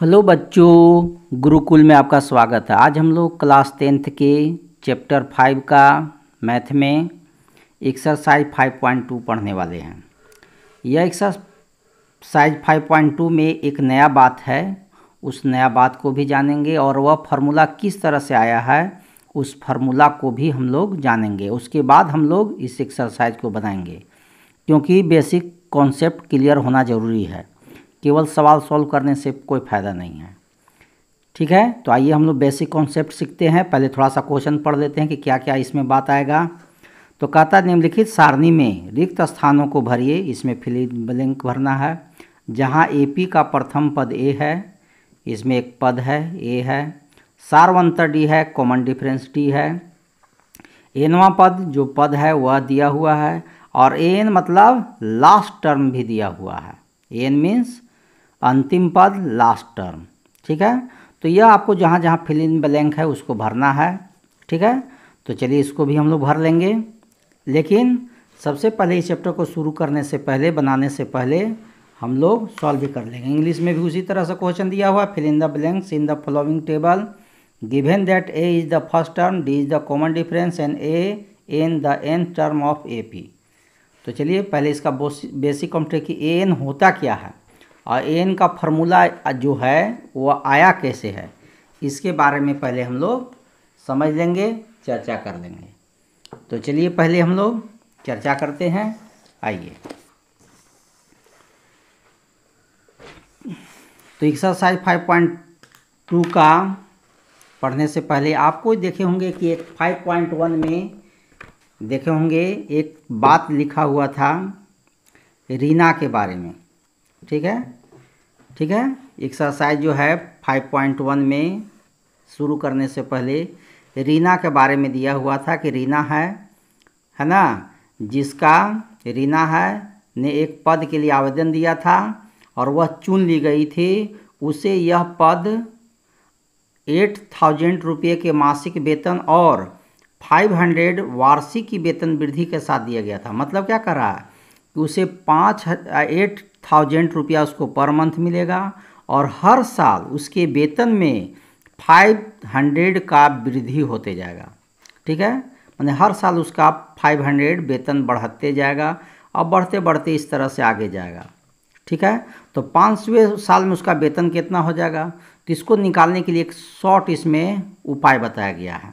Hello बच्चों गुरुकुल में आपका स्वागत है आज हम लोग क्लास टेंथ के चैप्टर फाइव का मैथ में एक्सरसाइज फाइव पॉइंट टू पढ़ने वाले हैं यह एक्सरसाइज फाइव पॉइंट टू में एक नया बात है उस नया बात को भी जानेंगे और वह फार्मूला किस तरह से आया है उस फार्मूला को भी हम लोग जानेंगे उसके बाद हम लोग इस एक्सरसाइज को बनाएंगे क्योंकि बेसिक कॉन्सेप्ट क्लियर होना ज़रूरी है केवल सवाल सॉल्व करने से कोई फ़ायदा नहीं है ठीक है तो आइए हम लोग बेसिक कॉन्सेप्ट सीखते हैं पहले थोड़ा सा क्वेश्चन पढ़ लेते हैं कि क्या क्या इसमें बात आएगा तो कहता निम्नलिखित सारणी में रिक्त स्थानों को भरिए इसमें फिली ब्लैंक भरना है जहाँ ए का प्रथम पद ए है इसमें एक पद है ए है सार्वंतर डी है कॉमन डिफरेंस डी है एनवा पद जो पद है वह दिया हुआ है और एन मतलब लास्ट टर्म भी दिया हुआ है एन मीन्स अंतिम पद लास्ट टर्म ठीक है तो यह आपको जहाँ जहाँ फिल इन ब्लैंक है उसको भरना है ठीक है तो चलिए इसको भी हम लोग भर लेंगे लेकिन सबसे पहले इस चैप्टर को शुरू करने से पहले बनाने से पहले हम लोग सॉल्व भी कर लेंगे इंग्लिश में भी उसी तरह से क्वेश्चन दिया हुआ है fill in the blanks in the following table given that A is the first term D is the common difference and A N the N term of A P तो चलिए पहले इसका बेसिक कॉम्प्लेक्स कि A N होता क्या है और N का फॉर्मूला जो है वह आया कैसे है इसके बारे में पहले हम लोग समझ लेंगे चर्चा कर लेंगे तो चलिए पहले हम लोग चर्चा करते हैं आइए तो एक्सरसाइज फाइव पॉइंट टू का पढ़ने से पहले आपको देखे होंगे कि एक फाइव पॉइंट वन में देखे होंगे एक बात लिखा हुआ था रीना के बारे में ठीक है ठीक है एक्सरसाइज जो है 5.1 में शुरू करने से पहले रीना के बारे में दिया हुआ था कि रीना है है ना जिसका रीना है ने एक पद के लिए आवेदन दिया था और वह चुन ली गई थी उसे यह पद एट थाउजेंड रुपये के मासिक वेतन और फाइव हंड्रेड वार्षिक की वेतन वृद्धि के साथ दिया गया था मतलब क्या कर रहा है कि उसे पाँच एट थाउजेंड रुपया उसको पर मंथ मिलेगा और हर साल उसके वेतन में फाइव हंड्रेड का वृद्धि होते जाएगा ठीक है मैंने हर साल उसका फाइव हंड्रेड वेतन बढ़ते जाएगा और बढ़ते बढ़ते इस तरह से आगे जाएगा ठीक है तो पाँचवें साल में उसका वेतन कितना हो जाएगा तो इसको निकालने के लिए एक शॉर्ट इसमें उपाय बताया गया है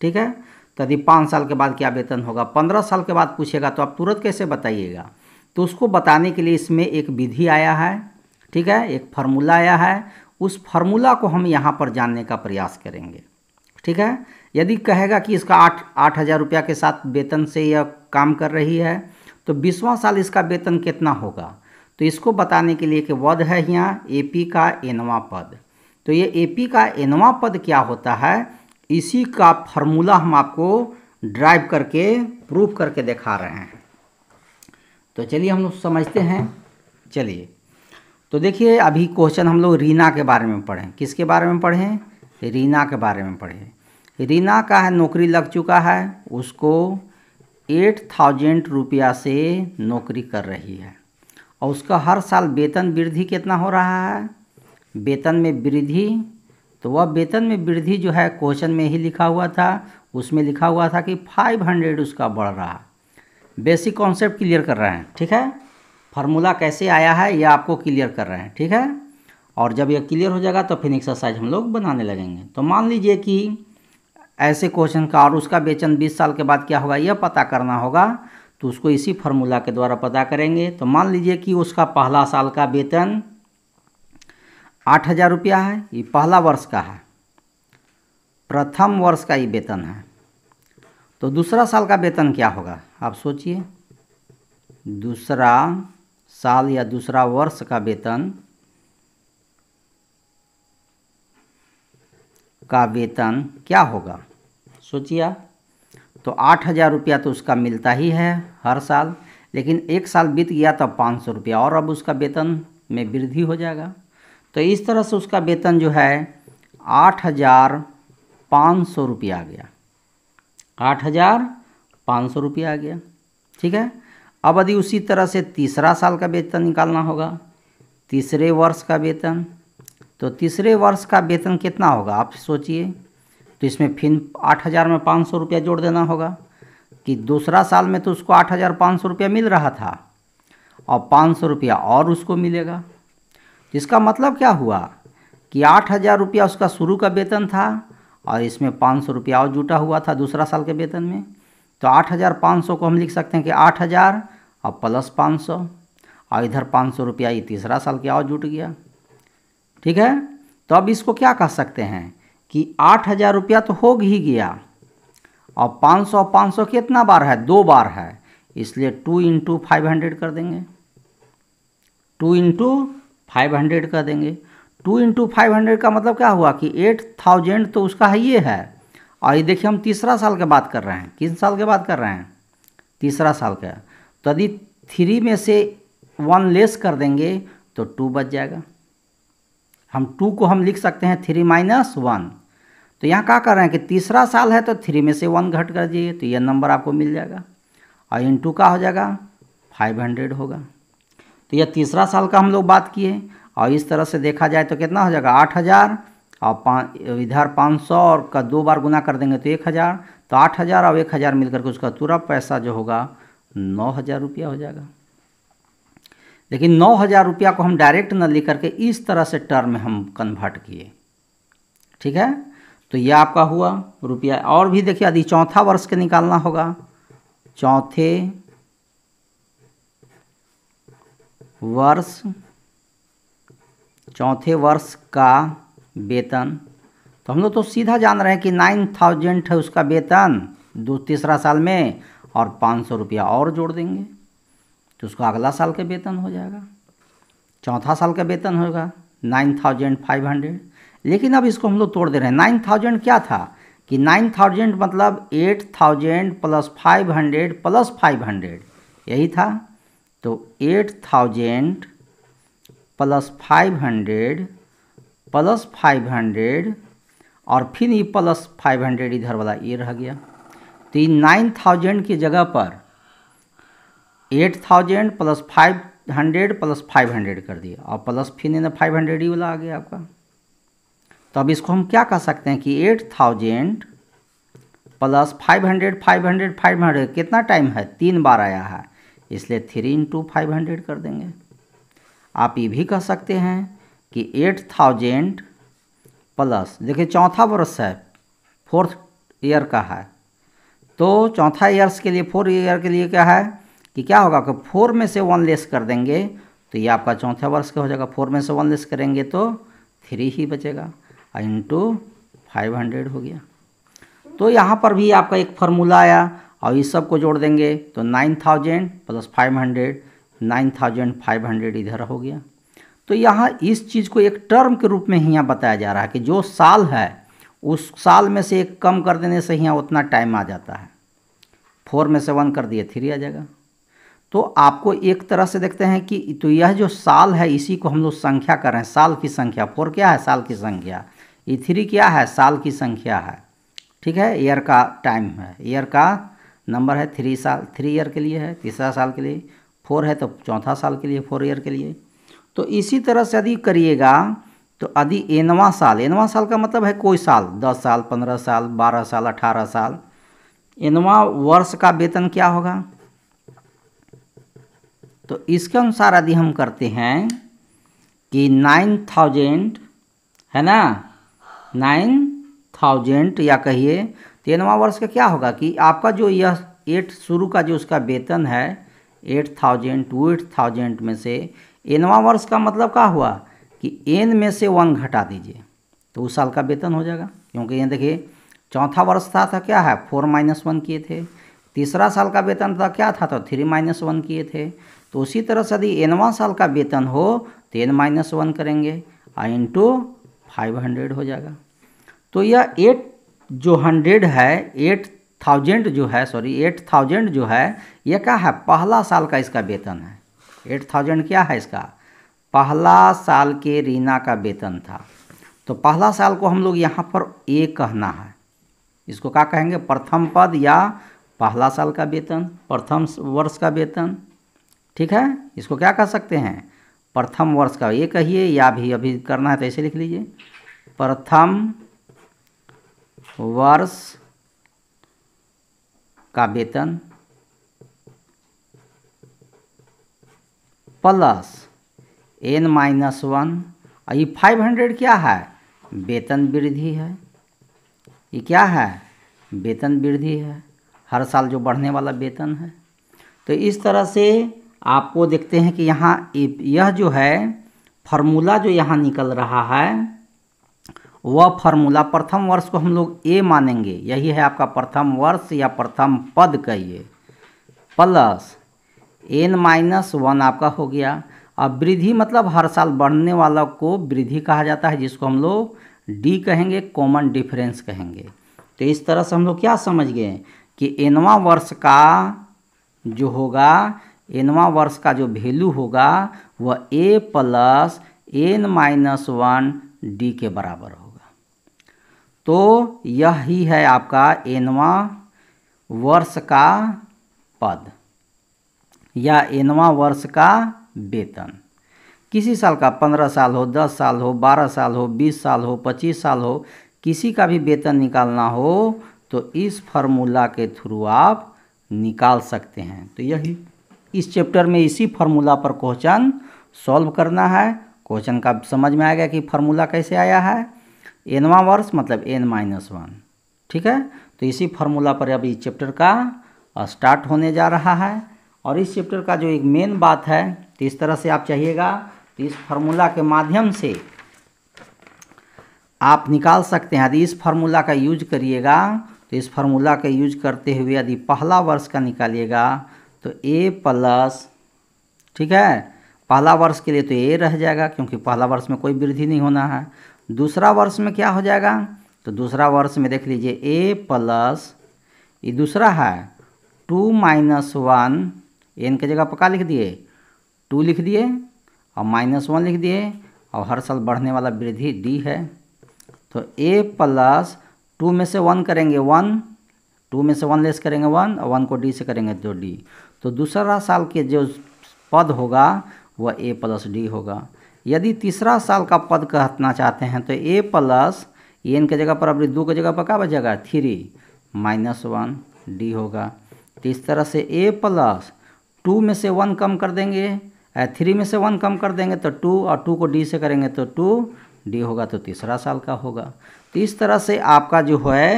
ठीक है तो यदि पाँच साल के बाद क्या वेतन होगा पंद्रह साल के बाद पूछेगा तो आप तुरंत कैसे बताइएगा तो उसको बताने के लिए इसमें एक विधि आया है ठीक है एक फार्मूला आया है उस फार्मूला को हम यहाँ पर जानने का प्रयास करेंगे ठीक है यदि कहेगा कि इसका आठ आठ हज़ार रुपया के साथ वेतन से यह काम कर रही है तो बीसवां साल इसका वेतन कितना होगा तो इसको बताने के लिए कि वध है यहाँ एपी का एनवा पद तो ये एपी का एनवा पद क्या होता है इसी का फार्मूला हम आपको ड्राइव करके प्रूफ करके दिखा रहे हैं तो चलिए हम लोग समझते हैं चलिए तो देखिए अभी क्वेश्चन हम लोग रीना के बारे में पढ़ें किसके बारे में पढ़ें रीना के बारे में पढ़ें रीना का है नौकरी लग चुका है उसको एट थाउजेंड रुपया से नौकरी कर रही है और उसका हर साल वेतन वृद्धि कितना हो रहा है वेतन में वृद्धि तो वह वेतन में वृद्धि जो है क्वेश्चन में ही लिखा हुआ था उसमें लिखा हुआ था कि फाइव हंड्रेड उसका बढ़ रहा बेसिक कॉन्सेप्ट क्लियर कर रहे हैं ठीक है फार्मूला कैसे आया है ये आपको क्लियर कर रहे हैं ठीक है और जब यह क्लियर हो जाएगा तो फिर एक्सरसाइज हम लोग बनाने लगेंगे तो मान लीजिए कि ऐसे क्वेश्चन का और उसका वेतन बीस साल के बाद क्या होगा यह पता करना होगा तो उसको इसी फार्मूला के द्वारा पता करेंगे तो मान लीजिए कि उसका पहला साल का वेतन आठ हज़ार रुपया है ये पहला वर्ष का है प्रथम वर्ष का ये वेतन है तो दूसरा साल का वेतन क्या होगा आप सोचिए दूसरा साल या दूसरा वर्ष का वेतन का वेतन क्या होगा सोचिए आप तो आठ हज़ार रुपया तो उसका मिलता ही है हर साल लेकिन एक साल बीत गया तब तो पाँच सौ रुपया और अब उसका वेतन में वृद्धि हो जाएगा तो इस तरह से उसका वेतन जो है आठ हज़ार पाँच सौ रुपया आ गया आठ हज़ार पाँच सौ रुपया आ गया ठीक है अब यदि उसी तरह से तीसरा साल का वेतन निकालना होगा तीसरे वर्ष का वेतन तो तीसरे वर्ष का वेतन कितना होगा आप सोचिए तो इसमें फिर आठ हज़ार में पाँच सौ रुपया जोड़ देना होगा कि दूसरा साल में तो उसको आठ हज़ार पाँच सौ रुपया मिल रहा था और पाँच सौ रुपया और उसको मिलेगा इसका मतलब क्या हुआ कि आठ हज़ार रुपया उसका शुरू का वेतन था और इसमें पाँच सौ रुपया और जुटा हुआ था दूसरा साल के वेतन में तो आठ हज़ार पाँच सौ को हम लिख सकते हैं कि आठ हज़ार और प्लस पाँच सौ और इधर पाँच सौ रुपया ये तीसरा साल के और जुट गया ठीक है तो अब इसको क्या कह सकते हैं कि आठ हज़ार रुपया तो हो ही गया और पाँच सौ पाँच सौ कितना बार है दो बार है इसलिए टू इंटू फाइव हंड्रेड कर देंगे टू इंटू फाइव हंड्रेड कर देंगे टू इंटू फाइव हंड्रेड का मतलब क्या हुआ कि एट थाउजेंड तो उसका है ये है और ये देखिए हम तीसरा साल की बात कर रहे हैं किस साल की बात कर रहे हैं तीसरा साल का तो यदि थ्री में से वन लेस कर देंगे तो टू बच जाएगा हम टू को हम लिख सकते हैं थ्री माइनस वन तो यहाँ क्या कर रहे हैं कि तीसरा साल है तो थ्री में से वन घट कर दिए तो यह नंबर आपको मिल जाएगा और इन टू का हो जाएगा फाइव हंड्रेड होगा तो यह तीसरा साल का हम लोग बात किए और इस तरह से देखा जाए तो कितना हो जाएगा आठ हज़ार और पाँच इधर पाँच सौ और का दो बार गुना कर देंगे तो एक हज़ार तो आठ हज़ार और एक हज़ार मिलकर के उसका पूरा पैसा जो होगा नौ हज़ार रुपया हो जाएगा लेकिन नौ हज़ार रुपया को हम डायरेक्ट न ले करके इस तरह से टर्म में हम कन्वर्ट किए ठीक है तो ये आपका हुआ रुपया और भी देखिए यदि चौथा वर्ष के निकालना होगा चौथे वर्ष चौथे वर्ष का वेतन तो हम लोग तो सीधा जान रहे हैं कि नाइन थाउजेंड है उसका वेतन दो तीसरा साल में और पाँच सौ रुपया और जोड़ देंगे तो उसका अगला साल का वेतन हो जाएगा चौथा साल का वेतन होगा नाइन थाउजेंड फाइव हंड्रेड लेकिन अब इसको हम लोग तोड़ दे रहे हैं नाइन थाउजेंड क्या था कि नाइन थाउजेंड मतलब eight thousand plus five hundred plus five hundred यही था तो eight thousand plus five hundred plus five hundred और फिर ये प्लस फाइव हंड्रेड इधर वाला ये रह गया तो ये नाइन थाउजेंड की जगह पर eight thousand plus five hundred plus five hundred कर दिया और प्लस फिर ना फाइव हंड्रेड ही वाला आ गया आपका तो अब इसको हम क्या कह सकते हैं कि eight thousand plus five hundred five hundred five hundred कितना टाइम है तीन बार आया है इसलिए थ्री इंटू फाइव हंड्रेड कर देंगे आप ये भी कह सकते हैं कि एट थाउजेंड प्लस देखिए चौथा वर्ष है फोर्थ ईयर का है तो चौथा ईयर्स के लिए फोर ईयर के लिए क्या है कि क्या होगा कि फोर में से वन लेस कर देंगे तो ये आपका चौथा वर्ष का हो जाएगा फोर में से वन लेस करेंगे तो थ्री ही बचेगा इंटू फाइव हंड्रेड हो गया तो यहाँ पर भी आपका एक फार्मूला आया और इस सब को जोड़ देंगे तो nine thousand plus five hundred nine thousand five hundred इधर हो गया तो यहाँ इस चीज़ को एक टर्म के रूप में ही यहाँ बताया जा रहा है कि जो साल है उस साल में से एक कम कर देने से यहाँ उतना टाइम आ जाता है फोर में से वन कर दिए थ्री आ जाएगा तो आपको एक तरह से देखते हैं कि तो यह जो साल है इसी को हम लोग संख्या कर रहे हैं साल की संख्या फोर क्या है साल की संख्या ये थ्री क्या है साल की संख्या है ठीक है ईयर का टाइम है ईयर का नंबर है थ्री साल थ्री ईयर के लिए है तीसरा साल के लिए फोर है तो चौथा साल के लिए फोर ईयर के लिए तो इसी तरह से यदि करिएगा तो यदि एनवा साल एनवा साल का मतलब है कोई साल दस साल पंद्रह साल बारह साल अठारह साल एनवा वर्ष का वेतन क्या होगा तो इसके अनुसार यदि हम करते हैं कि नाइन थाउजेंड है ना नाइन थाउजेंड या कहिए तो एनवा वर्ष का क्या होगा कि आपका जो यह एट शुरू का जो उसका वेतन है eight thousand to eight thousand में से एनवा वर्ष का मतलब क्या हुआ कि एन में से वन घटा दीजिए तो उस साल का वेतन हो जाएगा क्योंकि ये देखिए चौथा वर्ष था तो क्या है फोर माइनस वन किए थे तीसरा साल का वेतन था क्या था तो थ्री माइनस वन किए थे तो उसी तरह से यदि एनवा साल का वेतन हो तो एन माइनस वन करेंगे इन इंटू फाइव हंड्रेड हो जाएगा तो यह एट जो हंड्रेड है एट थाउजेंड जो है सॉरी एट थाउजेंड जो है ये क्या है पहला साल का इसका वेतन है एट थाउजेंड क्या है इसका पहला साल के रीना का वेतन था तो पहला साल को हम लोग यहाँ पर ए कहना है इसको क्या कहेंगे प्रथम पद या पहला साल का वेतन प्रथम वर्ष का वेतन ठीक है इसको क्या कह सकते हैं प्रथम वर्ष का ये कहिए या भी अभी करना है तो ऐसे लिख लीजिए प्रथम वर्ष का वेतन प्लस एन माइनस वन और ये फाइव हंड्रेड क्या है वेतन वृद्धि है ये क्या है वेतन वृद्धि है हर साल जो बढ़ने वाला वेतन है तो इस तरह से आपको देखते हैं कि यहाँ यह जो है फॉर्मूला जो यहाँ निकल रहा है वह फार्मूला प्रथम वर्ष को हम लोग ए मानेंगे यही है आपका प्रथम वर्ष या प्रथम पद कहिए प्लस एन माइनस वन आपका हो गया अब वृद्धि मतलब हर साल बढ़ने वाला को वृद्धि कहा जाता है जिसको हम लोग डी कहेंगे कॉमन डिफरेंस कहेंगे तो इस तरह से हम लोग क्या समझ गए कि एनवा वर्ष का जो होगा एनवा वर्ष का जो वैल्यू होगा वह a plus N minus one d के बराबर होगा तो यह ही है आपका एनवा वर्ष का पद या एनवा वर्ष का वेतन किसी साल का पंद्रह साल हो दस साल हो बारह साल हो बीस साल हो पच्चीस साल हो किसी का भी वेतन निकालना हो तो इस फार्मूला के थ्रू आप निकाल सकते हैं तो यही इस चैप्टर में इसी फार्मूला पर क्वेश्चन सॉल्व करना है क्वेश्चन का समझ में आ गया कि फार्मूला कैसे आया है एनवा वर्ष मतलब एन माइनस वन ठीक है तो इसी फार्मूला पर अब इस चैप्टर का स्टार्ट होने जा रहा है और इस चैप्टर का जो एक मेन बात है तो इस तरह से आप चाहिएगा तो इस फार्मूला के माध्यम से आप निकाल सकते हैं यदि इस फार्मूला का यूज करिएगा तो इस फार्मूला का यूज करते हुए यदि पहला वर्ष का निकालिएगा तो ए प्लस ठीक है पहला वर्ष के लिए तो ए रह जाएगा क्योंकि पहला वर्ष में कोई वृद्धि नहीं होना है दूसरा वर्ष में क्या हो जाएगा तो दूसरा वर्ष में देख लीजिए ए प्लस ये दूसरा है टू माइनस वन एन के जगह पक्का लिख दिए टू लिख दिए और माइनस वन लिख दिए और हर साल बढ़ने वाला वृद्धि डी है तो ए प्लस टू में से वन करेंगे वन टू में से वन लेस करेंगे वन और वन को डी से करेंगे तो डी तो दूसरा साल के जो पद होगा वह ए प्लस डी होगा यदि तीसरा साल का पद कहना चाहते हैं तो ए प्लस एन के जगह पर अब दो के जगह पर क्या बचेगा थ्री माइनस वन डी होगा तो इस तरह से ए प्लस टू में से वन कम कर देंगे थ्री में से वन कम कर देंगे तो टू और टू को डी से करेंगे तो टू डी होगा तो तीसरा साल का होगा तो इस तरह से आपका जो है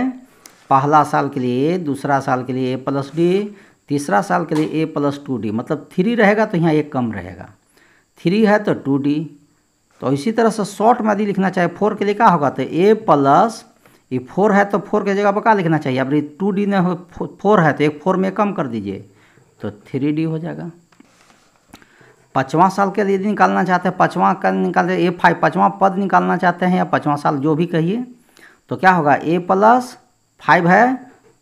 पहला साल के लिए दूसरा साल के लिए ए प्लस डी तीसरा साल के लिए ए प्लस टू डी मतलब थ्री रहेगा तो यहाँ एक कम रहेगा थ्री है तो टू डी तो इसी तरह से शॉर्ट में यदि लिखना चाहे फोर के लिए क्या होगा तो ए प्लस ये फोर है तो फोर के जगह पर क्या लिखना चाहिए अब ये टू डी में फोर है तो एक फोर में कम कर दीजिए तो थ्री डी हो जाएगा पाँचवा साल के लिए निकालना चाहते हैं पाँचवा का निकालते ए फाइव पाँचवा पद निकालना चाहते हैं या पाँचवा साल जो भी कहिए तो क्या होगा ए प्लस फाइव है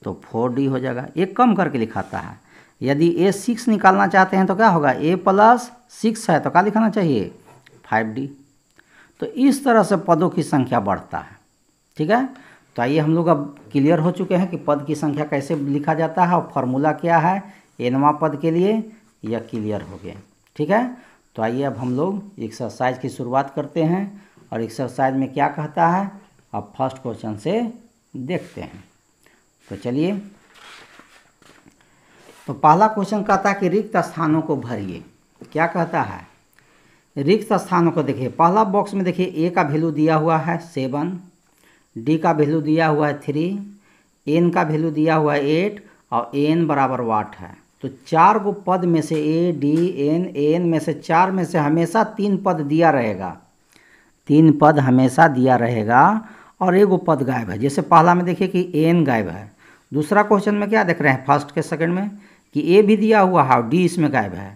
तो फोर डी हो जाएगा एक कम करके लिखाता है यदि ए सिक्स निकालना चाहते हैं तो क्या होगा ए प्लस सिक्स है तो क्या लिखना चाहिए फाइव डी तो इस तरह से पदों की संख्या बढ़ता है ठीक है तो आइए हम लोग अब क्लियर हो चुके हैं कि पद की संख्या कैसे लिखा जाता है और फॉर्मूला क्या है एनवा पद के लिए यह क्लियर हो गया ठीक है तो आइए अब हम लोग एक्सरसाइज की शुरुआत करते हैं और एक्सरसाइज में क्या कहता है अब फर्स्ट क्वेश्चन से देखते हैं तो चलिए तो पहला क्वेश्चन कहता है कि रिक्त स्थानों को भरिए क्या कहता है रिक्त स्थानों को देखिए पहला बॉक्स में देखिए ए का वैल्यू दिया हुआ है सेवन डी का वैल्यू दिया हुआ है थ्री एन का वैल्यू दिया हुआ है एट और एन बराबर वाट है तो चार गो पद में से ए डी एन एन में से चार में से हमेशा तीन पद दिया रहेगा तीन पद हमेशा दिया रहेगा और एक वो पद गायब है जैसे पहला में देखिए कि एन गायब है दूसरा क्वेश्चन में क्या देख रहे हैं फर्स्ट के सेकंड में कि ए भी दिया हुआ है और डी इसमें गायब है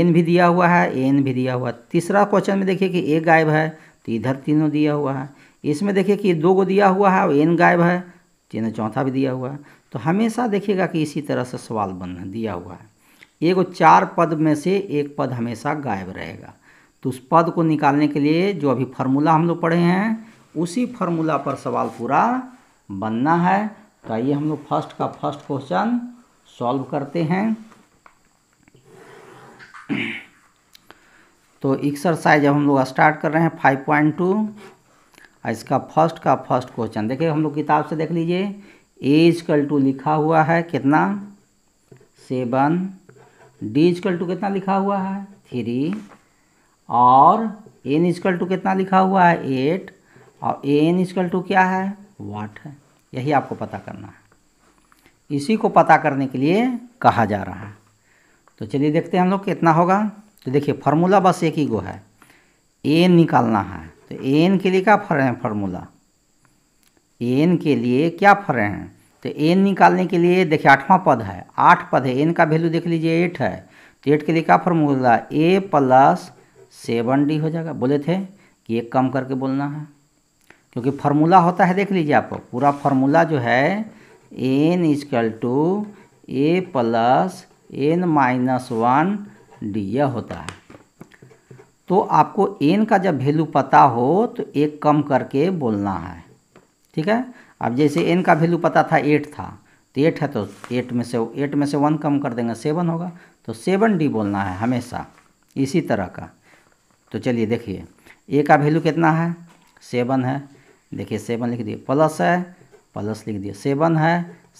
एन भी दिया हुआ है एन भी दिया हुआ तीसरा क्वेश्चन में देखिए कि ए गायब है तो इधर तीनों दिया हुआ है इसमें देखिए कि दो को दिया हुआ है और एन गायब है तीनों चौथा भी दिया हुआ है तो हमेशा देखिएगा कि इसी तरह से सवाल बन दिया हुआ है एगो चार पद में से एक पद हमेशा गायब रहेगा तो उस पद को निकालने के लिए जो अभी फार्मूला हम लोग पढ़े हैं उसी फार्मूला पर सवाल पूरा बनना है तो आइए हम लोग फर्स्ट का फर्स्ट क्वेश्चन सॉल्व करते हैं तो एक्सरसाइज अब हम लोग स्टार्ट कर रहे हैं फाइव पॉइंट टू इसका फर्स्ट का फर्स्ट क्वेश्चन देखिए हम लोग किताब से देख लीजिए ए इजकल टू लिखा हुआ है कितना सेवन डी इजकल टू कितना लिखा हुआ है थ्री और एन इजकल टू कितना लिखा हुआ है एट और ए एन इजकल टू क्या है वाट है यही आपको पता करना है इसी को पता करने के लिए कहा जा रहा है तो चलिए देखते हैं हम लोग कितना होगा तो देखिए फार्मूला बस एक ही गो है एन निकालना है तो एन के लिए क्या फर हैं फार्मूला एन के लिए क्या फर हैं तो एन निकालने के लिए देखिए आठवां पद है आठ पद है एन का वैल्यू देख लीजिए एट है तो एट के लिए क्या formula a plus seven d हो जाएगा बोले थे कि एक कम करके बोलना है क्योंकि फार्मूला होता है देख लीजिए आप पूरा फार्मूला जो है n is equal to a plus N minus one d होता है तो आपको एन का जब वैल्यू पता हो तो एक कम करके बोलना है ठीक है अब जैसे एन का वैल्यू पता था एट था तो एट है तो एट में से एट में से वन कम कर देंगे सेवन होगा तो सेवन डी बोलना है हमेशा इसी तरह का तो चलिए देखिए ए का वैल्यू कितना है सेवन है देखिए सेवन लिख दिए प्लस है प्लस लिख दिए सेवन है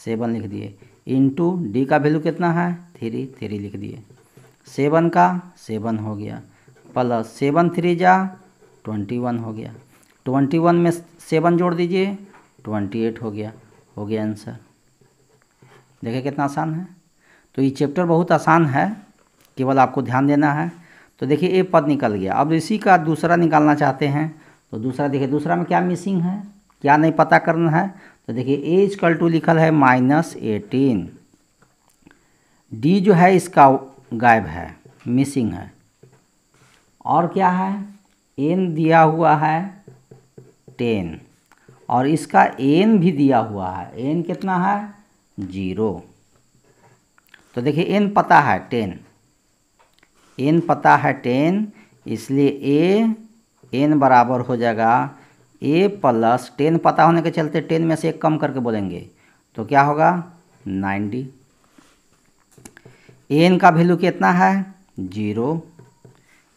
सेवन लिख दिए इंटू डी का वैल्यू कितना है थ्री थ्री लिख दिए सेवन का सेवन हो गया प्लस सेवन थ्री जा ट्वेंटी वन हो गया ट्वेंटी वन में सेवन जोड़ दीजिए ट्वेंटी एट हो गया हो गया आंसर देखिए कितना आसान है तो ये चैप्टर बहुत आसान है केवल आपको ध्यान देना है तो देखिए ए पद निकल गया अब इसी का दूसरा निकालना चाहते हैं तो दूसरा देखिए दूसरा में क्या मिसिंग है क्या नहीं पता करना है तो देखिए ए इजकल टू लिखल है माइनस एटीन डी जो है इसका गायब है मिसिंग है और क्या है एन दिया हुआ है टेन और इसका एन भी दिया हुआ है एन कितना है जीरो तो देखिए एन पता है टेन एन पता है टेन इसलिए ए एन बराबर हो जाएगा ए प्लस टेन पता होने के चलते टेन में से एक कम करके बोलेंगे तो क्या होगा नाइन्टी एन का वैल्यू कितना है जीरो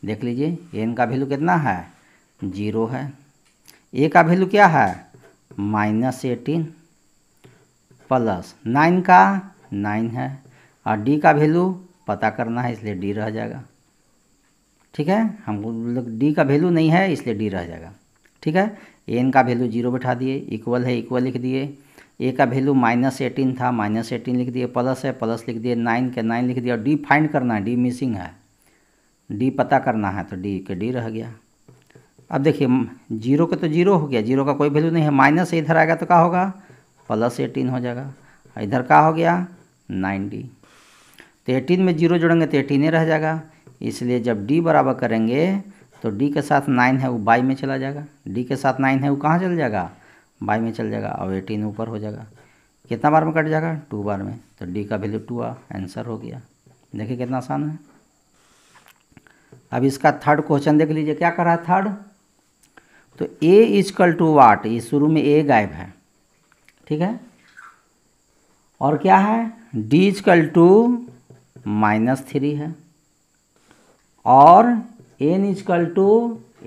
देख लीजिए एन का वैल्यू कितना है जीरो है ए का वैल्यू क्या है माइनस एटीन प्लस नाइन का नाइन है और डी का वैल्यू पता करना है इसलिए डी रह जाएगा ठीक है हम लोग डी का वैल्यू नहीं है इसलिए डी रह जाएगा ठीक है एन का वैल्यू जीरो बैठा दिए इक्वल है इक्वल लिख दिए ए का वैल्यू माइनस एटीन था माइनस एटीन लिख दिए प्लस है प्लस लिख दिए नाइन के नाइन लिख दिया और डी फाइंड करना है डी मिसिंग है डी पता करना है तो डी के डी रह गया अब देखिए जीरो का तो जीरो हो गया जीरो का कोई वैल्यू नहीं है माइनस इधर आएगा तो क्या होगा प्लस एटीन हो जाएगा इधर का हो गया नाइन डी तो एटीन में जीरो जोड़ेंगे तो एटीन ही रह जाएगा इसलिए जब डी बराबर करेंगे तो डी के साथ नाइन है वो बाई में चला जाएगा डी के साथ नाइन है वो कहाँ चल जाएगा बाई में चल जाएगा और एटीन ऊपर हो जाएगा कितना बार में कट जाएगा टू बार में तो डी का वैल्यू टू आ आंसर हो गया देखिए कितना आसान है अब इसका थर्ड क्वेश्चन देख लीजिए क्या कर रहा है थर्ड तो ए इजकल टू वाट ये शुरू में ए गायब है ठीक है और क्या है d is equal to minus three है और एन कल टू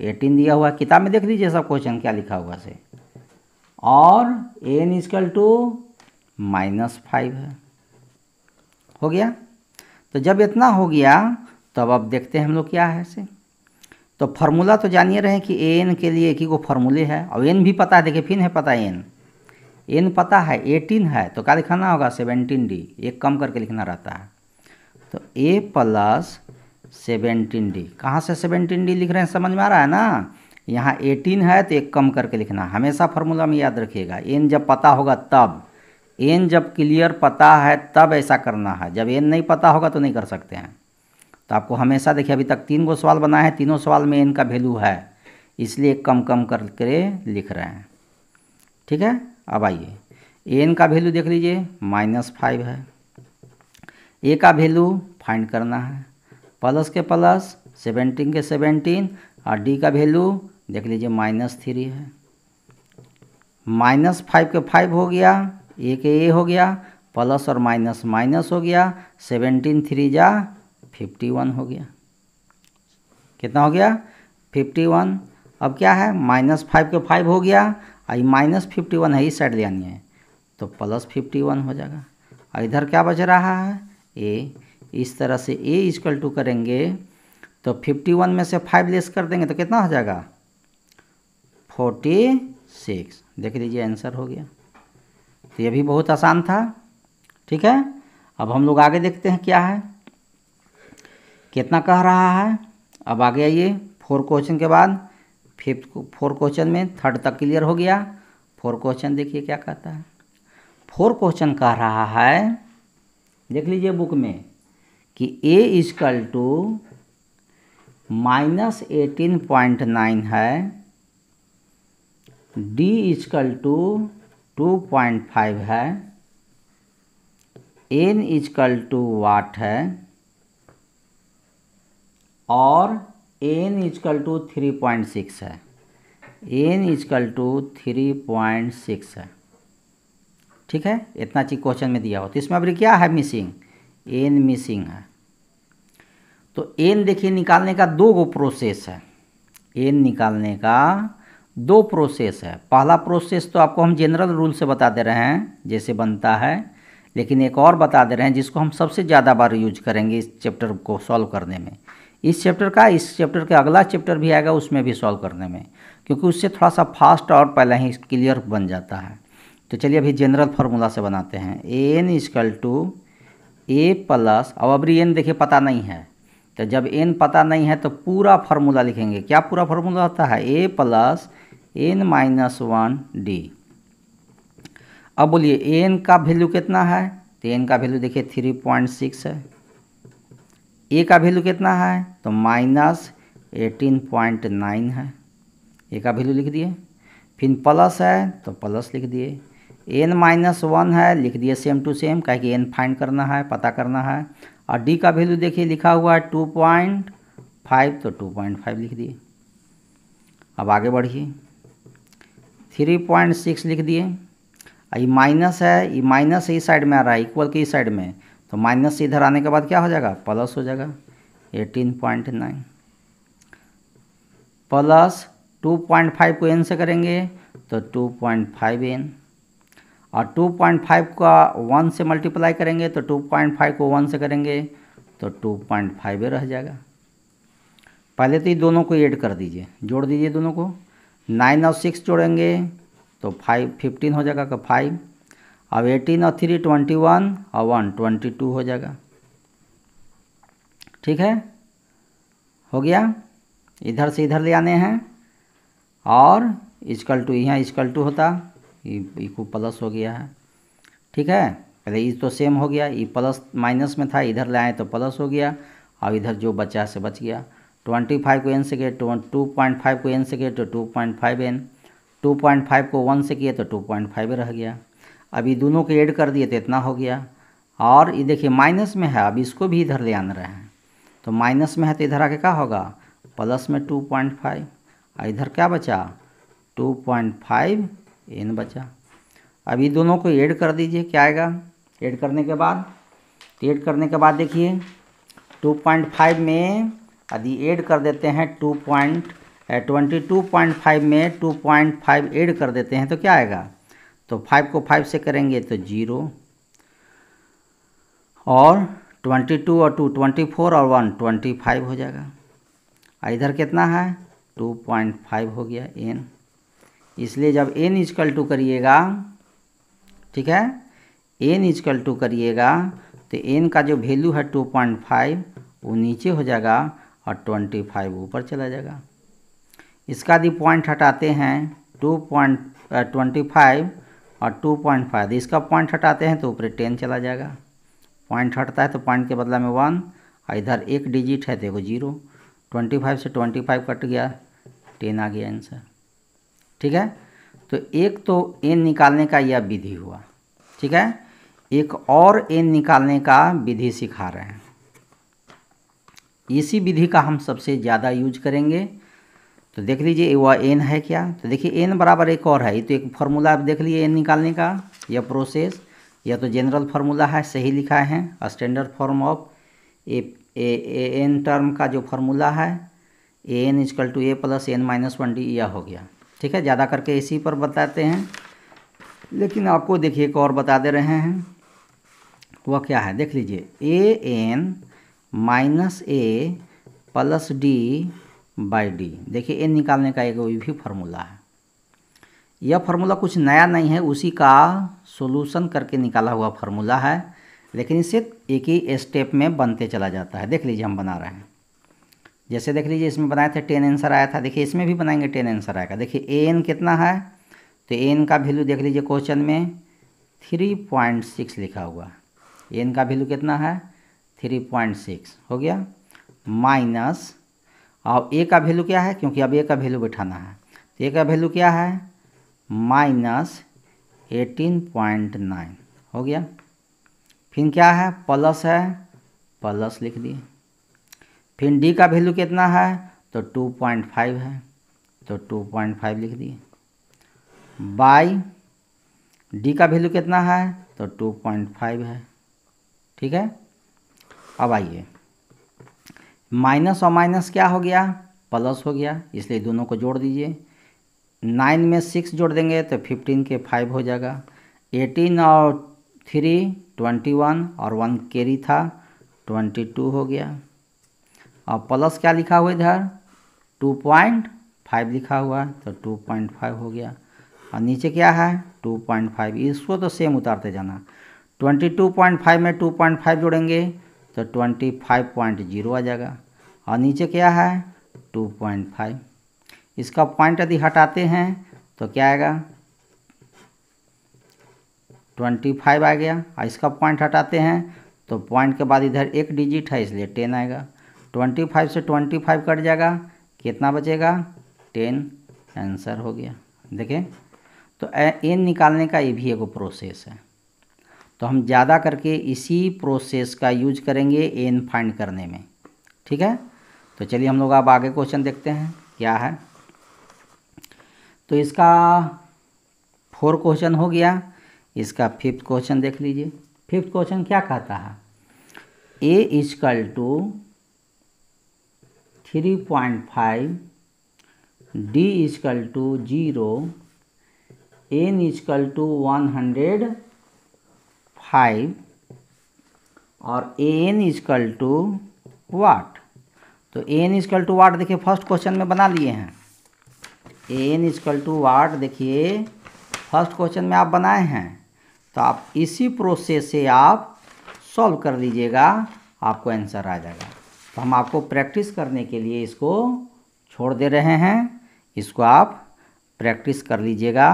एटीन दिया हुआ किताब में देख लीजिए सब क्वेश्चन क्या लिखा हुआ से और एन कल टू माइनस फाइव है हो गया तो जब इतना हो गया तो अब देखते हैं हम लोग क्या है से तो फार्मूला तो जानिए रहे कि ए एन के लिए एक ही को फार्मूले है और एन भी पता है देखिए फिर है पता एन एन पता है एटीन है तो क्या लिखाना होगा सेवेंटीन डी एक कम करके लिखना रहता है तो ए प्लस सेवेंटीन डी कहाँ से सेवेंटीन डी लिख रहे हैं समझ में आ रहा है ना यहाँ एटीन है तो एक कम करके लिखना हमेशा फार्मूला में याद रखिएगा एन जब पता होगा तब एन जब क्लियर पता है तब ऐसा करना है जब एन नहीं पता होगा तो नहीं कर सकते हैं तो आपको हमेशा देखिए अभी तक तीन गो सवाल बना है तीनों सवाल में एन का वैल्यू है इसलिए कम कम करके लिख रहे हैं ठीक है अब आइए एन का वैल्यू देख लीजिए माइनस फाइव है ए का वैल्यू फाइंड करना है प्लस के प्लस सेवेंटीन के सेवेंटीन और डी का वैल्यू देख लीजिए माइनस थ्री है माइनस फाइव के फाइव हो गया ए के ए हो गया प्लस और माइनस माइनस हो गया सेवेंटीन थ्री जा फिफ्टी वन हो गया कितना हो गया फिफ्टी वन अब क्या है माइनस फाइव के फाइव हो गया और माइनस फिफ्टी वन है इस साइड ले आनी है तो प्लस फिफ्टी वन हो जाएगा और इधर क्या बच रहा है ए इस तरह से ए इजकल टू करेंगे तो फिफ्टी वन में से फाइव लेस कर देंगे तो कितना हो जाएगा फोर्टी सिक्स देख लीजिए आंसर हो गया तो ये भी बहुत आसान था ठीक है अब हम लोग आगे देखते हैं क्या है कितना कह रहा है अब आगे आइए फोर क्वेश्चन के बाद फिफ्थ फोर क्वेश्चन में थर्ड तक क्लियर हो गया फोर क्वेश्चन देखिए क्या कहता है फोर क्वेश्चन कह रहा है देख लीजिए बुक में कि a is equal to minus eighteen point nine है d is equal to two point five है एन इजकल टू वाट है और n is equal to three point six है n is equal to three point six है ठीक है इतना चीज क्वेश्चन में दिया हो तो इसमें अभी क्या है मिसिंग एन मिसिंग है तो एन देखिए निकालने का दो गो प्रोसेस है एन निकालने का दो प्रोसेस है पहला प्रोसेस तो आपको हम जनरल रूल से बता दे रहे हैं जैसे बनता है लेकिन एक और बता दे रहे हैं जिसको हम सबसे ज़्यादा बार यूज करेंगे इस चैप्टर को सॉल्व करने में इस चैप्टर का इस चैप्टर के अगला चैप्टर भी आएगा उसमें भी सॉल्व करने में क्योंकि उससे थोड़ा सा फास्ट और पहले ही क्लियर बन जाता है तो चलिए अभी जनरल फार्मूला से बनाते हैं n is equal to a plus अब अबरी एन देखिए पता नहीं है तो जब एन पता नहीं है तो पूरा फार्मूला लिखेंगे क्या पूरा फार्मूला होता है ए plus N minus one d अब बोलिए एन का वैल्यू कितना है तो एन का वैल्यू देखिए थ्री पॉइंट सिक्स है ए का वैल्यू कितना है तो माइनस एटीन पॉइंट नाइन है ए का वैल्यू लिख दिए फिर प्लस है तो प्लस लिख दिए एन माइनस वन है लिख दिए सेम टू सेम कह कि एन फाइंड करना है पता करना है और डी का वैल्यू देखिए लिखा हुआ है टू पॉइंट फाइव तो टू पॉइंट फाइव लिख दिए अब आगे बढ़िए थ्री पॉइंट सिक्स लिख दिए ये माइनस है ये माइनस इस साइड में आ रहा है इक्वल के इस साइड में तो माइनस इधर आने के बाद क्या हो जाएगा प्लस हो जाएगा eighteen point nine plus two point five को एन से करेंगे तो टू पॉइंट फाइव एन और 2.5 का 1 से मल्टीप्लाई करेंगे तो 2.5 को 1 से करेंगे तो 2.5 रह जाएगा पहले तो ये दोनों को ऐड कर दीजिए जोड़ दीजिए दोनों को नाइन और सिक्स जोड़ेंगे तो फाइव फिफ्टीन हो जाएगा का फाइव अब एटीन और थ्री ट्वेंटी वन और वन ट्वेंटी टू हो जाएगा ठीक है हो गया इधर से इधर ले आने हैं और इजकल टू यहाँ इजकल टू होता इको e प्लस हो गया है ठीक है पहले ई e तो सेम हो गया ई प्लस माइनस में था इधर लाए तो प्लस हो गया और इधर जो बचा से बच गया ट्वेंटी फाइव को एन से किया टू पॉइंट फाइव को एन से किया तो two point five n two point five को वन से किया तो टू पॉइंट फाइव रह गया अभी दोनों को ऐड कर दिए तो इतना हो गया और ये देखिए माइनस में है अब इसको भी इधर ले आने रहे हैं तो माइनस में है तो इधर आके क्या होगा प्लस में टू पॉइंट फाइव और इधर क्या बचा टू पॉइंट फाइव एन बचा अब दोनों को ऐड कर दीजिए क्या आएगा ऐड करने के बाद ऐड करने के बाद देखिए 2.5 में यदि ऐड कर देते हैं two point twenty two point five में टू पॉइंट फाइव एड कर देते हैं तो क्या आएगा तो फाइव को फाइव से करेंगे तो जीरो और ट्वेंटी टू और टू ट्वेंटी फोर और वन ट्वेंटी फाइव हो जाएगा इधर कितना है टू पॉइंट फाइव हो गया एन इसलिए जब एन इजकल टू करिएगा ठीक है एन इजकल टू करिएगा तो एन का जो वैल्यू है टू पॉइंट फाइव वो नीचे हो जाएगा और ट्वेंटी फाइव ऊपर चला जाएगा इसका यदि पॉइंट हटाते हैं टू पॉइंट ट्वेंटी फाइव और टू पॉइंट फाइव इसका पॉइंट हटाते हैं तो ऊपर टेन चला जाएगा पॉइंट हटता है तो पॉइंट के बदला में वन और इधर एक डिजिट है देखो जीरो ट्वेंटी फाइव से ट्वेंटी फाइव कट गया टेन आ गया आंसर ठीक है तो एक तो एन निकालने का यह विधि हुआ ठीक है एक और एन निकालने का विधि सिखा रहे हैं इसी विधि का हम सबसे ज़्यादा यूज करेंगे तो देख लीजिए वह एन है क्या तो देखिए एन बराबर एक और है तो एक फार्मूला आप देख लीजिए एन निकालने का यह प्रोसेस यह तो जनरल फार्मूला है सही लिखा है standard form of a n term का जो फार्मूला है ए n is equal to a plus N minus one d यह हो गया ठीक है ज़्यादा करके इसी पर बताते हैं लेकिन आपको देखिए एक और बता दे रहे हैं वह क्या है देख लीजिए A N minus A plus D by d देखिए एन निकालने का एक भी फार्मूला है यह फार्मूला कुछ नया नहीं है उसी का सोलूशन करके निकाला हुआ फार्मूला है लेकिन इसे एक ही स्टेप में बनते चला जाता है देख लीजिए हम बना रहे हैं जैसे देख लीजिए इसमें बनाए थे टेन आंसर आया था देखिए इसमें भी बनाएंगे टेन आंसर आएगा देखिए ए एन कितना है तो ए एन का वैल्यू देख लीजिए क्वेश्चन में थ्री पॉइंट सिक्स लिखा हुआ ए एन का वैल्यू कितना है थ्री पॉइंट सिक्स हो गया माइनस और ए का वैल्यू क्या है क्योंकि अब ए का वैल्यू बैठाना है तो ए का वैल्यू क्या है माइनस एटीन पॉइंट नाइन हो गया फिर क्या है प्लस है प्लस लिख दिए फिर डी का वैल्यू कितना है तो टू पॉइंट फाइव है तो टू पॉइंट फाइव लिख दिए बाई डी का वैल्यू कितना है तो टू पॉइंट फाइव है ठीक है अब आइए माइनस और माइनस क्या हो गया प्लस हो गया इसलिए दोनों को जोड़ दीजिए नाइन में सिक्स जोड़ देंगे तो फिफ्टीन के फाइव हो जाएगा एटीन और थ्री ट्वेंटी वन और वन केरी था ट्वेंटी टू हो गया और प्लस क्या लिखा हुआ इधर टू पॉइंट फाइव लिखा हुआ है तो टू पॉइंट फाइव हो गया और नीचे क्या है टू पॉइंट फाइव इसको तो सेम उतारते जाना ट्वेंटी टू पॉइंट फाइव में टू पॉइंट फाइव जोड़ेंगे तो ट्वेंटी फाइव पॉइंट जीरो आ जाएगा और नीचे क्या है टू पॉइंट फाइव इसका पॉइंट यदि हटाते हैं तो क्या आएगा ट्वेंटी फाइव आ गया और इसका पॉइंट हटाते हैं तो पॉइंट के बाद इधर एक डिजिट है इसलिए टेन आएगा ट्वेंटी फाइव से ट्वेंटी फाइव कट जाएगा कितना बचेगा टेन आंसर हो गया देखें तो एन निकालने का ये भी एक प्रोसेस है तो हम ज़्यादा करके इसी प्रोसेस का यूज करेंगे एन फाइंड करने में ठीक है तो चलिए हम लोग अब आगे क्वेश्चन देखते हैं क्या है तो इसका फोर क्वेश्चन हो गया इसका फिफ्थ क्वेश्चन देख लीजिए फिफ्थ क्वेश्चन क्या कहता है a is equal to three point five d is equal to zero n is equal to one hundred five और a n is equal to what तो a n is equal to what देखिए फर्स्ट क्वेश्चन में बना लिए हैं a n is equal to what देखिए first question में आप बनाए हैं तो आप इसी प्रोसेस से आप सॉल्व कर लीजिएगा आपको आंसर आ जाएगा तो हम आपको प्रैक्टिस करने के लिए इसको छोड़ दे रहे हैं इसको आप प्रैक्टिस कर लीजिएगा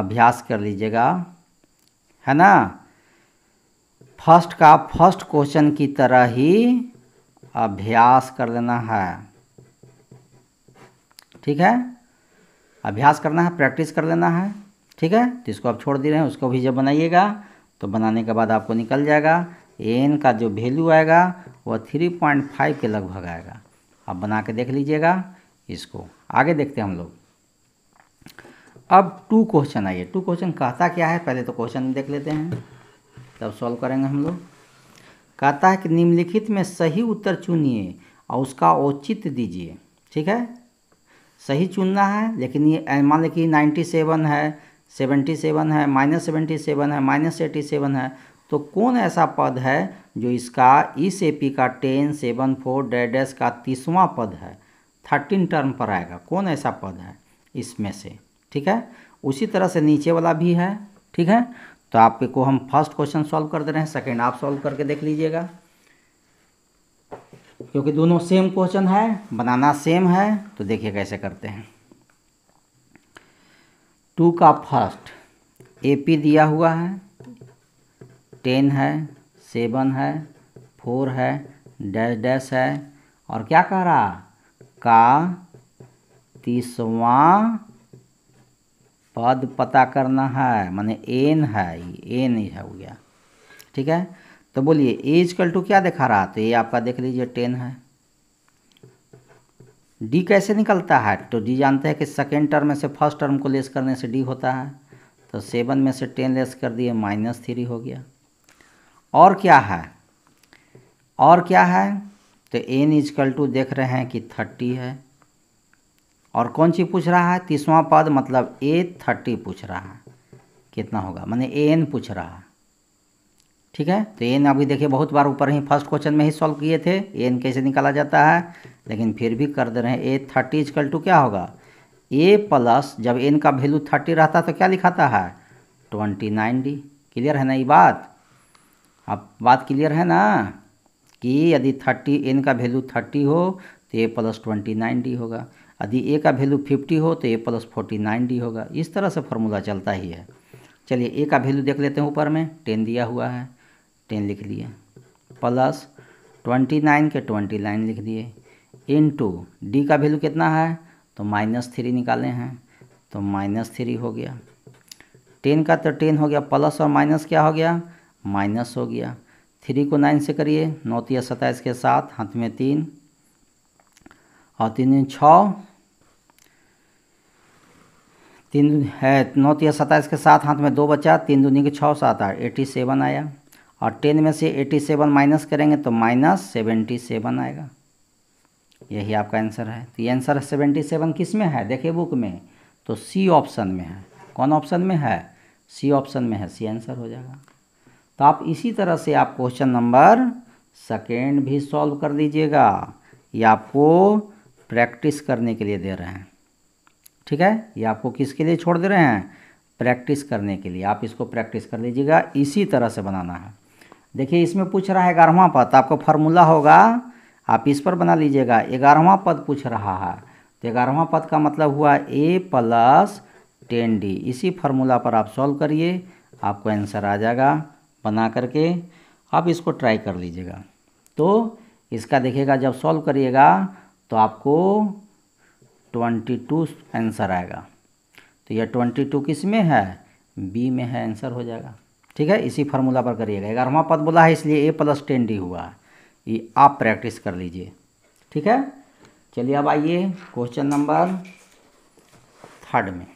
अभ्यास कर लीजिएगा है ना फर्स्ट का फर्स्ट क्वेश्चन की तरह ही अभ्यास कर लेना है ठीक है अभ्यास करना है प्रैक्टिस कर लेना है ठीक है तो इसको आप छोड़ दे रहे हैं उसको भी जब बनाइएगा तो बनाने के बाद आपको निकल जाएगा एन का जो वैल्यू आएगा वह थ्री पॉइंट फाइव के लगभग आएगा अब बना के देख लीजिएगा इसको आगे देखते हैं हम लोग अब टू क्वेश्चन आइए टू क्वेश्चन कहता क्या है पहले तो क्वेश्चन देख लेते हैं तब सॉल्व करेंगे हम लोग कहता है कि निम्नलिखित में सही उत्तर चुनिए और उसका औचित्य दीजिए ठीक है सही चुनना है लेकिन ये मान लीजिए नाइन्टी सेवन है सेवेंटी सेवन है माइनस सेवेंटी सेवन है माइनस एटी सेवन है तो कौन ऐसा पद है जो इसका इस ए पी का टेन सेवन फोर डेड एस का तीसवां पद है थर्टीन टर्म पर आएगा कौन ऐसा पद है इसमें से ठीक है उसी तरह से नीचे वाला भी है ठीक है तो आपके को हम फर्स्ट क्वेश्चन सॉल्व कर दे रहे हैं सेकेंड आप सॉल्व करके देख लीजिएगा क्योंकि दोनों सेम क्वेश्चन है बनाना सेम है तो देखिए कैसे करते हैं टू का फर्स्ट ए पी दिया हुआ है टेन है सेवन है फोर है डैश डैश है और क्या कह रहा का तीसवा पद पता करना है माने एन है एन ही हो गया ठीक है तो बोलिए एज कल टू क्या दिखा रहा तो ये आपका देख लीजिए टेन है डी कैसे निकलता है तो डी जानते हैं कि सेकेंड टर्म में से फर्स्ट टर्म को लेस करने से डी होता है तो सेवन में से टेन लेस कर दिए माइनस थ्री हो गया और क्या है और क्या है तो एन इजकल टू देख रहे हैं कि थर्टी है और कौन सी पूछ रहा है तीसवा पद मतलब ए थर्टी पूछ रहा है कितना होगा मैंने ए एन पूछ रहा है ठीक है तो एन अभी देखिए बहुत बार ऊपर ही फर्स्ट क्वेश्चन में ही सॉल्व किए थे एन कैसे निकाला जाता है लेकिन फिर भी कर दे रहे हैं ए थर्टी इजकल टू क्या होगा ए प्लस जब एन का वैल्यू थर्टी रहता तो क्या लिखाता है ट्वेंटी नाइन डी क्लियर है ना ये बात अब बात क्लियर है ना कि यदि थर्टी एन का वैल्यू थर्टी हो तो ए प्लस ट्वेंटी नाइन डी होगा यदि ए का वैल्यू फिफ्टी हो तो ए प्लस फोर्टी नाइन डी होगा इस तरह से फॉर्मूला चलता ही है चलिए ए का वैल्यू देख लेते हैं ऊपर में टेन दिया हुआ है टेन लिख लिए प्लस ट्वेंटी नाइन के ट्वेंटी नाइन लिख दिए इन टू डी का वैल्यू कितना है तो माइनस थ्री निकाले हैं तो माइनस थ्री हो गया टेन का तो टेन हो गया प्लस और माइनस क्या हो गया माइनस हो गया थ्री को नाइन से करिए नौ तीस तो सत्ताईस के साथ हाथ में तीन और तीन छः तीन है नौ तीस तो सत्ताईस के साथ हाथ में दो बचा तीन दूनी के छः सात आठ एटी सेवन आया और टेन में से एटी सेवन माइनस करेंगे तो माइनस सेवेंटी सेवन आएगा यही आपका आंसर है तो ये आंसर सेवेंटी सेवन किस में है देखिए बुक में तो सी ऑप्शन में है कौन ऑप्शन में है सी ऑप्शन में है सी आंसर हो जाएगा तो आप इसी तरह से आप क्वेश्चन नंबर सेकेंड भी सॉल्व कर दीजिएगा ये आपको प्रैक्टिस करने के लिए दे रहे हैं ठीक है ये आपको किसके लिए छोड़ दे रहे हैं प्रैक्टिस करने के लिए आप इसको प्रैक्टिस कर लीजिएगा इसी तरह से बनाना है देखिए इसमें पूछ रहा है ग्यारहवा पद तो आपका फार्मूला होगा आप इस पर बना लीजिएगा ग्यारहवा पद पूछ रहा है तो ग्यारहवा पद का मतलब हुआ ए प्लस टेन डी इसी फार्मूला पर आप सॉल्व करिए आपको आंसर आ जाएगा बना करके आप इसको ट्राई कर लीजिएगा तो इसका देखिएगा जब सॉल्व करिएगा तो आपको ट्वेंटी टू आंसर आएगा तो यह ट्वेंटी टू किस में है बी में है आंसर हो जाएगा ठीक है इसी फार्मूला पर करिएगा ग्यारहवा पद बोला है इसलिए ए प्लस टेन डी हुआ ये आप प्रैक्टिस कर लीजिए ठीक है चलिए अब आइए क्वेश्चन नंबर थर्ड में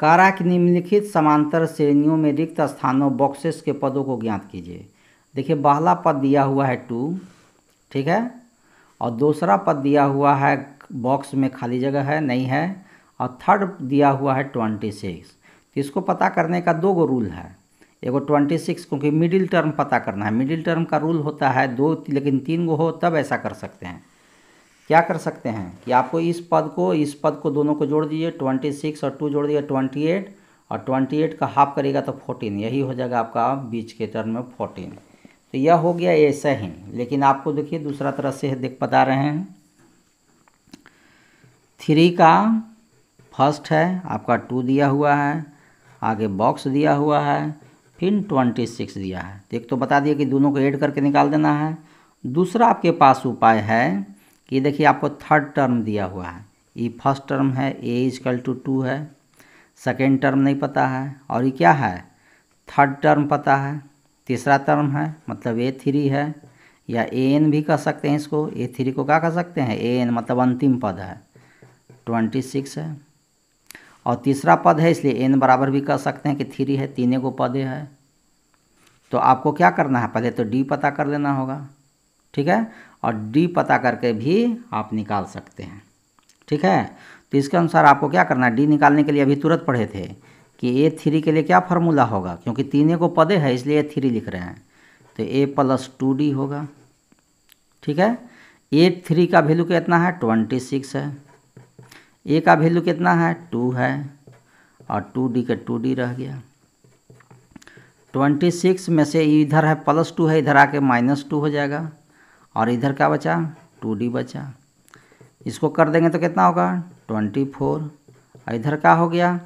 कारा की निम्नलिखित समांतर श्रेणियों में रिक्त स्थानों बॉक्सेस के पदों को ज्ञात कीजिए देखिए पहला पद दिया हुआ है टू ठीक है और दूसरा पद दिया हुआ है बॉक्स में खाली जगह है नहीं है और थर्ड दिया हुआ है ट्वेंटी सिक्स तो इसको पता करने का दो गो रूल है एगो ट्वेंटी सिक्स क्योंकि मिडिल टर्म पता करना है मिडिल टर्म का रूल होता है दो लेकिन तीन गो हो तब ऐसा कर सकते हैं क्या कर सकते हैं कि आपको इस पद को इस पद को दोनों को जोड़ दीजिए ट्वेंटी सिक्स और टू जोड़ दिए ट्वेंटी एट और ट्वेंटी एट का हाफ करेगा तो फोर्टीन यही हो जाएगा आपका बीच के टर्न में फोर्टीन तो यह हो गया ऐसा ही लेकिन आपको देखिए दूसरा तरह से देख बता रहे हैं थ्री का फर्स्ट है आपका टू दिया हुआ है आगे बॉक्स दिया हुआ है फिर ट्वेंटी सिक्स दिया है तो एक तो बता दिया कि दोनों को ऐड करके निकाल देना है दूसरा आपके पास उपाय है कि देखिए आपको थर्ड टर्म दिया हुआ है ये फर्स्ट टर्म है ए इजकल टू टू है सेकेंड टर्म नहीं पता है और ये क्या है थर्ड टर्म पता है तीसरा टर्म है मतलब ए थ्री है या ए एन भी कह सकते हैं इसको ए थ्री को क्या कह सकते हैं ए एन मतलब अंतिम पद है ट्वेंटी सिक्स है और तीसरा पद है इसलिए एन बराबर भी कह सकते हैं कि थ्री है तीनों को पदे है तो आपको क्या करना है पहले तो डी पता कर लेना होगा ठीक है और डी पता करके भी आप निकाल सकते हैं ठीक है तो इसके अनुसार आपको क्या करना है डी निकालने के लिए अभी तुरंत पढ़े थे कि ए थ्री के लिए क्या फार्मूला होगा क्योंकि तीनों को पदे है इसलिए ए थ्री लिख रहे हैं तो ए प्लस टू डी होगा ठीक है ए थ्री का वैल्यू कितना है ट्वेंटी सिक्स है ए का वैल्यू कितना है टू है और टू डी का टू डी रह गया ट्वेंटी सिक्स में से इधर है प्लस टू है इधर आके माइनस टू हो जाएगा और इधर क्या बचा टू डी बचा इसको कर देंगे तो कितना होगा ट्वेंटी फोर और इधर क्या हो गया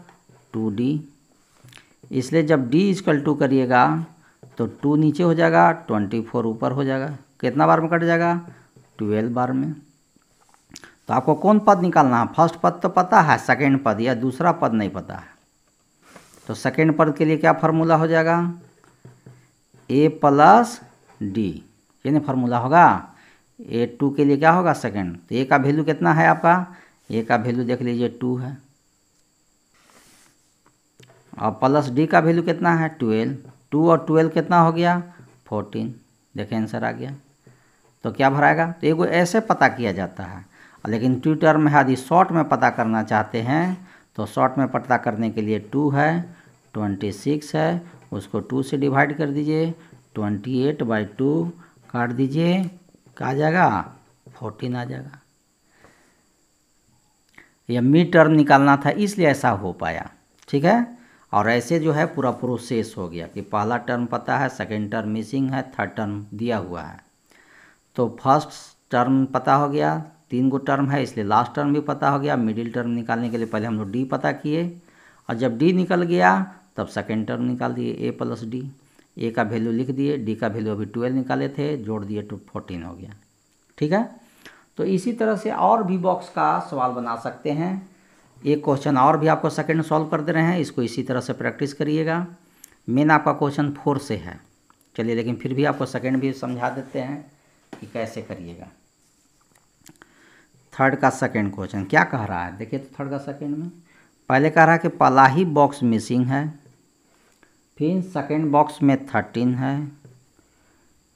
टू डी इसलिए जब डी इजकल टू करिएगा तो टू नीचे हो जाएगा ट्वेंटी फोर ऊपर हो जाएगा कितना बार में कट जाएगा ट्वेल्व बार में तो आपको कौन पद निकालना है फर्स्ट पद तो पता है सेकेंड पद या दूसरा पद नहीं पता है तो सेकेंड पद के लिए क्या फार्मूला हो जाएगा ए प्लस डी नहीं फार्मूला होगा ए टू के लिए क्या होगा सेकेंड तो ए का वैल्यू कितना है आपका ए का वैल्यू देख लीजिए टू है और प्लस डी का वैल्यू कितना है ट्वेल्व टू और ट्वेल्व कितना हो गया फोर्टीन देखें आंसर आ गया तो क्या भराएगा तो एगो ऐसे पता किया जाता है लेकिन ट्विटर में यदि शॉर्ट में पता करना चाहते हैं तो शॉर्ट में पता करने के लिए टू है ट्वेंटी सिक्स है उसको टू से डिवाइड कर दीजिए ट्वेंटी एट बाई टू काट दीजिए क्या आ जाएगा फोर्टीन आ जाएगा यह मिड टर्म निकालना था इसलिए ऐसा हो पाया ठीक है और ऐसे जो है पूरा प्रोसेस हो गया कि पहला टर्म पता है सेकेंड टर्म मिसिंग है थर्ड टर्म दिया हुआ है तो फर्स्ट टर्म पता हो गया तीन गो टर्म है इसलिए लास्ट टर्म भी पता हो गया मिडिल टर्म निकालने के लिए पहले हम लोग डी पता किए और जब डी निकल गया तब सेकेंड टर्म निकाल दिए ए प्लस डी ए का वैल्यू लिख दिए डी का वैल्यू अभी ट्वेल्व निकाले थे जोड़ दिए टू तो फोर्टीन हो गया ठीक है तो इसी तरह से और भी बॉक्स का सवाल बना सकते हैं एक क्वेश्चन और भी आपको सेकेंड सॉल्व कर दे रहे हैं इसको इसी तरह से प्रैक्टिस करिएगा मेन आपका क्वेश्चन फोर से है चलिए लेकिन फिर भी आपको सेकेंड भी समझा देते हैं कि कैसे करिएगा थर्ड का सेकेंड क्वेश्चन क्या कह रहा है देखिए तो थर्ड का सेकेंड में पहले कह रहा है कि पलाही बॉक्स मिसिंग है फिर सेकेंड बॉक्स में थर्टीन है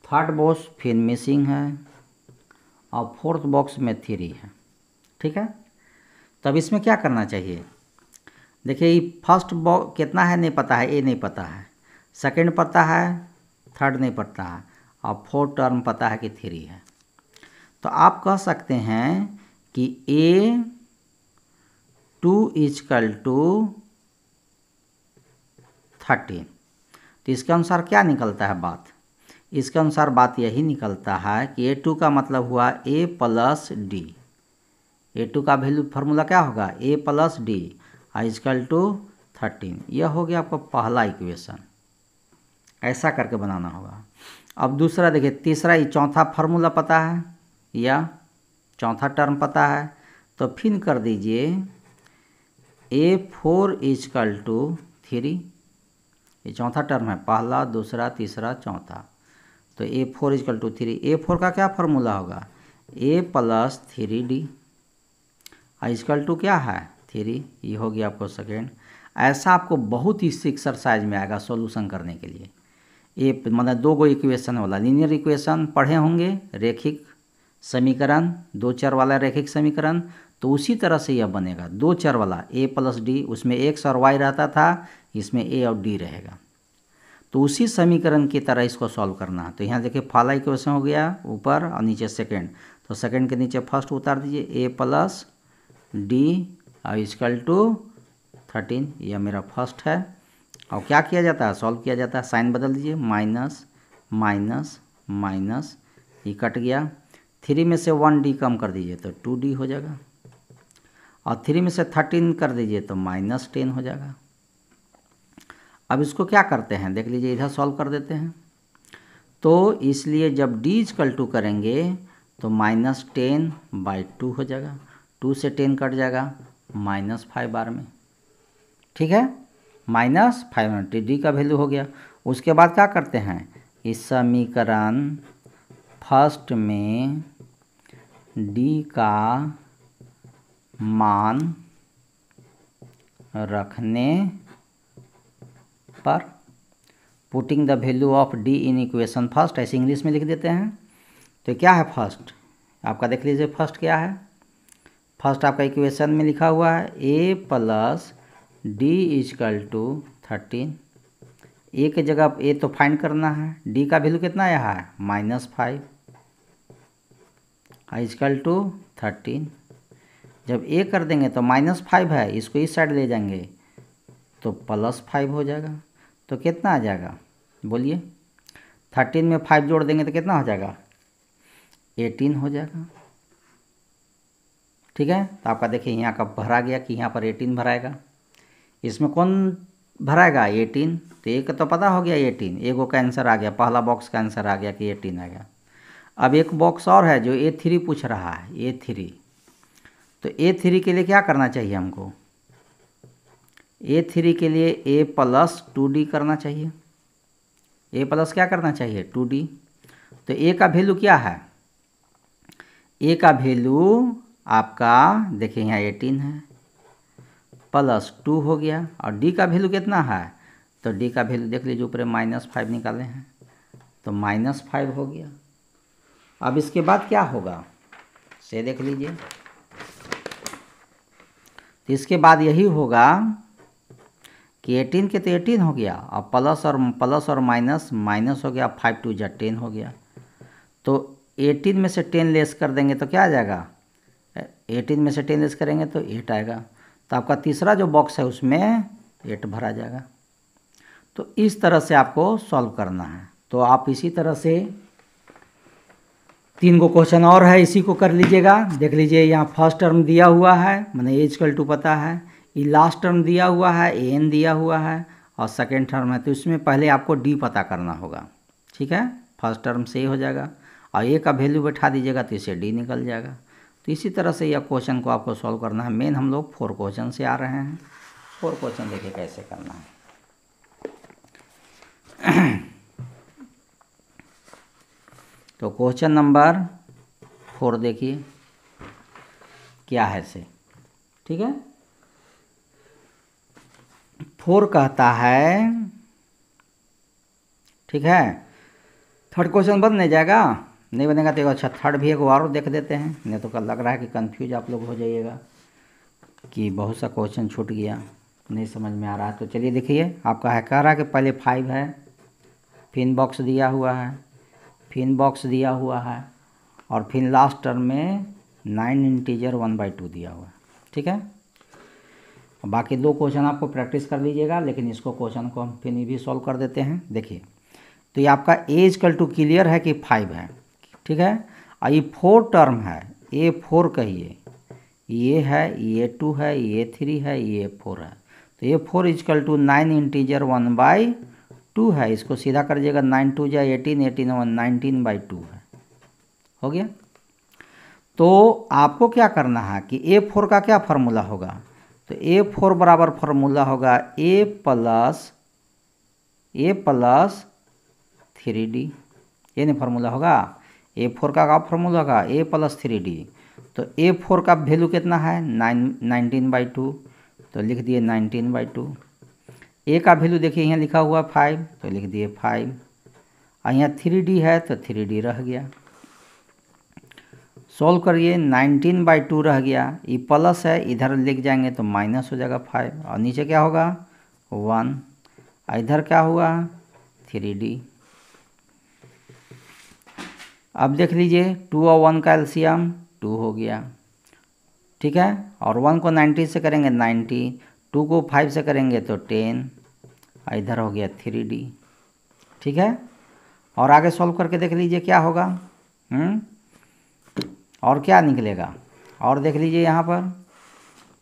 थर्ड बॉक्स फिर मिसिंग है और फोर्थ बॉक्स में थ्री है ठीक है तब इसमें क्या करना चाहिए देखिए ये फर्स्ट बॉक्स कितना है नहीं पता है ये नहीं पता है सेकेंड पता है थर्ड नहीं पता है और फोर्थ टर्म पता है कि थ्री है तो आप कह सकते हैं कि a two is equal to thirteen तो इसके अनुसार क्या निकलता है बात इसके अनुसार बात यही निकलता है कि ए टू का मतलब हुआ ए प्लस डी ए टू का वैल्यू फार्मूला क्या होगा ए plus d is equal to thirteen यह हो गया आपका पहला इक्वेशन ऐसा करके बनाना होगा अब दूसरा देखिए तीसरा ये चौथा फार्मूला पता है या चौथा टर्म पता है तो फिन कर दीजिए a four is equal to three ये चौथा टर्म है पहला दूसरा तीसरा चौथा तो a four is equal to three a four का क्या फॉर्मूला होगा ए plus three d is equal to क्या है थ्री ये हो गया आपको सेकेंड ऐसा आपको बहुत ही एक्सरसाइज में आएगा सॉल्यूशन करने के लिए ये मतलब दो गो इक्वेशन वाला लीनियर इक्वेशन पढ़े होंगे रेखिक समीकरण दो चर वाला रेखिक समीकरण तो उसी तरह से यह बनेगा दो चर वाला ए प्लस डी उसमें एक्स और वाई रहता था इसमें ए और डी रहेगा तो उसी समीकरण की तरह इसको सॉल्व करना है तो यहाँ देखिए फाला इक्वेशन हो गया ऊपर और नीचे सेकेंड तो सेकेंड के नीचे फर्स्ट उतार दीजिए ए प्लस डी और इसकल टू थर्टीन यह मेरा फर्स्ट है और क्या किया जाता है सॉल्व किया जाता है साइन बदल दीजिए माइनस माइनस माइनस ये कट गया थ्री में से वन डी कम कर दीजिए तो टू डी हो जाएगा और थ्री में से थर्टीन कर दीजिए तो माइनस टेन हो जाएगा अब इसको क्या करते हैं देख लीजिए इधर सॉल्व कर देते हैं तो इसलिए जब डी इजकल टू करेंगे तो माइनस टेन बाई टू हो जाएगा टू से टेन कट जाएगा माइनस फाइव बार में ठीक है माइनस फाइव हंड्रेड डी का वैल्यू हो गया उसके बाद क्या करते हैं इस समीकरण फर्स्ट में डी का मान रखने पर putting the value of d in equation first ऐसे इंग्लिश में लिख देते हैं तो क्या है फर्स्ट आपका देख लीजिए फर्स्ट क्या है फर्स्ट आपका इक्वेशन में लिखा हुआ है ए plus d is equal to thirteen a के जगह ए तो फाइंड करना है डी का वैल्यू कितना यहाँ है minus five is equal to thirteen जब ए कर देंगे तो माइनस फाइव है इसको इस साइड ले जाएंगे तो प्लस फाइव हो जाएगा तो कितना आ जाएगा बोलिए थर्टीन में फाइव जोड़ देंगे तो कितना हो जाएगा एटीन हो जाएगा ठीक है तो आपका देखिए यहाँ का भरा गया कि यहाँ पर एटीन भराएगा इसमें कौन भराएगा एटीन तो एक तो पता हो गया एटीन एगो का आंसर आ गया पहला बॉक्स का आंसर आ गया कि एटीन आ गया अब एक बॉक्स और है जो ए थ्री पूछ रहा है ए थ्री तो ए थ्री के लिए क्या करना चाहिए हमको ए थ्री के लिए ए प्लस टू डी करना चाहिए ए प्लस क्या करना चाहिए टू डी तो ए का वैल्यू क्या है ए का वैल्यू आपका देखिए यहाँ एटीन है प्लस टू हो गया और डी का वैल्यू कितना है तो डी का वैल्यू देख लीजिए ऊपर माइनस फाइव निकाले हैं तो माइनस फाइव हो गया अब इसके बाद क्या होगा से देख लीजिए तो इसके बाद यही होगा कि एटीन के तो एटीन हो गया और प्लस और प्लस और माइनस माइनस हो गया फाइव टू जै टेन हो गया तो एटीन में से टेन लेस कर देंगे तो क्या आ जाएगा एटीन में से टेन लेस करेंगे तो एट आएगा तो आपका तीसरा जो बॉक्स है उसमें एट भरा जाएगा तो इस तरह से आपको सॉल्व करना है तो आप इसी तरह से तीन गो क्वेश्चन और है इसी को कर लीजिएगा देख लीजिए यहाँ फर्स्ट टर्म दिया हुआ है मैंने एज कल टू पता है ये लास्ट टर्म दिया हुआ है ए एन दिया हुआ है और सेकेंड टर्म है तो इसमें पहले आपको डी पता करना होगा ठीक है फर्स्ट टर्म से हो जाएगा और ए का वैल्यू बैठा दीजिएगा तो इसे डी निकल जाएगा तो इसी तरह से यह क्वेश्चन को आपको सॉल्व करना है मेन हम लोग फोर क्वेश्चन से आ रहे हैं फोर क्वेश्चन देखिए कैसे करना है तो क्वेश्चन नंबर फोर देखिए क्या है से ठीक है फोर कहता है ठीक है थर्ड क्वेश्चन बन नहीं जाएगा नहीं बनेगा तो अच्छा थर्ड भी एक बार देख देते हैं नहीं तो कल लग रहा है कि कंफ्यूज आप लोग हो जाइएगा कि बहुत सा क्वेश्चन छूट गया नहीं समझ में आ रहा है तो चलिए देखिए आपका है कह रहा है कि पहले फाइव है फिन बॉक्स दिया हुआ है फिन बॉक्स दिया हुआ है और फिर लास्ट टर्म में nine integer one by two दिया हुआ है ठीक है बाकी दो क्वेश्चन आपको प्रैक्टिस कर लीजिएगा लेकिन इसको क्वेश्चन को हम फिर भी सॉल्व कर देते हैं देखिए तो ये आपका ए कल टू क्लियर है कि फाइव है ठीक है और ये फोर टर्म है ए फोर कहिए ये है ये टू है ये थ्री है ये फोर है तो ये four is equal to nine integer one by two है इसको सीधा कर दीजिएगा नाइन टू या eighteen eighteen one nineteen by two है हो गया तो आपको क्या करना है कि ए फोर का क्या फार्मूला होगा तो ए फोर बराबर फॉर्मूला होगा ए प्लस ए प्लस थ्री डी ये नहीं फॉर्मूला होगा ए फोर का क्या फॉर्मूला होगा ए प्लस थ्री डी तो ए फोर का वैल्यू कितना है नाइन नाइनटीन बाई टू तो लिख दिए नाइनटीन बाई टू ए का वैल्यू देखिए यहाँ लिखा हुआ फाइव तो लिख दिए फाइव और यहाँ थ्री डी है तो थ्री डी रह गया सोल्व करिए 19 बाई टू रह गया ये प्लस है इधर लिख जाएंगे तो माइनस हो जाएगा फाइव और नीचे क्या होगा वन इधर क्या हुआ थ्री डी अब देख लीजिए टू और वन का एल्सियम टू हो गया ठीक है और वन को नाइन्टी से करेंगे नाइन्टी टू को फाइव से करेंगे तो टेन इधर हो गया थ्री डी ठीक है और आगे सॉल्व करके देख लीजिए क्या होगा हुँ? हम्म? और क्या निकलेगा और देख लीजिए यहाँ पर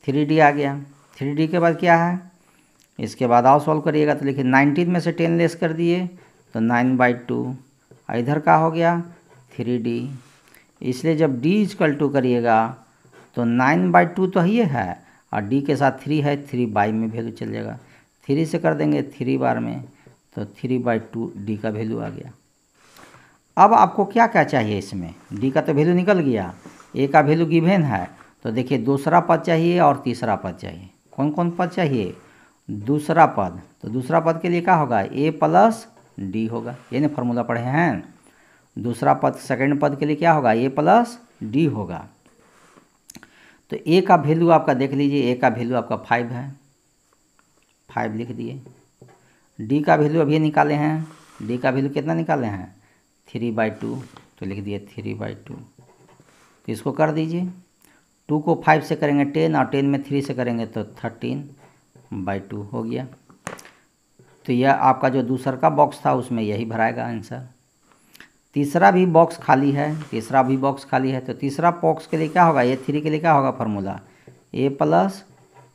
थ्री डी आ गया थ्री डी के बाद क्या है इसके बाद और सॉल्व करिएगा तो लिखिए नाइनटीन में से टेन लेस कर दिए तो नाइन बाई टू इधर का हो गया थ्री डी इसलिए जब डी इजकल टू करिएगा तो नाइन बाई टू तो ये है और डी के साथ थ्री है थ्री बाई में वैल्यू चल जाएगा थ्री से कर देंगे थ्री बार में तो थ्री बाई टू डी का वैल्यू आ गया अब आपको क्या क्या चाहिए इसमें डी का तो वैल्यू निकल गया ए का वैल्यू गिवेन है तो देखिए दूसरा पद चाहिए और तीसरा पद चाहिए कौन कौन पद चाहिए दूसरा पद तो दूसरा पद के लिए क्या होगा ए प्लस डी होगा ये ना फॉर्मूला पढ़े हैं दूसरा पद सेकंड पद के लिए क्या होगा ए प्लस डी होगा तो ए का वैल्यू आपका देख लीजिए ए का वैल्यू आपका फाइव है फाइव लिख दिए डी का वैल्यू अभी निकाले हैं डी का वैल्यू कितना निकाले हैं थ्री बाई टू तो लिख दिए थ्री बाई टू तो इसको कर दीजिए टू को फाइव से करेंगे टेन और टेन में थ्री से करेंगे तो थर्टीन बाई टू हो गया तो यह आपका जो दूसर का बॉक्स था उसमें यही भराएगा आंसर तीसरा भी बॉक्स खाली है तीसरा भी बॉक्स खाली है तो तीसरा बॉक्स के लिए क्या होगा ये थ्री के लिए क्या होगा formula a plus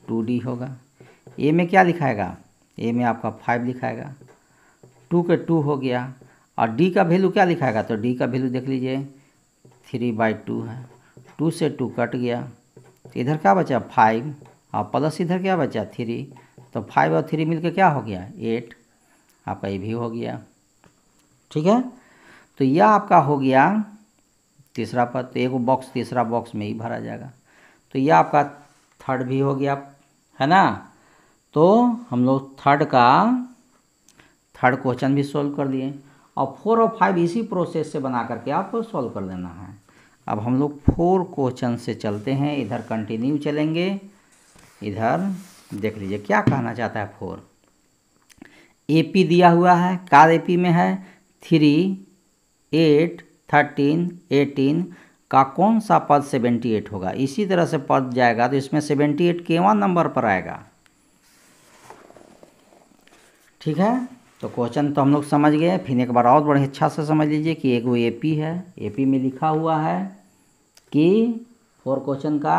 two D होगा ए में क्या लिखाएगा ए में आपका फाइव लिखाएगा टू के टू हो गया और डी का वैल्यू क्या लिखाएगा तो डी का वैल्यू देख लीजिए थ्री बाई टू है टू से टू कट गया तो इधर क्या बचा फाइव और प्लस इधर क्या बचा थ्री तो फाइव और थ्री मिलकर क्या हो गया एट आपका ये भी हो गया ठीक है तो यह आपका हो गया तीसरा पद तो एक बॉक्स तीसरा बॉक्स में ही भरा जाएगा तो यह आपका थर्ड भी हो गया है ना तो हम लोग थर्ड का थर्ड क्वेश्चन भी सॉल्व कर दिए और फोर और फाइव इसी प्रोसेस से बना करके आपको सॉल्व कर लेना है अब हम लोग फोर क्वेश्चन से चलते हैं इधर कंटिन्यू चलेंगे इधर देख लीजिए क्या कहना चाहता है फोर एपी दिया हुआ है कार एपी में है थ्री एट थर्टीन एटीन का कौन सा पद सेवेंटी एट होगा इसी तरह से पद जाएगा तो इसमें सेवेंटी एट केवा नंबर पर आएगा ठीक है तो क्वेश्चन तो हम लोग समझ गए फिर एक बार और बड़े अच्छा से समझ लीजिए कि एक वो ए पी है ए पी में लिखा हुआ है कि फोर क्वेश्चन का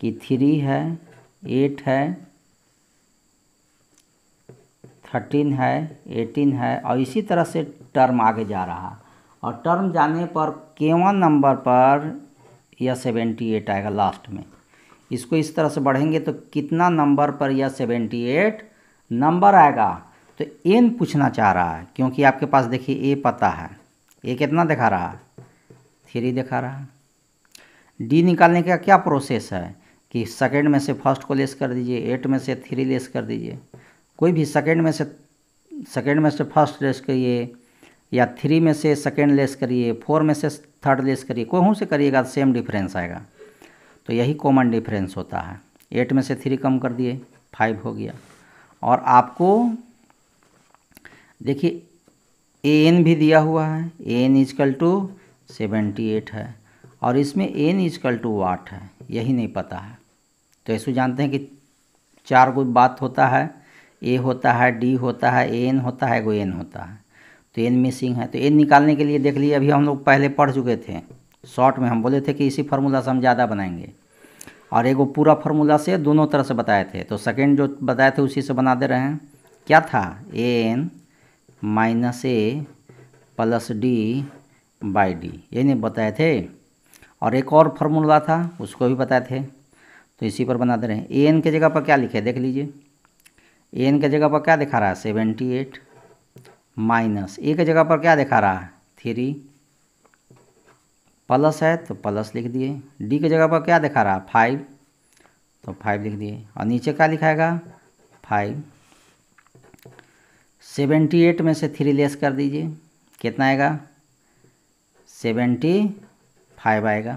कि थ्री है एट है थर्टीन है एटीन है और इसी तरह से टर्म आगे जा रहा और टर्म जाने पर केवन नंबर पर यह सेवेंटी एट आएगा लास्ट में इसको इस तरह से बढ़ेंगे तो कितना नंबर पर यह सेवेंटी एट नंबर आएगा तो एन पूछना चाह रहा है क्योंकि आपके पास देखिए ए पता है ए कितना दिखा रहा है थ्री दिखा रहा है डी निकालने का क्या प्रोसेस है कि सेकेंड में से फर्स्ट को लेस कर दीजिए एट में से थ्री लेस कर दीजिए कोई भी सेकेंड में से सेकेंड में से फर्स्ट लेस करिए या थ्री में से सेकेंड लेस करिए फोर में से थर्ड लेस करिए कोहू से करिएगा सेम डिफरेंस आएगा तो यही कॉमन डिफरेंस होता है एट में से थ्री कम कर दिए फाइव हो गया और आपको देखिए ए एन भी दिया हुआ है ए n is equal to seventy eight है और इसमें एन इजकल टू वाट है यही नहीं पता है तो ऐसे जानते हैं कि चार गो बात होता है ए होता है डी होता है ए एन होता है गो एन होता है तो एन मिसिंग है तो एन निकालने के लिए देख लिए अभी हम लोग पहले पढ़ चुके थे शॉर्ट में हम बोले थे कि इसी फार्मूला से हम ज़्यादा बनाएंगे और एक वो पूरा फार्मूला से दोनों तरह से बताए थे तो सेकेंड जो बताए थे उसी से बना दे रहे हैं क्या था a N minus A plus D by d ये नहीं बताए थे और एक और फॉर्मूला था उसको भी बताए थे तो इसी पर बनाते रहे ए एन के जगह पर क्या लिखे देख लीजिए ए एन के जगह पर क्या दिखा रहा है सेवेंटी एट माइनस ए के जगह पर क्या दिखा रहा है थ्री प्लस है तो प्लस लिख दिए डी के जगह पर क्या दिखा रहा है फाइव तो फाइव लिख दिए और नीचे क्या लिखाएगा फाइव सेवेंटी एट में से थ्री लेस कर दीजिए कितना आएगा सेवेंटी फाइव आएगा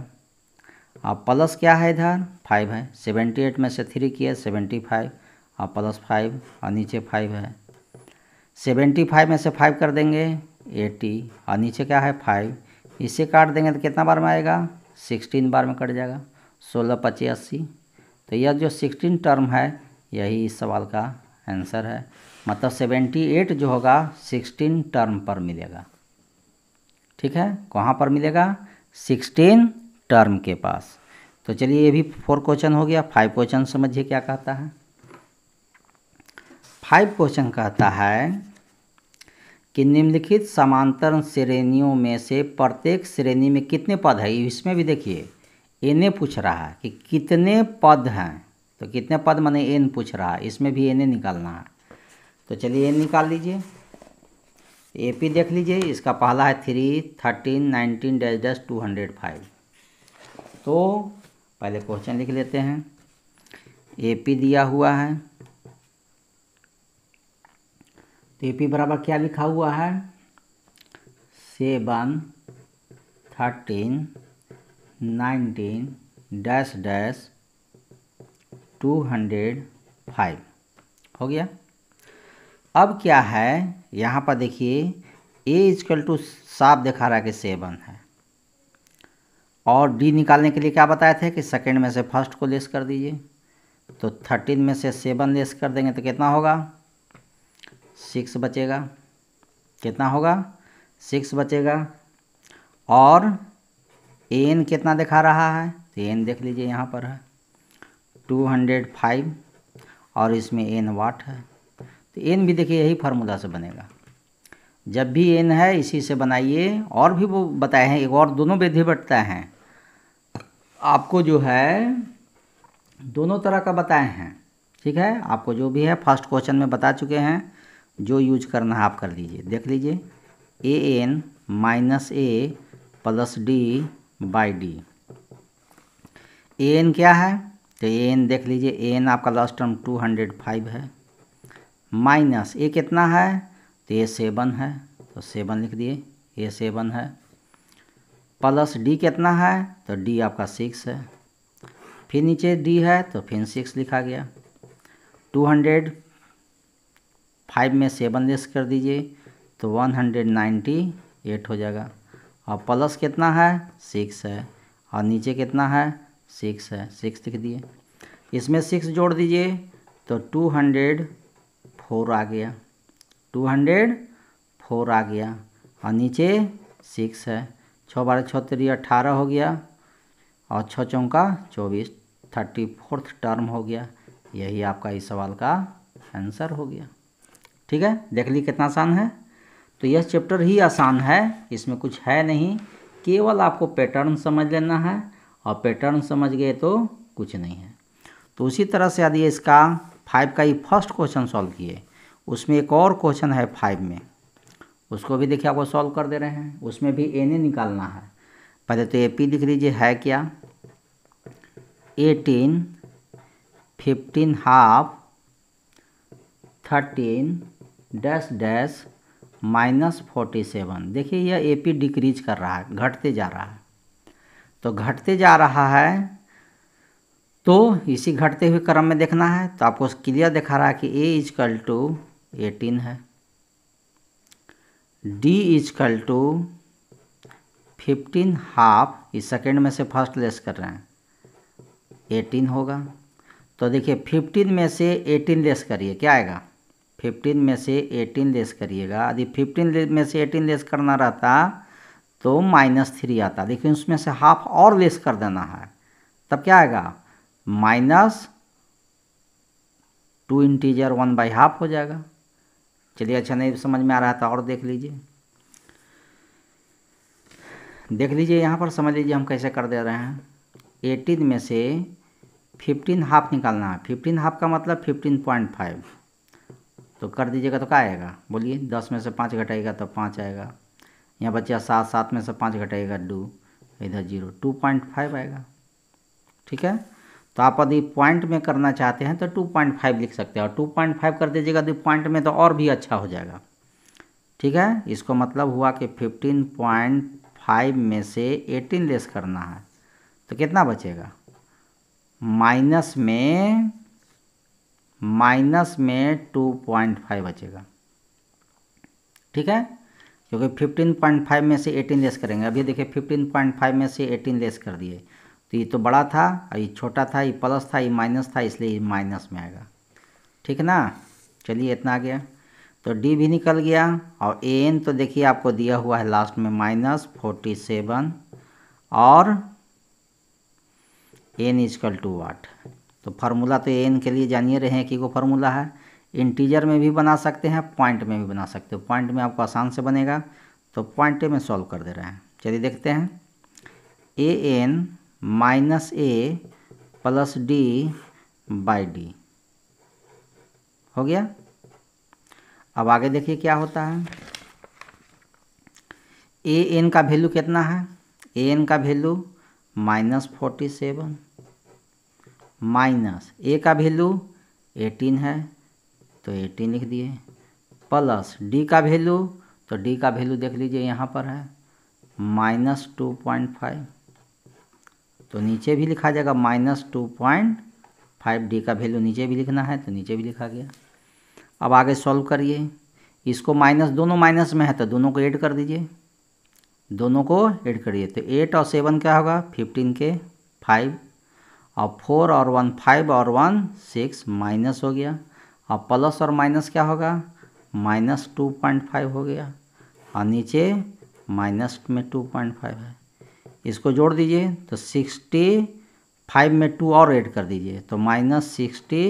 और प्लस क्या है इधर फाइव है सेवेंटी एट में से थ्री किया सेवेंटी फाइव और प्लस फाइव और नीचे फाइव है सेवेंटी फाइव में से फाइव कर देंगे एटी और नीचे क्या है फाइव इसे काट देंगे तो कितना बार में आएगा सिक्सटीन बार में कट जाएगा सोलह पच्चीस अस्सी तो यह जो सिक्सटीन टर्म है यही इस सवाल का आंसर है मतलब सेवेंटी एट जो होगा सिक्सटीन टर्म पर मिलेगा ठीक है कहाँ पर मिलेगा सिक्सटीन टर्म के पास तो चलिए ये भी फोर क्वेश्चन हो गया फाइव क्वेश्चन समझिए क्या कहता है फाइव क्वेश्चन कहता है कि निम्नलिखित समांतर श्रेणियों में से प्रत्येक श्रेणी में कितने पद है इसमें भी देखिए एन ए पूछ रहा है कि कितने पद हैं तो कितने पद मैंने एन पूछ रहा है इसमें भी एन ए निकालना है तो चलिए ये निकाल लीजिए ए पी देख लीजिए इसका पहला है three thirteen nineteen dash dash two hundred five तो पहले क्वेश्चन लिख लेते हैं ए पी दिया हुआ है तो ए पी बराबर क्या लिखा हुआ है seven thirteen nineteen dash dash two hundred five हो गया अब क्या है यहाँ पर देखिए ए इजक्ल टू साफ दिखा रहा है कि सेवन है और डी निकालने के लिए क्या बताया था कि सेकेंड में से फर्स्ट को लेस कर दीजिए तो थर्टीन में से सेवन लेस कर देंगे तो कितना होगा सिक्स बचेगा कितना होगा सिक्स बचेगा और एन कितना दिखा रहा है तो एन देख लीजिए यहाँ पर है टू हंड्रेड फाइव और इसमें एन वाट है तो एन भी देखिए यही फार्मूला से बनेगा जब भी एन है इसी से बनाइए और भी वो बताए हैं एक और दोनों विधि बटता है आपको जो है दोनों तरह का बताए हैं ठीक है आपको जो भी है फर्स्ट क्वेश्चन में बता चुके हैं जो यूज करना है आप कर लीजिए देख लीजिए A N minus A plus D by D A n क्या है तो ए एन देख लीजिए ए एन आपका last term two hundred five है माइनस ये कितना है तो ये सेवन है तो सेवन लिख दिए ये सेवन है प्लस डी कितना है तो डी आपका सिक्स है फिर नीचे डी है तो फिर सिक्स लिखा गया टू हंड्रेड फाइव में सेवन लेस कर दीजिए तो वन हंड्रेड नाइन्टी एट हो जाएगा और प्लस कितना है सिक्स है और नीचे कितना है सिक्स है सिक्स लिख दिए इसमें सिक्स जोड़ दीजिए तो टू हंड्रेड फोर आ गया टू हंड्रेड फोर आ गया और नीचे सिक्स है छः बारह तेरी अट्ठारह हो गया और छः चौका चौबीस थर्टी फोर्थ टर्म हो गया यही आपका इस सवाल का आंसर हो गया ठीक है देख ली कितना आसान है तो यह चैप्टर ही आसान है इसमें कुछ है नहीं केवल आपको पैटर्न समझ लेना है और पैटर्न समझ गए तो कुछ नहीं है तो उसी तरह से यदि इसका फाइव का ये फर्स्ट क्वेश्चन सॉल्व किए उसमें एक और क्वेश्चन है फाइव में उसको भी देखिए आपको सॉल्व कर दे रहे हैं उसमें भी एन ए निकालना है पहले तो ए पी लिख लीजिए है क्या eighteen fifteen half thirteen dash dash minus forty seven देखिए यह ए पी डिक्रीज कर रहा है घटते जा रहा है तो घटते जा रहा है तो इसी घटते हुए क्रम में देखना है तो आपको क्लियर दिखा रहा है कि ए इजकल टू एटीन है d is equal to fifteen half इस सेकेंड में से फर्स्ट लेस कर रहे हैं एटीन होगा तो देखिए फिफ्टीन में से एटीन लेस करिए क्या आएगा फिफ्टीन में से एटीन लेस करिएगा यदि फिफ्टीन में से एटीन लेस करना रहता तो माइनस थ्री आता लेकिन उसमें से हाफ और लेस कर देना है तब क्या आएगा minus two integer one by half हो जाएगा चलिए अच्छा नहीं समझ में आ रहा था तो और देख लीजिए देख लीजिए यहाँ पर समझ लीजिए हम कैसे कर दे रहे हैं एटीन में से फिफ्टीन हाफ निकालना है फिफ्टीन हाफ का मतलब फिफ्टीन पॉइंट फाइव तो कर दीजिएगा तो क्या आएगा बोलिए दस में से पाँच घटाएगा तो पाँच आएगा यहाँ बच्चा सात सात में से पाँच घटाएगा डू इधर जीरो टू पॉइंट फाइव आएगा ठीक है तो आप यदि पॉइंट में करना चाहते हैं तो टू पॉइंट फाइव लिख सकते हैं और टू पॉइंट फाइव कर दीजिएगा यदि पॉइंट में तो और भी अच्छा हो जाएगा ठीक है इसको मतलब हुआ कि फिफ्टीन पॉइंट फाइव में से एटीन लेस करना है तो कितना बचेगा माइनस में माइनस में टू पॉइंट फाइव बचेगा ठीक है क्योंकि फिफ्टीन पॉइंट फाइव में से एटीन लेस करेंगे अभी देखिए फिफ्टीन पॉइंट फाइव में से एटीन लेस कर दिए तो ये तो बड़ा था और ये छोटा था ये प्लस था ये माइनस था इसलिए ये माइनस में आएगा ठीक ना चलिए इतना आ गया तो डी भी निकल गया और ए एन तो देखिए आपको दिया हुआ है लास्ट में माइनस फोर्टी सेवन और एन इजकल टू वाट तो फार्मूला तो एन के लिए जानिए रहे हैं कि वो फार्मूला है इंटीजर में भी बना सकते हैं पॉइंट में भी बना सकते हो पॉइंट में आपको आसान से बनेगा तो पॉइंट में सॉल्व कर दे रहे हैं चलिए देखते हैं a N minus A plus D by d हो गया अब आगे देखिए क्या होता है ए एन का वैल्यू कितना है ए एन का value minus forty seven minus ए का वैल्यू एटीन है तो एटीन लिख दिए प्लस डी का वैल्यू तो डी का वैल्यू देख लीजिए यहाँ पर है माइनस टू पॉइंट फाइव तो नीचे भी लिखा जाएगा minus two point five d का वैल्यू नीचे भी लिखना है तो नीचे भी लिखा गया अब आगे सॉल्व करिए इसको माइनस दोनों माइनस में है तो दोनों को ऐड कर दीजिए दोनों को ऐड करिए तो एट और सेवन क्या होगा फिफ्टीन के फाइव और फोर और वन फाइव और वन सिक्स माइनस हो गया और प्लस और माइनस क्या होगा माइनस टू पॉइंट फाइव हो गया और नीचे माइनस में टू पॉइंट फाइव है इसको जोड़ दीजिए तो सिक्सटी फाइव में टू और ऐड कर दीजिए तो minus sixty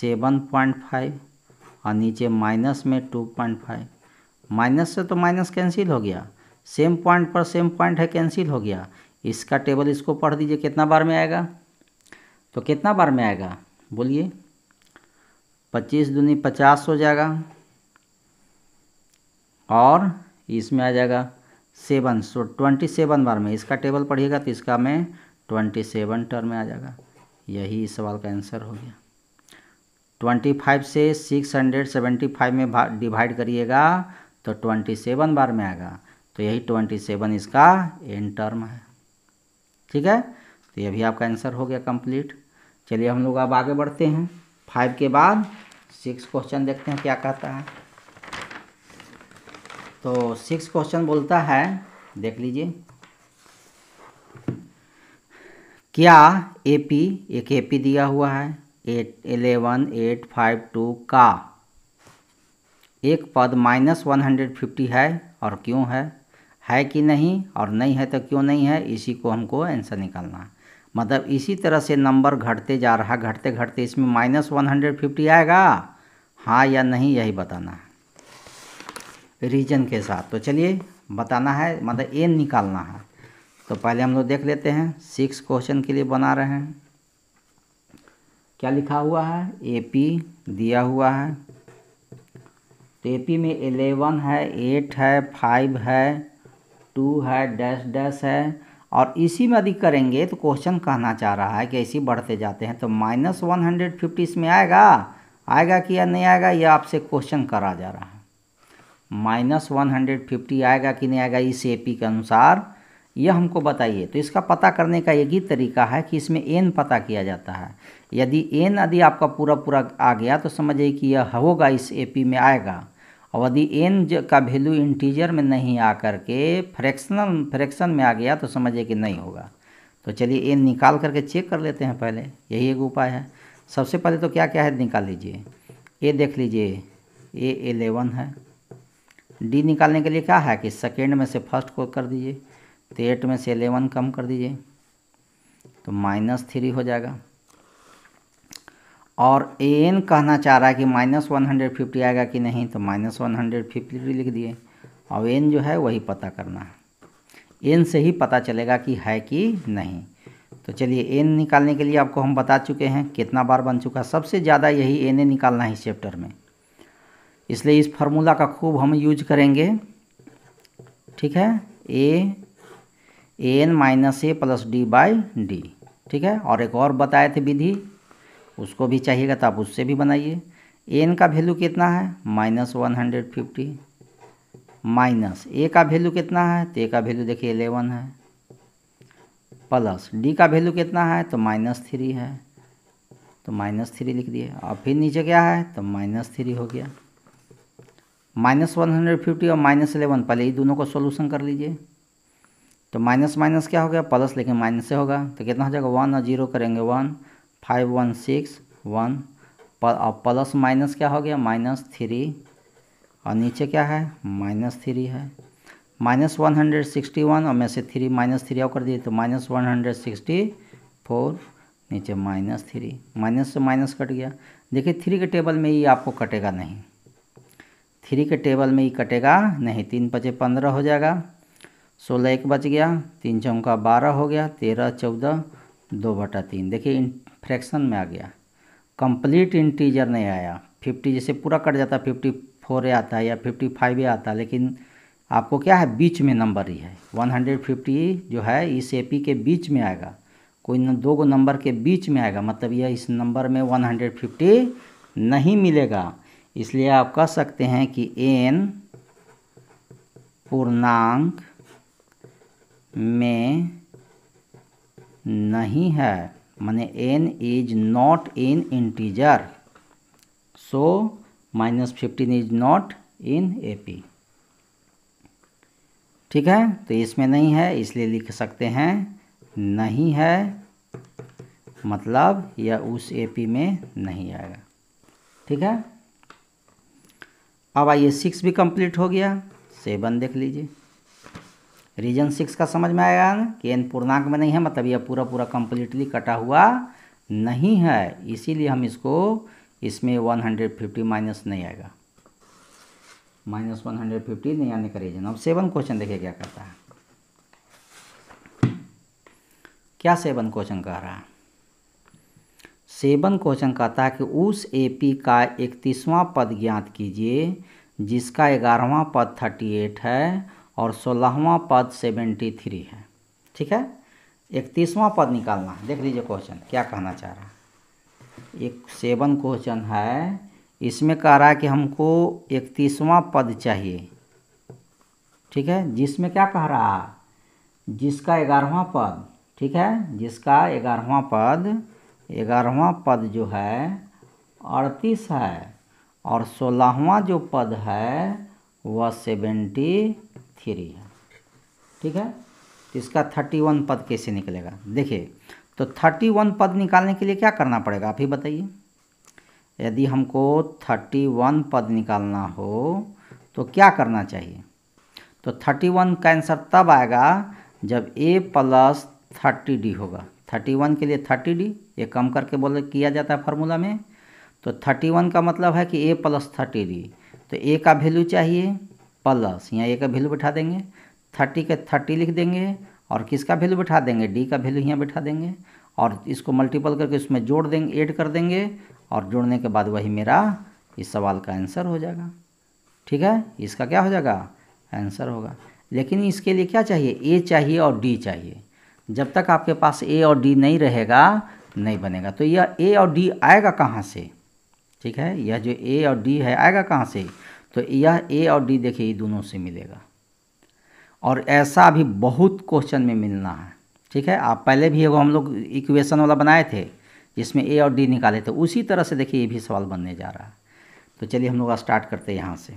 seven point five और नीचे माइनस में टू पॉइंट फाइव माइनस से तो माइनस कैंसिल हो गया सेम पॉइंट पर सेम पॉइंट है कैंसिल हो गया इसका टेबल इसको पढ़ दीजिए कितना बार में आएगा तो कितना बार में आएगा बोलिए पच्चीस दूनी पचास हो जाएगा और इसमें आ जाएगा सेवन सो ट्वेंटी सेवन बार में इसका टेबल पढ़िएगा तो इसका में ट्वेंटी सेवन टर्म में आ जाएगा यही इस सवाल का आंसर हो गया ट्वेंटी फाइव से सिक्स हंड्रेड सेवेंटी फाइव में डिवाइड करिएगा तो ट्वेंटी सेवन बार में आएगा तो यही ट्वेंटी सेवन इसका एन टर्म है ठीक है तो ये भी आपका आंसर हो गया कंप्लीट चलिए हम लोग अब आगे बढ़ते हैं फाइव के बाद सिक्स क्वेश्चन देखते हैं क्या कहता है तो सिक्स क्वेश्चन बोलता है देख लीजिए क्या ए पी एक ए पी दिया हुआ है eight eleven eight five two का एक पद माइनस वन हंड्रेड फिफ्टी है और क्यों है है कि नहीं और नहीं है तो क्यों नहीं है इसी को हमको आंसर निकालना है मतलब इसी तरह से नंबर घटते जा रहा घटते घटते इसमें माइनस वन हंड्रेड फिफ्टी आएगा हाँ या नहीं यही बताना है रीजन के साथ तो चलिए बताना है मतलब एन निकालना है तो पहले हम लोग देख लेते हैं सिक्स क्वेश्चन के लिए बना रहे हैं क्या लिखा हुआ है ए पी दिया हुआ है तो ए पी में एलेवन है एट है फाइव है टू है डैश डैश है और इसी में यदि करेंगे तो क्वेश्चन कहना चाह रहा है कि ऐसे बढ़ते जाते हैं तो माइनस वन हंड्रेड फिफ्टी इसमें आएगा आएगा कि या नहीं आएगा यह आपसे क्वेश्चन करा जा रहा है माइनस वन हंड्रेड फिफ्टी आएगा कि नहीं आएगा इस ए पी के अनुसार यह हमको बताइए तो इसका पता करने का एक ही तरीका है कि इसमें एन पता किया जाता है यदि एन यदि आपका पूरा पूरा आ गया तो समझिए कि यह होगा इस ए पी में आएगा और यदि एन का वैल्यू इंटीजर में नहीं आ करके फ्रैक्शनल फ्रैक्शन में आ गया तो समझिए कि नहीं होगा तो चलिए एन निकाल करके चेक कर लेते हैं पहले यही एक उपाय है सबसे पहले तो क्या क्या है निकाल लीजिए ए देख लीजिए ए एलेवन है डी निकालने के लिए क्या है कि सेकेंड में से फर्स्ट को कर दीजिए तो एट में से एलेवन कम कर दीजिए तो माइनस थ्री हो जाएगा और ए एन कहना चाह रहा है कि माइनस वन हंड्रेड फिफ्टी आएगा कि नहीं तो माइनस वन हंड्रेड फिफ्टी लिख दिए और एन जो है वही पता करना है एन से ही पता चलेगा कि है कि नहीं तो चलिए एन निकालने के लिए आपको हम बता चुके हैं कितना बार बन चुका सबसे ज़्यादा यही एन ए निकालना है इस चैप्टर में इसलिए इस फार्मूला का खूब हम यूज करेंगे ठीक है A N minus A plus D by d ठीक है और एक और बताए थे विधि उसको भी चाहिएगा तो आप उससे भी बनाइए एन का वैल्यू कितना है minus one hundred fifty minus ए का वैल्यू कितना है तो ए का वैल्यू देखिए एलेवन है प्लस डी का वैल्यू कितना है तो माइनस थ्री है तो माइनस थ्री लिख दिए और फिर नीचे क्या है तो माइनस थ्री हो गया माइनस वन हंड्रेड फिफ्टी और माइनस इलेवन पहले ये दोनों को सोल्यूशन कर लीजिए तो माइनस माइनस क्या हो गया प्लस लेकिन माइनस से होगा तो कितना हो जाएगा वन और जीरो करेंगे one five one six one और प्लस माइनस क्या हो गया माइनस थ्री और नीचे क्या है माइनस थ्री है minus one hundred sixty one और मैं से थ्री माइनस थ्री और कर दिए तो minus one hundred sixty four नीचे माइनस थ्री माइनस से माइनस कट गया देखिए थ्री के टेबल में ये आपको कटेगा नहीं थ्री के टेबल में ही कटेगा नहीं तीन पचे पंद्रह हो जाएगा सोलह एक बच गया तीन चौका बारह हो गया तेरह चौदह दो बटा तीन देखिए फ्रैक्शन में आ गया कंप्लीट इंटीजर नहीं आया फिफ्टी जैसे पूरा कट जाता फिफ्टी फोर आता है या फिफ्टी फाइव आता लेकिन आपको क्या है बीच में नंबर ही है वन हंड्रेड फिफ्टी जो है इस ए पी के बीच में आएगा कोई न, दो गो नंबर के बीच में आएगा मतलब यह इस नंबर में वन हंड्रेड फिफ्टी नहीं मिलेगा इसलिए आप कह सकते हैं कि एन पूर्णांक में नहीं है माने n is not in integer so minus fifteen is not in A P ठीक है तो इसमें नहीं है इसलिए लिख सकते हैं नहीं है मतलब यह उस पी में नहीं आएगा ठीक है अब आइए सिक्स भी कंप्लीट हो गया सेवन देख लीजिए रीजन सिक्स का समझ में आएगा ना कि एन पूर्णांक में नहीं है मतलब यह पूरा पूरा कंप्लीटली कटा हुआ नहीं है इसीलिए हम इसको इसमें वन हंड्रेड फिफ्टी माइनस नहीं आएगा माइनस वन हंड्रेड फिफ्टी नहीं आने का रीजन अब सेवन क्वेश्चन देखिए क्या करता है क्या सेवन क्वेश्चन कह रहा है सेवन क्वेश्चन कहता है कि उस एपी का इकतीसवां पद ज्ञात कीजिए जिसका ग्यारहवां पद थर्टी एट है और सोलहवां पद सेवेंटी थ्री है ठीक है इकतीसवां पद निकालना है देख लीजिए क्वेश्चन क्या कहना चाह रहा है एक सेवन क्वेश्चन है इसमें कह रहा है कि हमको इकतीसवां पद चाहिए ठीक है जिसमें क्या कह रहा है जिसका ग्यारहवां पद ठीक है जिसका ग्यारहवां पद ग्यारहवा पद जो है अड़तीस है और सोलहवा जो पद है वह सेवेंटी थ्री है ठीक है तो इसका थर्टी वन पद कैसे निकलेगा देखिए तो थर्टी वन पद निकालने के लिए क्या करना पड़ेगा आप ही बताइए यदि हमको थर्टी वन पद निकालना हो तो क्या करना चाहिए तो थर्टी वन का आंसर तब आएगा जब ए प्लस थर्टी डी होगा थर्टी वन के लिए थर्टी डी ये कम करके बोल किया जाता है फार्मूला में तो थर्टी वन का मतलब है कि ए प्लस थर्टी डी तो ए का वैल्यू चाहिए प्लस यहाँ ए का वैल्यू बैठा देंगे थर्टी के थर्टी लिख देंगे और किसका वैल्यू बैठा देंगे डी का वैल्यू यहाँ बैठा देंगे और इसको मल्टीपल करके उसमें जोड़ देंगे ऐड कर देंगे और जोड़ने के बाद वही मेरा इस सवाल का आंसर हो जाएगा ठीक है इसका क्या हो जाएगा आंसर होगा लेकिन इसके लिए क्या चाहिए ए चाहिए और डी चाहिए जब तक आपके पास ए और डी नहीं रहेगा नहीं बनेगा तो यह ए और डी आएगा कहाँ से ठीक है यह जो ए और डी है आएगा कहाँ से तो यह ए और डी देखिए ये दोनों से मिलेगा और ऐसा अभी बहुत क्वेश्चन में मिलना है ठीक है आप पहले भी एगो हम लोग इक्वेशन वाला बनाए थे जिसमें ए और डी निकाले थे तो उसी तरह से देखिए ये भी सवाल बनने जा रहा है तो चलिए हम लोग स्टार्ट करते हैं यहाँ से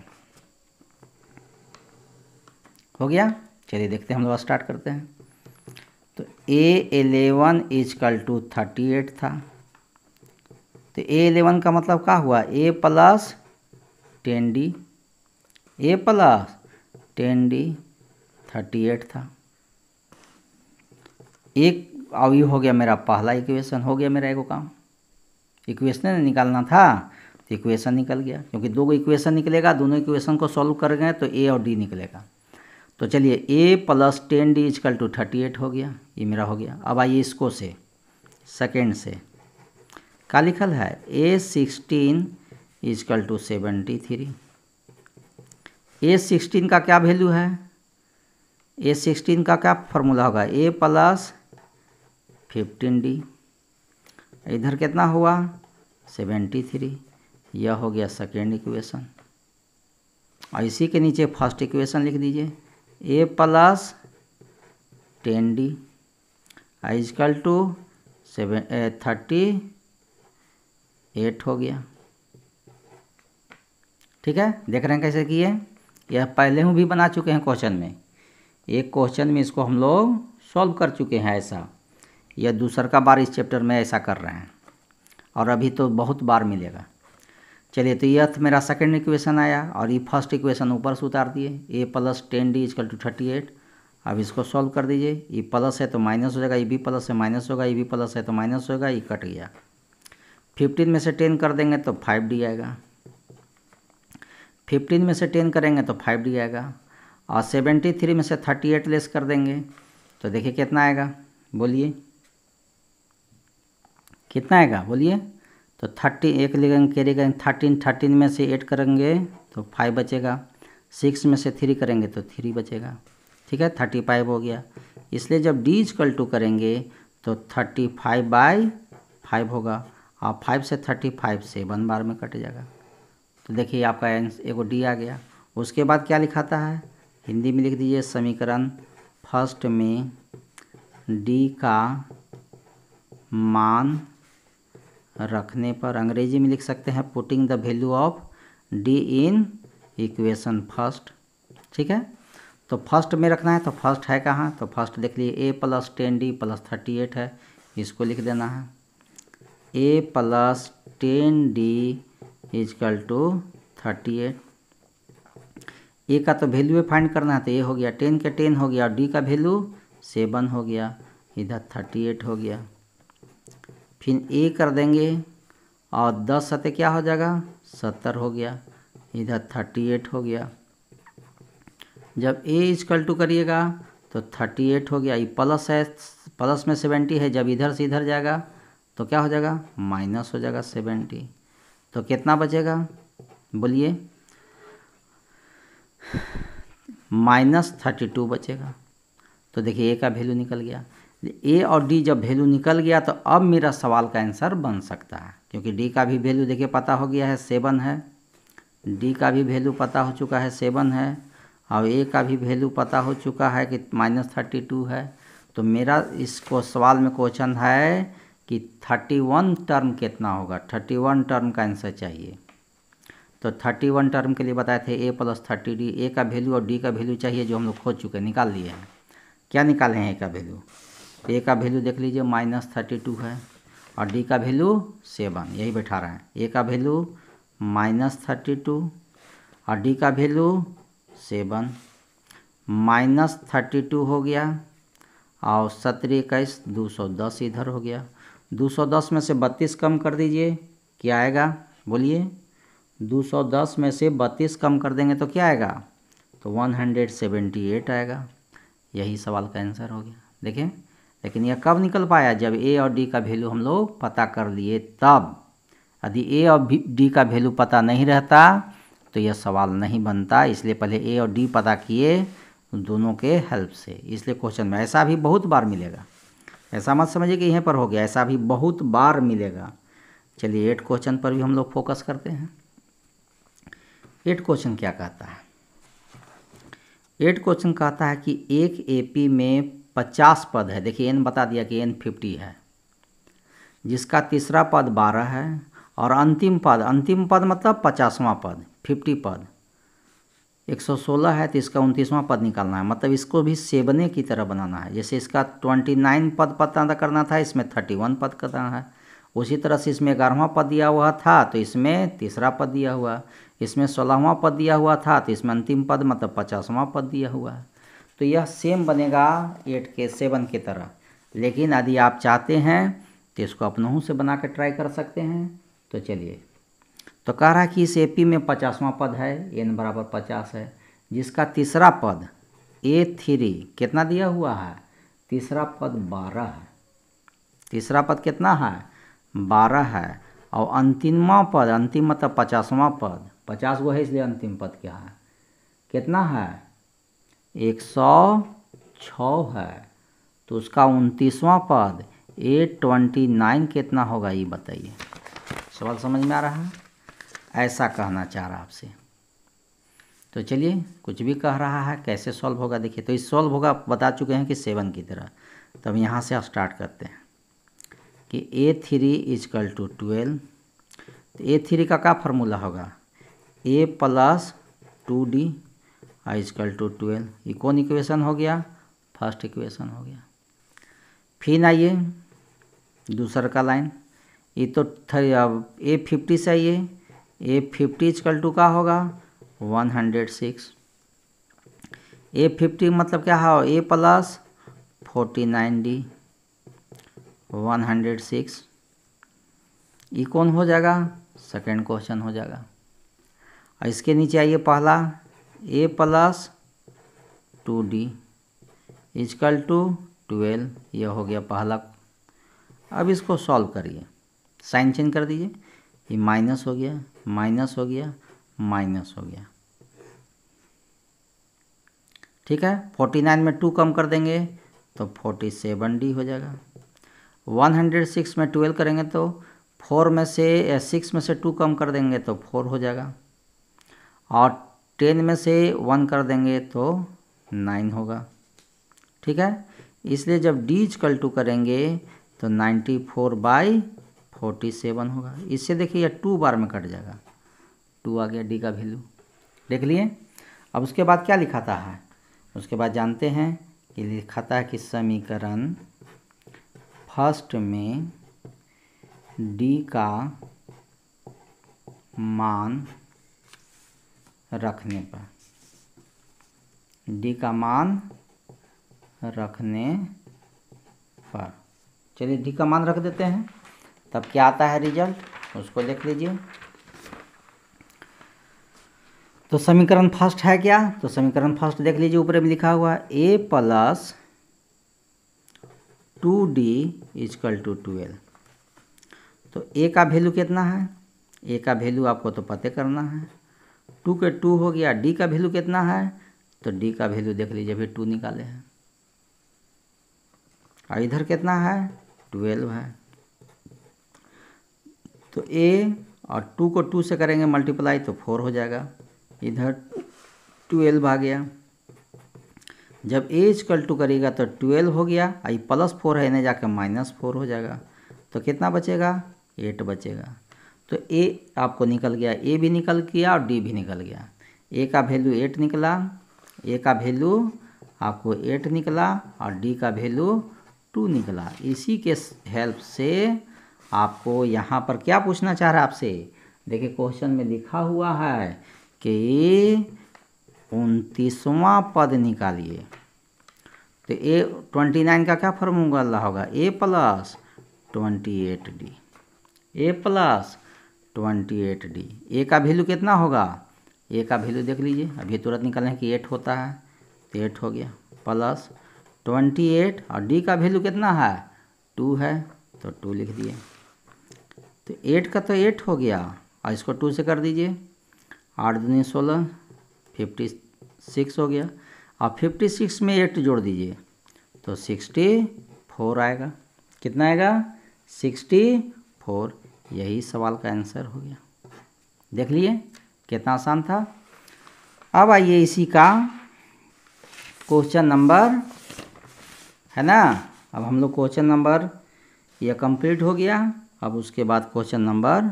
हो गया चलिए देखते हैं हम लोग स्टार्ट करते हैं तो a eleven is equal to thirty eight था तो ए एलेवन का मतलब क्या हुआ ए प्लस टेन डी ए plus ten d thirty eight था एक और ये हो गया मेरा पहला इक्वेशन हो गया मेरा एगो काम इक्वेशन निकालना था तो इक्वेशन निकल गया क्योंकि दो इक्वेशन निकलेगा दोनों इक्वेशन को सॉल्व कर गए तो ए और डी निकलेगा तो चलिए a plus ten d is equal to thirty eight हो गया ये मेरा हो गया अब आइए इसको से सेकेंड से का लिखल है a sixteen is equal to seventy three a sixteen का क्या वैल्यू है ए सिक्सटीन का क्या फॉर्मूला होगा ए प्लस फिफ्टीन डी इधर कितना हुआ सेवेंटी थ्री यह हो गया सेकेंड इक्वेशन और इसी के नीचे फर्स्ट इक्वेशन लिख दीजिए a plus ten d is equal to seven thirty eight हो गया ठीक है देख रहे हैं कैसे किए यह पहले हूँ भी बना चुके हैं क्वेश्चन में एक क्वेश्चन में इसको हम लोग सॉल्व कर चुके हैं ऐसा यह दूसर का बार इस चैप्टर में ऐसा कर रहे हैं और अभी तो बहुत बार मिलेगा चलिए तो यथ मेरा सेकेंड इक्वेशन आया और ये फर्स्ट इक्वेशन ऊपर से उतार दिए a plus ten d is equal to thirty eight अब इसको सॉल्व कर दीजिए ये प्लस है तो माइनस हो जाएगा ये बी प्लस है माइनस होगा ये बी प्लस है तो माइनस होगा ये कट गया फिफ्टीन में से टेन कर देंगे तो फाइव डी आएगा फिफ्टीन में से टेन करेंगे तो फाइव डी आएगा और सेवेंटी थ्री में से थर्टी एट लेस कर देंगे तो देखिए कितना आएगा बोलिए कितना आएगा बोलिए तो थर्टी एक लिखेंगे कैरी करेंगे थर्टीन थर्टीन में से एट करेंगे तो फाइव बचेगा सिक्स में से थ्री करेंगे तो थ्री बचेगा ठीक है थर्टी फाइव हो गया इसलिए जब डी इजकल टू करेंगे तो थर्टी फाइव बाई फाइव होगा और फाइव से थर्टी फाइव से वन बार में कट जाएगा तो देखिए आपका एगो डी आ गया उसके बाद क्या लिखाता है हिंदी में लिख दीजिए समीकरण फर्स्ट में डी का मान रखने पर अंग्रेजी में लिख सकते हैं putting the value of d in equation first ठीक है तो फर्स्ट में रखना है तो फर्स्ट है कहाँ तो फर्स्ट देख लिए a plus ten d plus thirty eight है इसको लिख देना है ए plus ten d is equal to thirty eight a का तो वैल्यू फाइंड करना है तो ए हो गया टेन के टेन हो गया और डी का वैल्यू सेवन हो गया इधर थर्टी एट हो गया फिर ए कर देंगे और दस सतह क्या हो जाएगा सत्तर हो गया इधर थर्टी एट हो गया जब ए इजकल टू करिएगा तो थर्टी एट हो गया ये प्लस है प्लस में सेवेंटी है जब इधर से इधर जाएगा तो क्या हो जाएगा माइनस हो जाएगा सेवेंटी तो कितना बचेगा बोलिए माइनस थर्टी टू बचेगा तो देखिए ए का वैल्यू निकल गया ए और डी जब वैल्यू निकल गया तो अब मेरा सवाल का आंसर बन सकता है क्योंकि डी का भी वैल्यू देखिए पता हो गया है सेवन है डी का भी वैल्यू पता हो चुका है सेवन है और ए का भी वैल्यू पता हो चुका है कि माइनस थर्टी टू है तो मेरा इसको सवाल में क्वेश्चन है कि थर्टी वन टर्म कितना होगा थर्टी वन टर्म का आंसर चाहिए तो थर्टी वन टर्म के लिए बताए थे a plus thirty d a का वैल्यू और डी का वैल्यू चाहिए जो हम लोग खोज चुके निकाल लिए हैं क्या निकाले हैं ए का वैल्यू ए का वैल्यू देख लीजिए माइनस थर्टी टू है और डी का वैल्यू सेवन यही बैठा रहे हैं ए का वैल्यू माइनस थर्टी टू और डी का value seven minus thirty two हो गया और सत्रह इक्कीस दो सौ दस इधर हो गया दो सौ दस में से बत्तीस कम कर दीजिए क्या आएगा बोलिए दो सौ दस में से बत्तीस कम कर देंगे तो क्या आएगा तो वन हंड्रेड सेवेंटी एट आएगा यही सवाल का आंसर हो गया देखें लेकिन यह कब निकल पाया जब ए और डी का वैल्यू हम लोग पता कर लिए तब यदि ए और डी का वैल्यू पता नहीं रहता तो यह सवाल नहीं बनता इसलिए पहले ए और डी पता किए दोनों के हेल्प से इसलिए क्वेश्चन में ऐसा भी बहुत बार मिलेगा ऐसा मत समझिए कि यहीं पर हो गया ऐसा भी बहुत बार मिलेगा चलिए एट क्वेश्चन पर भी हम लोग फोकस करते हैं एट क्वेश्चन क्या कहता है एट क्वेश्चन कहता है कि एक एपी में पचास पद है देखिए एन बता दिया कि एन फिफ्टी है जिसका तीसरा पद बारह है और अंतिम पद अंतिम पद मतलब पचासवां पद फिफ्टी पद एक सौ सोलह है तो इसका उनतीसवां पद निकालना है मतलब इसको भी सेवने की तरह बनाना है जैसे इसका ट्वेंटी नाइन पद पता करना था इसमें थर्टी वन पद करना है उसी तरह से इसमें ग्यारहवा पद दिया हुआ था तो इसमें तीसरा पद दिया हुआ इसमें सोलहवां पद दिया हुआ था तो इसमें अंतिम पद मतलब पचासवां पद दिया हुआ है तो यह सेम बनेगा एट के सेवन की तरह लेकिन यदि आप चाहते हैं तो इसको अपनों से बना कर ट्राई कर सकते हैं तो चलिए तो कह रहा है कि इस ए पी में पचासवां पद है एन बराबर पचास है जिसका तीसरा पद ए थ्री कितना दिया हुआ है तीसरा पद बारह है तीसरा पद कितना है बारह है और अंतिमा पद अंतिम मतलब पचासवा पद पचास गो है इसलिए अंतिम पद क्या है कितना है एक सौ छ है तो उसका उनतीसवां पद ए ट्वेंटी नाइन कितना होगा ये बताइए सवाल समझ में आ रहा है ऐसा कहना चाह रहा आपसे तो चलिए कुछ भी कह रहा है कैसे सॉल्व होगा देखिए तो इस सॉल्व होगा बता चुके हैं कि सेवन की तरह तब यहाँ से आप स्टार्ट करते हैं कि a three is equal to twelve तो ए थ्री का क्या फार्मूला होगा ए प्लस टू डी आई इजकल टू ट्वेल्व ये कौन इक्वेशन हो गया फर्स्ट इक्वेशन हो गया फिर आइए दूसर का लाइन ये तो थ्री अब ए फिफ्टी से आइए ए फिफ्टी इजकल टू का होगा one hundred six a fifty मतलब क्या है ए plus forty nine d one hundred six ये कौन हो जाएगा सेकेंड क्वेश्चन हो जाएगा और इसके नीचे आइए पहला a plus two D is equal to twelve यह हो गया पहला अब इसको सॉल्व करिए साइन चेंज कर दीजिए ये माइनस हो गया माइनस हो गया माइनस हो गया ठीक है फोर्टी नाइन में टू कम कर देंगे तो फोर्टी सेवन डी हो जाएगा वन हंड्रेड सिक्स में ट्वेल्व करेंगे तो फोर में से सिक्स में से टू कम कर देंगे तो फोर हो जाएगा और टेन में से वन कर देंगे तो नाइन होगा ठीक है इसलिए जब डी इजकल टू करेंगे तो ninety four by forty seven होगा इससे देखिए यह टू बार में कट जाएगा टू आ गया डी का वैल्यू देख लिए अब उसके बाद क्या लिखाता है उसके बाद जानते हैं कि लिखाता है कि समीकरण फर्स्ट में डी का मान रखने पर डी का मान रखने पर चलिए डी का मान रख देते हैं तब क्या आता है रिजल्ट उसको देख लीजिए तो समीकरण फर्स्ट है क्या तो समीकरण फर्स्ट देख लीजिए ऊपर में लिखा हुआ ए plus two D is equal to twelve तो ए का वैल्यू कितना है ए का वैल्यू आपको तो पते करना है टू के टू हो गया डी का वैल्यू कितना है तो डी का वैल्यू देख लीजिए अभी टू निकाले हैं और इधर कितना है ट्वेल्व है तो ए और टू को टू से करेंगे मल्टीप्लाई तो फोर हो जाएगा इधर ट्वेल्व आ गया जब ए इजकल टू करेगा तो ट्वेल्व हो गया आई प्लस फोर है इन्हें जाके माइनस फोर हो जाएगा तो कितना बचेगा एट बचेगा तो ए आपको निकल गया ए भी निकल गया और डी भी निकल गया ए का वैल्यू एट निकला ए का वैल्यू आपको एट निकला और डी का वैल्यू टू निकला इसी के हेल्प से आपको यहाँ पर क्या पूछना चाह रहा है आपसे देखिए क्वेश्चन में लिखा हुआ है कि उनतीसवां पद निकालिए तो ए ट्वेंटी नाइन का क्या फॉर्मूला होगा ए plus twenty eight d A plus twenty eight d a का वैल्यू कितना होगा ए का वैल्यू देख लीजिए अभी तुरंत निकलने कि एट होता है तो एट हो गया प्लस ट्वेंटी एट और डी का वैल्यू कितना है टू है तो टू लिख दिए तो एट का तो एट हो गया और इसको टू से कर दीजिए आठ दूनी सोलह फिफ्टी सिक्स हो गया और फिफ्टी सिक्स में एट जोड़ दीजिए तो सिक्सटी फोर आएगा कितना आएगा सिक्सटी फोर यही सवाल का आंसर हो गया देख लिए कितना आसान था अब आइए इसी का क्वेश्चन नंबर है ना अब हम लोग क्वेश्चन नंबर यह कंप्लीट हो गया अब उसके बाद क्वेश्चन नंबर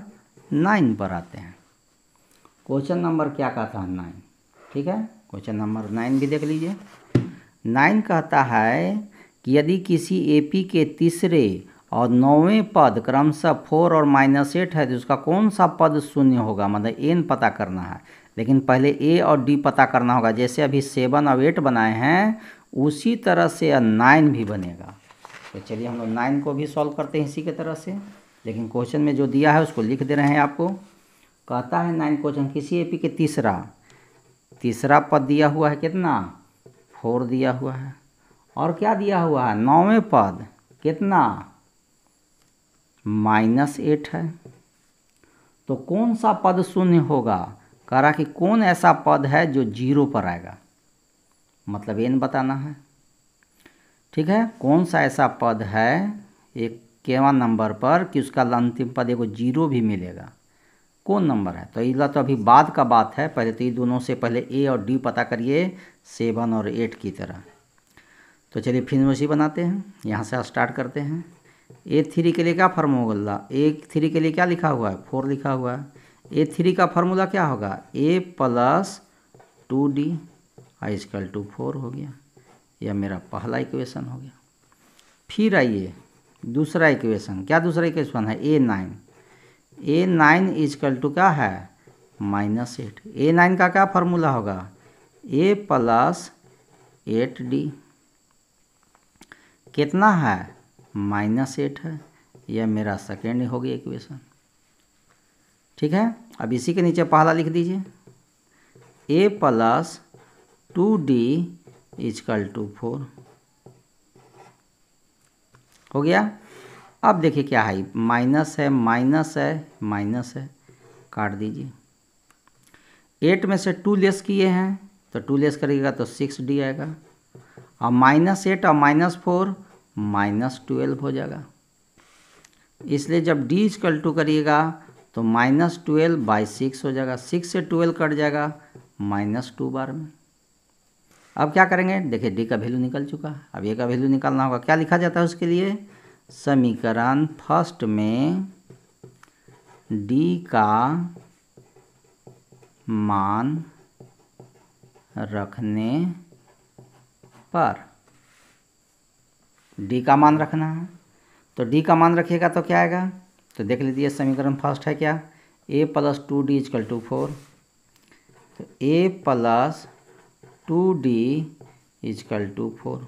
नाइन पर आते हैं क्वेश्चन नंबर क्या कहता है नाइन ठीक है क्वेश्चन नंबर नाइन भी देख लीजिए नाइन कहता है कि यदि किसी एपी के तीसरे और नौवें पद क्रमशः फोर और माइनस एट है तो उसका कौन सा पद शून्य होगा मतलब एन पता करना है लेकिन पहले ए और डी पता करना होगा जैसे अभी सेवन और एट बनाए हैं उसी तरह से नाइन भी बनेगा तो चलिए हम लोग नाइन को भी सॉल्व करते हैं इसी के तरह से लेकिन क्वेश्चन में जो दिया है उसको लिख दे रहे हैं आपको कहता है नाइन क्वेश्चन किसी पी के तीसरा तीसरा पद दिया हुआ है कितना फोर दिया हुआ है और क्या दिया हुआ है नौवें पद कितना माइनस एट है तो कौन सा पद शून्य होगा कह रहा कि कौन ऐसा पद है जो जीरो पर आएगा मतलब एन बताना है ठीक है कौन सा ऐसा पद है एक केवा नंबर पर कि उसका अंतिम पद एगो जीरो भी मिलेगा कौन नंबर है तो इला तो अभी बाद का बात है पहले तो ये दोनों से पहले ए और डी पता करिए सेवन और एट की तरह तो चलिए फिर उसी बनाते हैं यहाँ से स्टार्ट करते हैं ए थ्री के लिए क्या फॉर्म होगा ए थ्री के लिए क्या लिखा हुआ है फोर लिखा हुआ है ए थ्री का फार्मूला क्या होगा ए plus two D is equal to four हो गया यह मेरा पहला इक्वेशन हो गया फिर आइए दूसरा इक्वेशन क्या दूसरा इक्वेशन है a nine a nine is equal to क्या है माइनस एट ए नाइन का क्या फार्मूला होगा ए प्लस एट डी कितना है माइनस एट है यह मेरा सेकेंड हो गया इक्वेशन ठीक है अब इसी के नीचे पहला लिख दीजिए a plus two D is equal to four हो गया अब देखिए क्या है माइनस है माइनस है माइनस है काट दीजिए एट में से टू लेस किए हैं तो टू लेस करिएगा तो सिक्स डी आएगा और माइनस एट और माइनस फोर माइनस ट्वेल्व हो जाएगा इसलिए जब डी इजकल टू करिएगा तो माइनस ट्वेल्व बाई सिक्स हो जाएगा सिक्स से ट्वेल्व कट जाएगा माइनस टू बार में अब क्या करेंगे देखिए डी का वैल्यू निकल चुका है अब ए का वैल्यू निकालना होगा क्या लिखा जाता है उसके लिए समीकरण फर्स्ट में डी का मान रखने पर डी का मान रखना है तो डी का मान रखिएगा तो क्या आएगा तो देख लीजिए समीकरण फर्स्ट है क्या a plus two D is equal to four तो ए plus two D is equal to four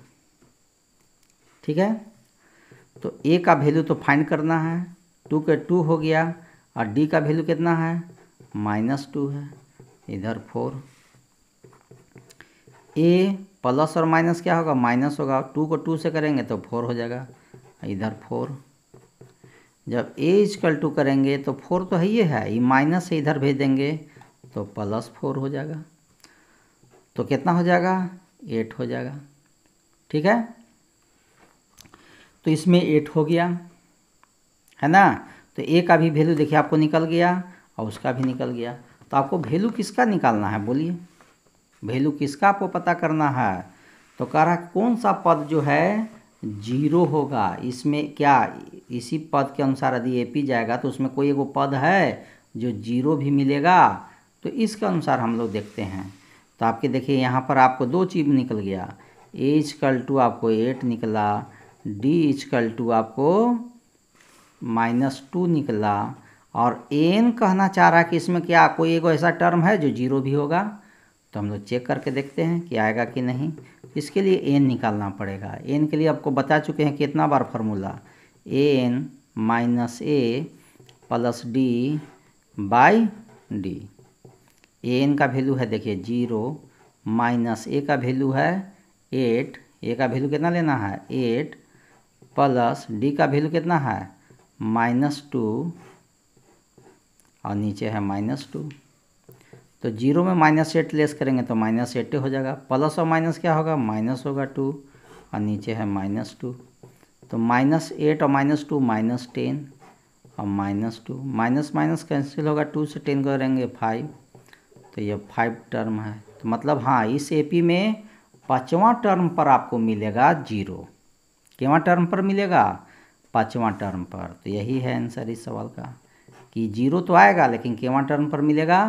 ठीक है तो ए का वैल्यू तो फाइंड करना है टू के टू हो गया और डी का वैल्यू कितना है माइनस टू है इधर फोर ए प्लस और माइनस क्या होगा माइनस होगा टू को टू से करेंगे तो फोर हो जाएगा इधर फोर जब ए इजकल टू करेंगे तो फोर तो है ही है ये माइनस से इधर भेज देंगे तो प्लस फोर हो जाएगा तो कितना हो जाएगा एट हो जाएगा ठीक है तो इसमें एट हो गया है ना तो ए का भी वैल्यू देखिए आपको निकल गया और उसका भी निकल गया तो आपको वैल्यू किसका निकालना है बोलिए वैल्यू किसका आपको पता करना है तो कह रहा है कौन सा पद जो है जीरो होगा इसमें क्या इसी पद के अनुसार यदि ए पी जाएगा तो उसमें कोई एगो पद है जो जीरो भी मिलेगा तो इसके अनुसार हम लोग देखते हैं तो आपके देखिए यहाँ पर आपको दो चीज निकल गया ए इजकल टू आपको एट निकला डी इजकल टू आपको माइनस टू निकला और एन कहना चाह रहा है कि इसमें क्या कोई एगो ऐसा टर्म है जो जीरो भी होगा तो हम लोग चेक करके देखते हैं कि आएगा कि नहीं इसके लिए एन निकालना पड़ेगा एन के लिए आपको बता चुके हैं कितना बार formula A N minus A plus D by D A N का वैल्यू है देखिए जीरो माइनस ए का वैल्यू है एट ए का वैल्यू कितना लेना है एट प्लस डी का वैल्यू कितना है माइनस टू और नीचे है माइनस टू तो जीरो में माइनस एट लेस करेंगे तो माइनस एट हो जाएगा प्लस और माइनस क्या होगा माइनस होगा टू और नीचे है माइनस टू तो माइनस एट और माइनस टू माइनस टेन और minus two minus minus cancel होगा टू से टेन करेंगे फाइव तो ये फाइव टर्म है तो मतलब हाँ इस पी में पाँचवा टर्म पर आपको मिलेगा जीरो केवा टर्म पर मिलेगा पाँचवा टर्म पर तो यही है आंसर इस सवाल का कि जीरो तो आएगा लेकिन केवा टर्म पर मिलेगा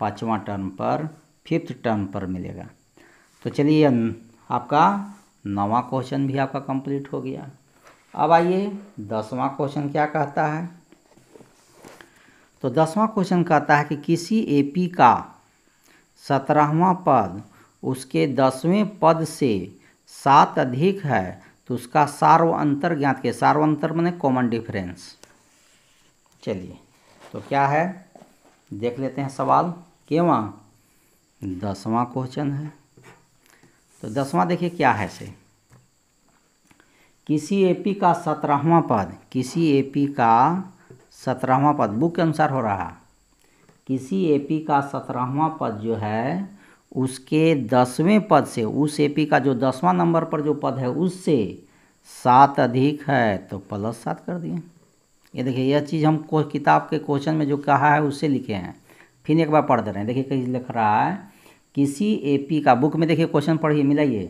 पाँचवा टर्म पर फिफ्थ टर्म पर मिलेगा तो चलिए आपका नवा क्वेश्चन भी आपका कंप्लीट हो गया अब आइए दसवां क्वेश्चन क्या कहता है तो दसवां क्वेश्चन कहता है कि किसी एपी का सत्रहवा पद उसके दसवें पद से सात अधिक है तो उसका सार्व अंतर ज्ञात के सार्व अंतर मैंने कॉमन डिफरेंस चलिए तो क्या है देख लेते हैं सवाल केवा दसवा क्वेश्चन है तो दसवां देखिए क्या है से किसी एपी का सत्रहवा पद किसी एपी का सत्रहवा पद बुक के अनुसार हो रहा किसी एपी का सत्रहवा पद जो है उसके दसवें पद से उस एपी का जो दसवां नंबर पर जो पद है उससे सात अधिक है तो प्लस सात कर दिए ये देखिए यह चीज़ हम को किताब के क्वेश्चन में जो कहा है उससे लिखे हैं फिर एक बार पढ़ दे रहे हैं देखिए कहीं लिख रहा है किसी एपी का बुक में देखिए क्वेश्चन पढ़िए मिलाइए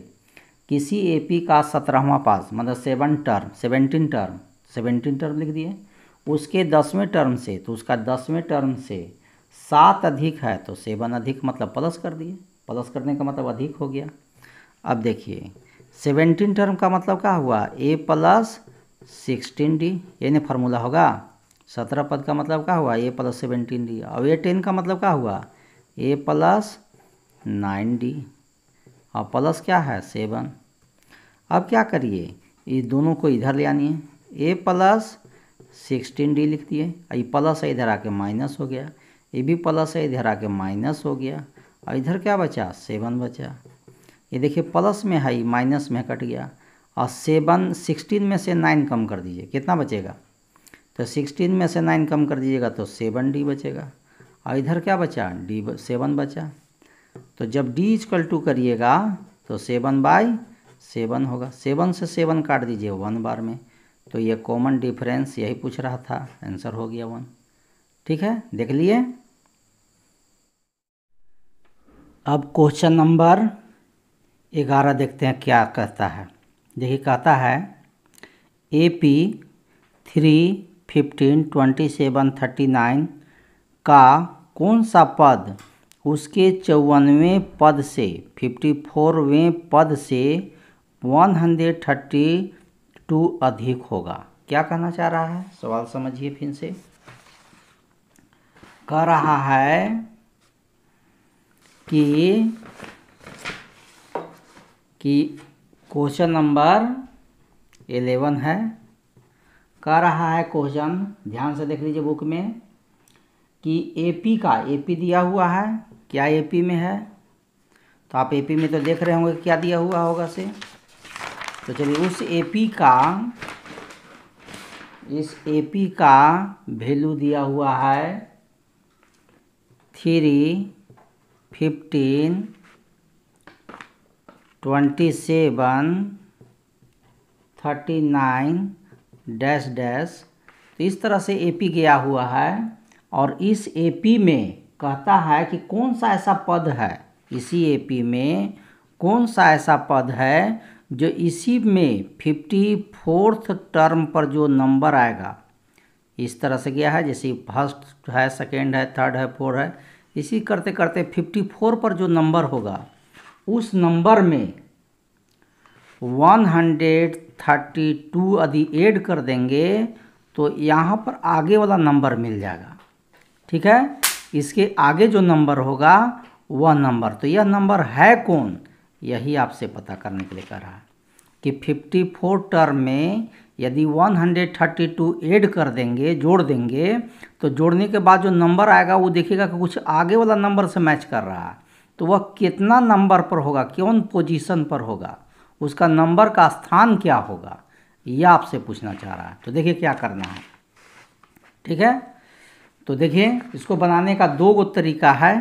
किसी एपी का सत्रहवा पास मतलब seven term seventeen term seventeen term लिख दिए उसके दसवें टर्म से तो उसका दसवें टर्म से सात अधिक है तो सेवन अधिक मतलब प्लस कर दिए प्लस करने का मतलब अधिक हो गया अब देखिए सेवनटीन टर्म का मतलब क्या हुआ ए प्लस सिक्सटीन डी यानी फार्मूला होगा सत्रह पद का मतलब क्या हुआ ए प्लस सेवेंटीन डी अब ए टेन का मतलब क्या हुआ ए प्लस नाइन डी और प्लस क्या है सेवन अब क्या करिए ये दोनों को इधर ले आनी है ए प्लस सिक्सटीन डी लिख दिए ये प्लस है इधर आके माइनस हो गया ये भी प्लस है इधर आके माइनस हो गया और इधर क्या बचा सेवन बचा ये देखिए प्लस में है माइनस में कट गया और सेवन सिक्सटीन में से नाइन कम कर दीजिए कितना बचेगा तो सिक्सटीन में से नाइन कम कर दीजिएगा तो सेवन डी बचेगा और इधर क्या बचा डी सेवन बचा तो जब डी इजकल टू करिएगा तो सेवन बाई सेवन होगा सेवन से सेवन काट दीजिए वन बार में तो ये कॉमन डिफरेंस यही पूछ रहा था आंसर हो गया वन ठीक है देख लिए अब क्वेश्चन नंबर ग्यारह देखते हैं क्या कहता है देखिए कहता है A P three fifteen twenty seven thirty nine का कौन सा पद उसके चौवनवें पद से फिफ्टी फोरवें पद से वन हंड्रेड थर्टी टू अधिक होगा क्या कहना चाह रहा है सवाल समझिए फिर से कह रहा है कि कि क्वेश्चन नंबर एलेवन है कह रहा है क्वेश्चन ध्यान से देख लीजिए बुक में कि एपी का एपी दिया हुआ है क्या एपी में है तो आप एपी में तो देख रहे होंगे क्या दिया हुआ होगा से तो चलिए उस एपी का इस एपी का वैल्यू दिया हुआ है three fifteen twenty seven thirty nine dash dash तो इस तरह से ए पी गया हुआ है और इस ए पी में कहता है कि कौन सा ऐसा पद है इसी ए पी में कौन सा ऐसा पद है जो इसी में फिफ्टी फोर्थ टर्म पर जो नंबर आएगा इस तरह से गया है जैसे फर्स्ट है सेकेंड है थर्ड है फोर्थ है इसी करते करते फिफ्टी फोर पर जो नंबर होगा उस नंबर में वन हंड्रेड थर्टी टू यदि ऐड कर देंगे तो यहाँ पर आगे वाला नंबर मिल जाएगा ठीक है इसके आगे जो नंबर होगा वह नंबर तो यह नंबर है कौन यही आपसे पता करने के लिए कह रहा है कि 54 टर्म में यदि 132 ऐड कर देंगे जोड़ देंगे तो जोड़ने के बाद जो नंबर आएगा वो देखेगा कि कुछ आगे वाला नंबर से मैच कर रहा है तो वह कितना नंबर पर होगा कौन पोजीशन पर होगा उसका नंबर का स्थान क्या होगा ये आपसे पूछना चाह रहा है तो देखिए क्या करना है ठीक है तो देखिए इसको बनाने का दो गो तरीका है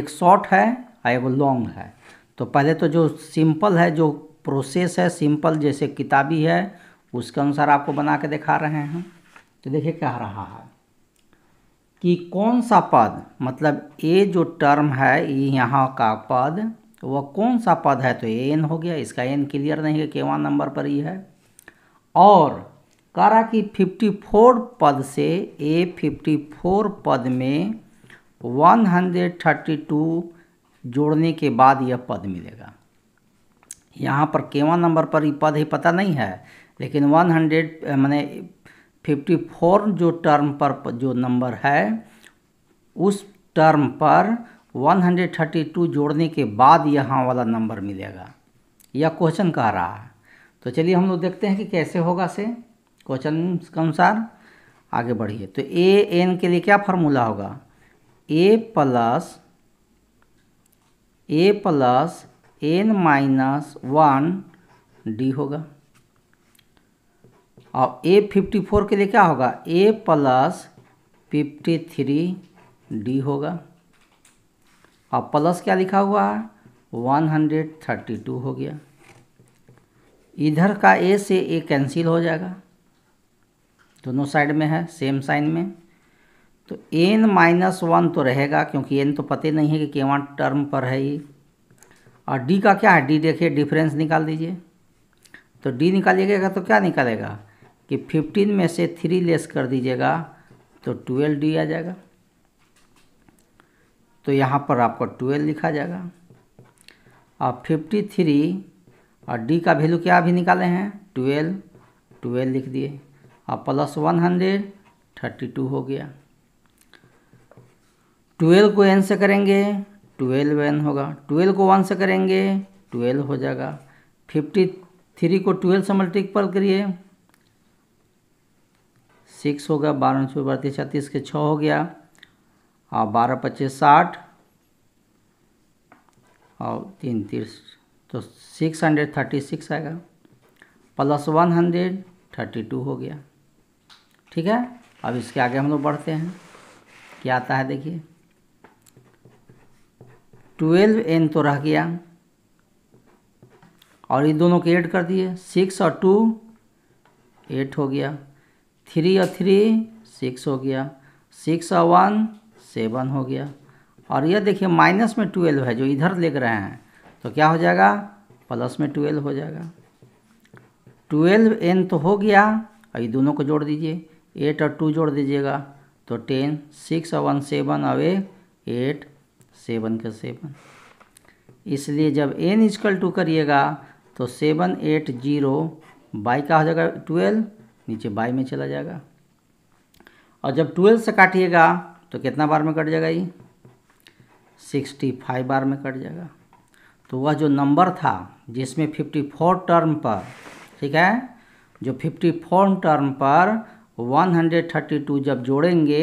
एक शॉर्ट है और एक लॉन्ग है तो पहले तो जो सिंपल है जो प्रोसेस है सिंपल जैसे किताबी है उसके अनुसार आपको बना के दिखा रहे हैं तो देखिए कह रहा है कि कौन सा पद मतलब ये जो टर्म है ये यहाँ का पद तो वह कौन सा पद है तो ए एन हो गया इसका एन क्लियर नहीं है केवा नंबर पर ही है और कह रहा कि फोर पद से ए फिफ्टी फोर पद में वन हंड्रेड थर्टी टू जोड़ने के बाद यह पद मिलेगा यहाँ पर केवा नंबर पर ये पद ही पता नहीं है लेकिन वन हंड्रेड मैंने फोर जो टर्म पर जो नंबर है उस टर्म पर 132 जोड़ने के बाद यहाँ वाला नंबर मिलेगा यह क्वेश्चन कह रहा है तो चलिए हम लोग देखते हैं कि कैसे होगा से क्वेश्चन के अनुसार आगे बढ़िए तो ए एन के लिए क्या फार्मूला होगा ए प्लस ए plus N minus one D होगा और ए फिफ्टी फोर के लिए क्या होगा ए प्लस फिफ्टी थ्री डी होगा अब प्लस क्या लिखा हुआ है वन हंड्रेड थर्टी टू हो गया इधर का ए से ए कैंसिल हो जाएगा दोनों साइड में है सेम साइन में तो एन माइनस वन तो रहेगा क्योंकि एन तो पता नहीं है कि केवा टर्म पर है ये और डी का क्या है डी देखिए डिफरेंस निकाल दीजिए तो डी निकालिएगा तो क्या निकालेगा कि फिफ्टीन में से थ्री लेस कर दीजिएगा तो ट्वेल्व डी आ जाएगा तो यहाँ पर आपका ट्वेल्व लिखा जाएगा और फिफ्टी थ्री और डी का वैल्यू क्या अभी निकाले हैं ट्वेल्व ट्वेल्व लिख दिए और plus one hundred thirty two हो गया ट्वेल्व को एन से करेंगे ट्वेल्व एन होगा ट्वेल्व को वन से करेंगे ट्वेल्व हो जाएगा फिफ्टी थ्री को ट्वेल्व से मल्टीपल करिए सिक्स होगा बारह सौ बत्तीस छत्तीस के छः हो गया और हाँ, बारह पच्चीस साठ और तीन तीस तो सिक्स हंड्रेड थर्टी सिक्स आएगा plus one hundred thirty two हो गया ठीक है अब इसके आगे हम लोग बढ़ते हैं क्या आता है देखिए ट्वेल्व एन तो रह गया और ये दोनों के ऐड कर दिए सिक्स और टू एट हो गया थ्री और थ्री सिक्स हो गया सिक्स और वन सेवन हो गया और यह देखिए माइनस में ट्वेल्व है जो इधर लिख रहे हैं तो क्या हो जाएगा प्लस में ट्वेल्व हो जाएगा ट्वेल्व एन तो हो गया और ये दोनों को जोड़ दीजिए एट और टू जोड़ दीजिएगा तो टेन सिक्स और वन सेवन और एट सेवन के सेवन इसलिए जब एन इजकल टू करिएगा तो सेवन एट जीरो बाई का हो जाएगा ट्वेल्व नीचे बाई में चला जाएगा और जब ट्वेल्व से काटिएगा तो कितना बार में कट जाएगा ये सिक्सटी फाइव बार में कट जाएगा तो वह जो नंबर था जिसमें फिफ्टी फोर टर्म पर ठीक है जो फिफ्टी फोर टर्म पर वन हंड्रेड थर्टी टू जब जोड़ेंगे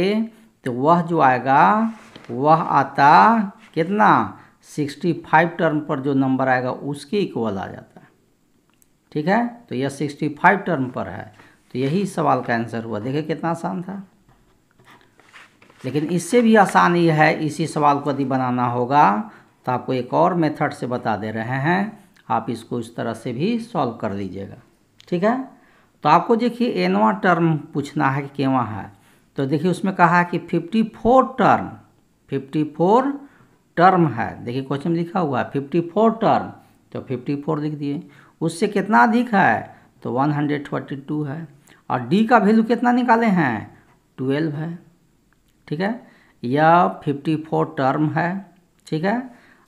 तो वह जो आएगा वह आता कितना सिक्सटी फाइव टर्म पर जो नंबर आएगा उसके इक्वल आ जाता है ठीक है तो यह सिक्सटी फाइव टर्म पर है तो यही सवाल का आंसर हुआ देखिए कितना आसान था लेकिन इससे भी आसान ये है इसी सवाल को यदि बनाना होगा तो आपको एक और मेथड से बता दे रहे हैं आप इसको इस तरह से भी सॉल्व कर लीजिएगा ठीक है तो आपको देखिए एनवा टर्म पूछना है कि केवा है तो देखिए उसमें कहा है कि fifty four term fifty four term है देखिए क्वेश्चन में लिखा हुआ है फिफ्टी फोर टर्म तो फिफ्टी फोर लिख दिए उससे कितना अधिक है तो वन हंड्रेड फोर्टी टू है और डी का वैल्यू कितना निकाले हैं ट्वेल्व है ठीक है या 54 टर्म है ठीक है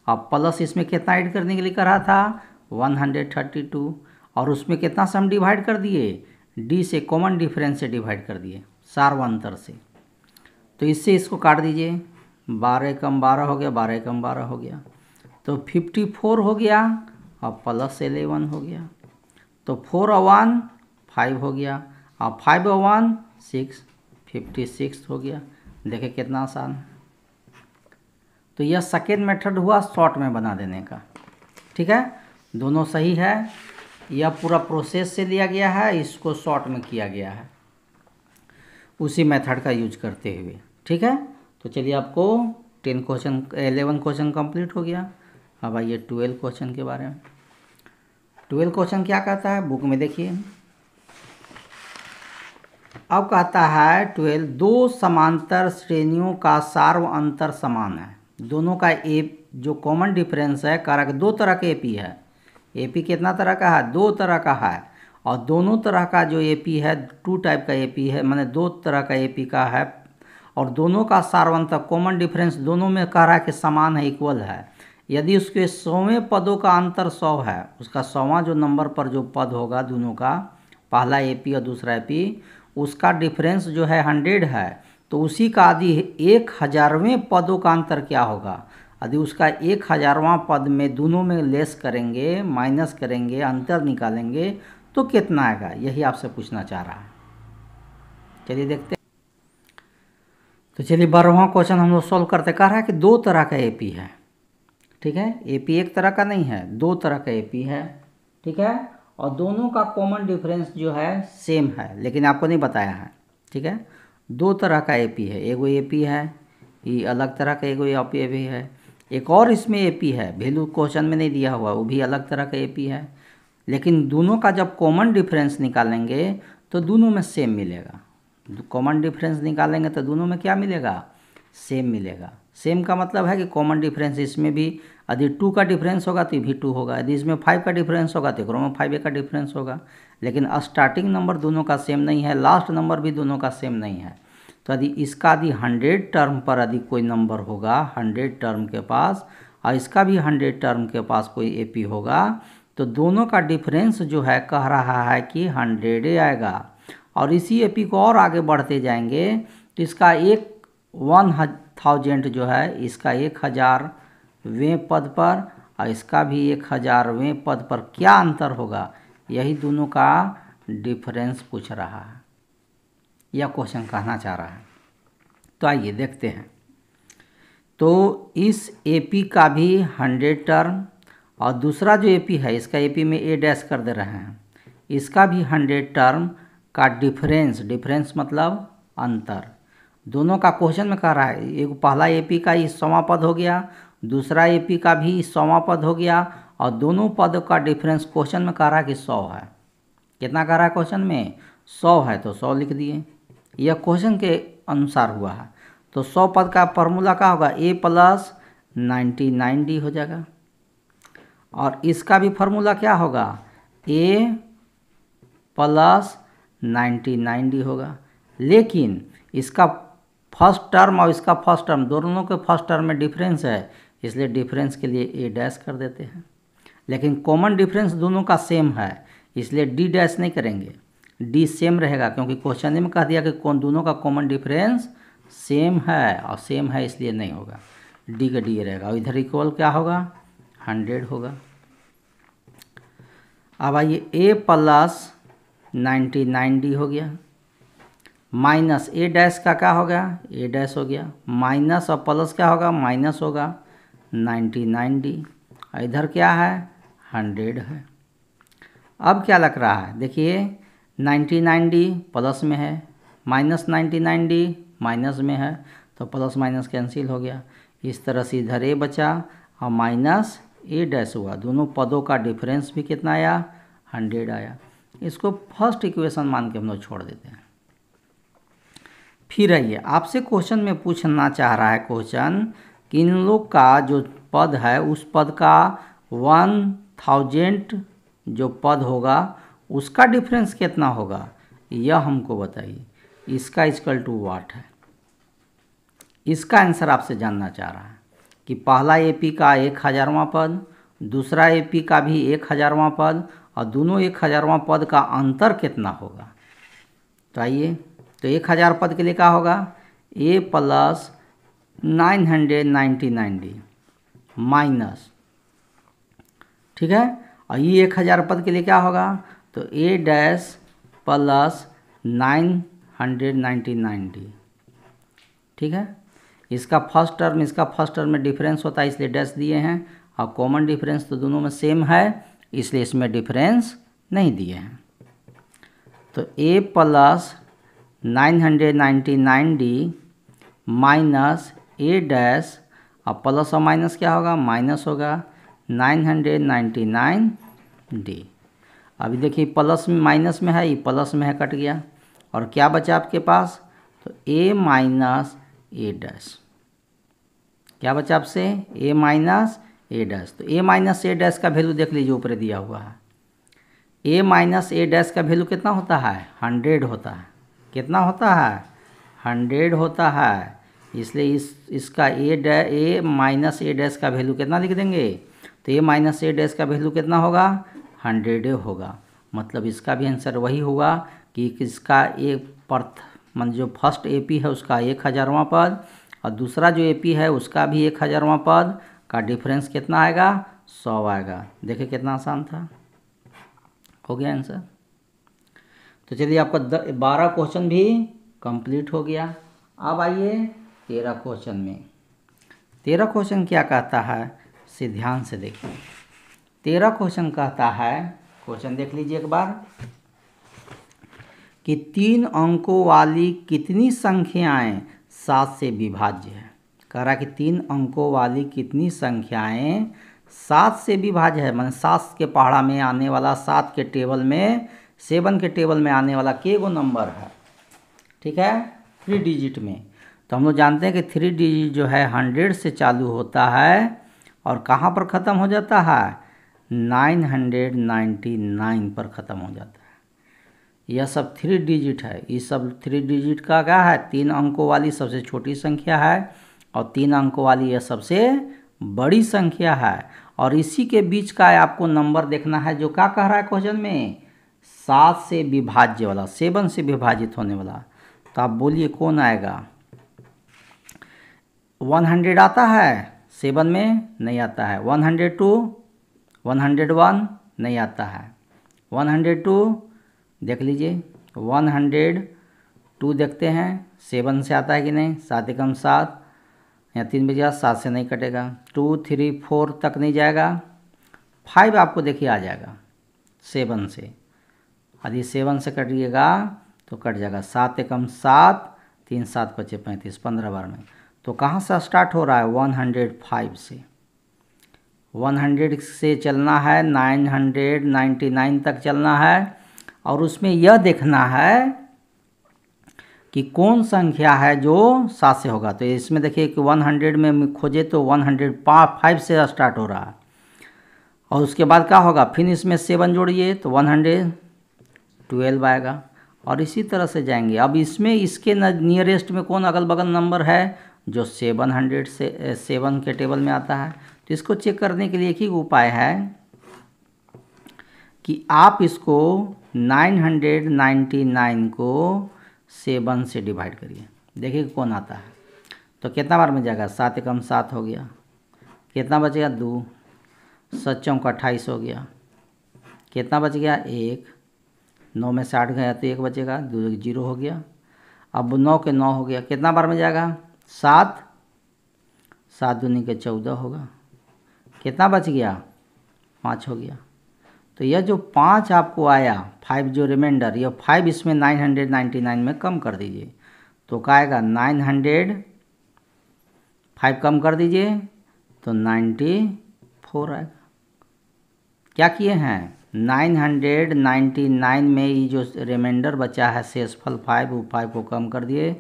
अब प्लस इसमें कितना ऐड करने के लिए कर रहा था 132 और उसमें कितना से हम डिवाइड कर दिए डी से कॉमन डिफरेंस से डिवाइड कर दिए सार्वंतर से तो इससे इसको काट दीजिए बारह कम बारह हो गया बारह कम बारह हो गया तो फिफ्टी फोर हो गया और प्लस एलेवन हो गया तो फोर और वन फाइव हो गया और फाइव और वन सिक्स फिफ्टी सिक्स हो गया देखे कितना आसान तो यह सेकेंड मेथड हुआ शॉर्ट में बना देने का ठीक है दोनों सही है यह पूरा प्रोसेस से लिया गया है इसको शॉर्ट में किया गया है उसी मेथड का यूज करते हुए ठीक है तो चलिए आपको ten question eleven question complete हो गया अब आइए ट्वेल्व क्वेश्चन के बारे में ट्वेल्व क्वेश्चन क्या कहता है बुक में देखिए अब कहता है ट्वेल्व दो समांतर श्रेणियों का सार्व अंतर समान है दोनों का ए जो कॉमन डिफरेंस है कारक दो तरह के एपी है एपी कितना तरह का है दो तरह का है और दोनों तरह का जो एपी है टू टाइप का एपी है मैंने दो तरह का एपी का है और दोनों का सार्वंतर कॉमन डिफरेंस दोनों में कह रहा है कि समान है इक्वल है यदि उसके सौवें पदों का अंतर सौ है उसका सौवा जो नंबर पर जो पद होगा दोनों का पहला एपी और दूसरा एपी उसका डिफरेंस जो है हंड्रेड है तो उसी का यदि एक हज़ारवें पदों का अंतर क्या होगा यदि उसका एक हज़ारवा पद में दोनों में लेस करेंगे माइनस करेंगे अंतर निकालेंगे तो कितना आएगा यही आपसे पूछना चाह रहा है चलिए देखते हैं तो चलिए बारहवा क्वेश्चन हम लोग सॉल्व करते कह रहा है कि दो तरह का एपी है ठीक है एपी एक तरह का नहीं है दो तरह का एपी है ठीक है और दोनों का कॉमन डिफरेंस जो है सेम है लेकिन आपको नहीं बताया है ठीक है दो तरह का एपी है एगो एपी है ये अलग तरह का एगो ए भी है एक और इसमें एपी है वैल्यू क्वेश्चन में नहीं दिया हुआ वो भी अलग तरह का एपी है लेकिन दोनों का जब कॉमन डिफरेंस निकालेंगे तो दोनों में सेम मिलेगा कॉमन डिफरेंस निकालेंगे तो दोनों में क्या मिलेगा सेम मिलेगा सेम का मतलब है कि कॉमन डिफरेंस इसमें भी यदि टू का डिफरेंस होगा तो भी टू होगा यदि इसमें फाइव का डिफरेंस होगा तो क्रोमो में फाइव का डिफरेंस होगा लेकिन स्टार्टिंग नंबर दोनों का सेम नहीं है लास्ट नंबर भी दोनों का सेम नहीं है तो यदि इसका यदि हंड्रेड टर्म पर यदि कोई नंबर होगा हंड्रेड टर्म के पास और इसका भी हंड्रेड टर्म के पास कोई पी होगा तो दोनों का डिफरेंस जो है कह रहा है कि हंड्रेड आएगा और इसी पी को और आगे बढ़ते जाएंगे तो इसका एक वन थाउजेंड जो है इसका एक हज़ार वें पद पर और इसका भी एक हजार वें पद पर क्या अंतर होगा यही दोनों का डिफरेंस पूछ रहा है यह क्वेश्चन कहना चाह रहा है तो आइए देखते हैं तो इस एपी का भी हंड्रेड टर्म और दूसरा जो एपी है इसका एपी में ए डैश कर दे रहे हैं इसका भी हंड्रेड टर्म का डिफरेंस डिफरेंस मतलब अंतर दोनों का क्वेश्चन में कह रहा है एक पहला एपी का सवा समापद हो गया दूसरा एपी का भी सौवा पद हो गया और दोनों पदों का डिफरेंस क्वेश्चन में कह रहा है कि सौ है कितना कह रहा है क्वेश्चन में सौ है तो सौ लिख दिए यह क्वेश्चन के अनुसार हुआ है तो सौ पद का फॉर्मूला क्या होगा ए प्लस नाइन्टी नाइन डी हो जाएगा और इसका भी फॉर्मूला क्या होगा ए प्लस नाइन्टी नाइन डी होगा लेकिन इसका फर्स्ट टर्म और इसका फर्स्ट टर्म दोनों के फर्स्ट टर्म में डिफरेंस है इसलिए डिफरेंस के लिए ए डैश कर देते हैं लेकिन कॉमन डिफरेंस दोनों का सेम है इसलिए डी डैश नहीं करेंगे डी सेम रहेगा क्योंकि क्वेश्चन में कह दिया कि कौन दोनों का कॉमन डिफरेंस सेम है और सेम है इसलिए नहीं होगा डी का डी रहेगा और इधर इक्वल क्या होगा हंड्रेड होगा अब आइए A plus ninety nine D हो गया माइनस ए डैश का क्या हो गया ए डैश हो गया माइनस और प्लस क्या होगा माइनस होगा नाइन्टी नाइन डी और इधर क्या है हंड्रेड है अब क्या लग रहा है देखिए नाइन्टी नाइन डी प्लस में है minus ninety nine D minus में है तो प्लस माइनस कैंसिल हो गया इस तरह से इधर ए बचा और माइनस ए डैश हुआ दोनों पदों का डिफरेंस भी कितना आया हंड्रेड आया इसको फर्स्ट इक्वेशन मान के हम लोग छोड़ देते हैं फिर आइए आपसे क्वेश्चन में पूछना चाह रहा है क्वेश्चन कि इन लोग का जो पद है उस पद का वन थाउजेंट जो पद होगा उसका डिफरेंस कितना होगा यह हमको बताइए इसका इजकल टू वाट है इसका आंसर आपसे जानना चाह रहा है कि पहला एपी का एक हज़ारवा पद दूसरा एपी का भी एक हज़ारवा पद और दोनों एक हज़ारवा पद का अंतर कितना होगा तो आइए तो एक हज़ार पद के लिए क्या होगा ए plus nine hundred ninety nine D minus ठीक है और ये एक हज़ार पद के लिए क्या होगा तो A dash plus nine hundred ninety nine D ठीक है इसका फर्स्ट टर्म इसका फर्स्ट टर्म में डिफरेंस होता है इसलिए डैश दिए हैं और कॉमन डिफरेंस तो दोनों में सेम है इसलिए इसमें डिफरेंस नहीं दिए हैं तो ए plus nine hundred ninety nine D minus A dash और प्लस और माइनस क्या होगा माइनस होगा nine hundred ninety nine D अभी देखिए प्लस में माइनस में है ये प्लस में है कट गया और क्या बचा आपके पास तो ए माइनस ए डैश क्या बचा आपसे ए माइनस ए डैश तो ए माइनस ए डैश का वैल्यू देख लीजिए ऊपर दिया हुआ है ए माइनस ए डैश का वैल्यू कितना होता है हंड्रेड होता है कितना होता है हंड्रेड होता है इसलिए इस इसका ए डै ए माइनस ए डैश का वैल्यू कितना लिख देंगे तो ए माइनस ए डैश का वैल्यू कितना होगा हंड्रेड होगा मतलब इसका भी आंसर वही होगा कि इसका ए पर्थ मन जो फर्स्ट पी है उसका एक हज़ारवा पद और दूसरा जो पी है उसका भी एक हज़ारवा पद का डिफरेंस कितना आएगा सौ आएगा देखिए कितना आसान था हो गया आंसर तो चलिए आपका बारह क्वेश्चन भी कंप्लीट हो गया अब आइए तेरह क्वेश्चन में तेरह क्वेश्चन क्या कहता है से ध्यान से देखिए तेरह क्वेश्चन कहता है क्वेश्चन देख लीजिए एक बार कि तीन अंकों वाली कितनी संख्याएं सात से विभाज्य है कह रहा है कि तीन अंकों वाली कितनी संख्याएं सात से विभाज्य है मान सात के पहाड़ा में आने वाला सात के टेबल में सेवन के टेबल में आने वाला के गो नंबर है ठीक है थ्री डिजिट में तो हम लोग जानते हैं कि थ्री डिजिट जो है हंड्रेड से चालू होता है और कहाँ पर ख़त्म हो जाता है नाइन हंड्रेड नाइन्टी नाइन पर ख़त्म हो जाता है यह सब थ्री डिजिट है ये सब थ्री डिजिट का क्या है तीन अंकों वाली सबसे छोटी संख्या है और तीन अंकों वाली यह सबसे बड़ी संख्या है और इसी के बीच का आपको नंबर देखना है जो क्या कह रहा है क्वेश्चन में सात से विभाज्य वाला सेवन से विभाजित होने वाला तो आप बोलिए कौन आएगा वन हंड्रेड आता है सेवन में नहीं आता है one hundred two one hundred one नहीं आता है वन हंड्रेड टू देख लीजिए वन हंड्रेड टू देखते हैं सेवन से आता है कि नहीं सात एकम सात या तीन बजे सात से नहीं कटेगा टू थ्री फोर तक नहीं जाएगा फाइव आपको देखिए आ जाएगा सेवन से यदि सेवन से कटिएगा तो कट जाएगा सात एकम सात तीन सात पच्चीस पैंतीस पंद्रह बार में तो कहाँ से स्टार्ट हो रहा है 105 से 100 से चलना है 999 तक चलना है और उसमें यह देखना है कि कौन संख्या है जो सात से होगा तो इसमें देखिए कि 100 में खोजे तो 105 से स्टार्ट हो रहा है और उसके बाद क्या होगा फिर इसमें सेवन जोड़िए तो ट्वेल्व आएगा और इसी तरह से जाएंगे अब इसमें इसके नियरेस्ट में कौन अगल बगल नंबर है जो सेवन हंड्रेड से सेवन के टेबल में आता है तो इसको चेक करने के लिए एक ही उपाय है कि आप इसको नाइन हंड्रेड नाइन्टी नाइन को सेवन से डिवाइड करिए देखिए कौन आता है तो कितना बार में जाएगा सात एकम सात हो गया कितना बचेगा दो सच्चों चौंक अट्ठाईस हो गया कितना बच गया एक नौ में साठ गया तो एक बचेगा दो जीरो हो गया अब नौ के नौ हो गया कितना बार में जाएगा सात सात दूनी के चौदह होगा कितना बच गया पाँच हो गया तो यह जो पाँच आपको आया फाइव जो रिमाइंडर यह फाइव इसमें नाइन हंड्रेड नाइन्टी नाइन में कम कर दीजिए तो क्या आएगा नाइन हंड्रेड फाइव कम कर दीजिए तो नाइन्टी फोर आएगा क्या किए हैं नाइन हंड्रेड नाइन्टी नाइन में ये जो रिमाइंडर बचा है शेषफल फाइव वो फाइव को कम कर दिए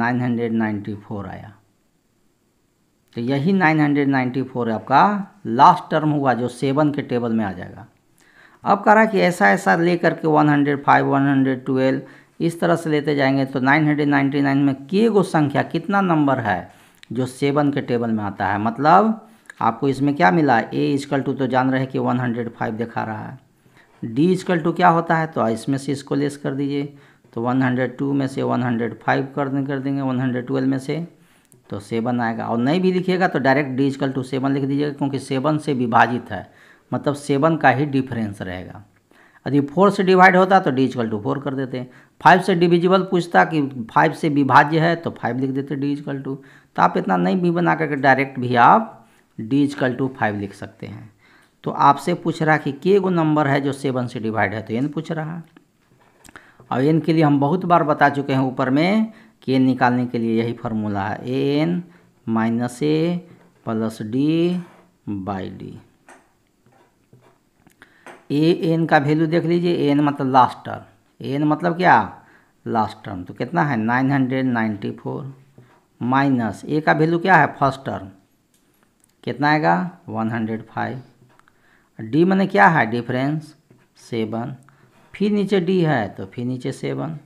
994 आया तो यही 994 आपका लास्ट टर्म हुआ जो सेवन के टेबल में आ जाएगा अब कह रहा है कि ऐसा ऐसा ले करके 105, 112 इस तरह से लेते जाएंगे तो 999 में के गो संख्या कितना नंबर है जो सेवन के टेबल में आता है मतलब आपको इसमें क्या मिला ए इजकल टू तो जान रहे कि 105 दिखा रहा है डी इजकल टू क्या होता है तो इसमें से इसको लेस कर दीजिए तो 102 में से 105 कर दें कर देंगे 112 में से तो सेवन आएगा और नहीं भी लिखिएगा तो direct D is equal to seven लिख दीजिएगा क्योंकि सेवन से विभाजित है मतलब सेवन का ही डिफरेंस रहेगा यदि फोर से डिवाइड होता तो डी इजकल टू फोर कर देते फाइव से डिविजिबल पूछता कि फाइव से विभाज्य है तो फाइव लिख देते डी इजकल टू तो आप इतना नहीं भी बना करके डायरेक्ट भी आप डी इजकल टू फाइव लिख सकते हैं तो आपसे पूछ रहा कि के गो नंबर है जो सेवन से डिवाइड है तो एन पूछ रहा है और एन के लिए हम बहुत बार बता चुके हैं ऊपर में कि एन निकालने के लिए यही फॉर्मूला है A N minus A plus D by D A N का वैल्यू देख लीजिए ए एन मतलब लास्ट टर्म ए एन मतलब क्या लास्ट टर्म तो कितना है nine hundred ninety four minus ए का वैल्यू क्या है फर्स्ट टर्म कितना आएगा वन हंड्रेड फाइव डी मैंने क्या है डिफरेंस सेवन फिर नीचे डी है तो फिर नीचे सेवन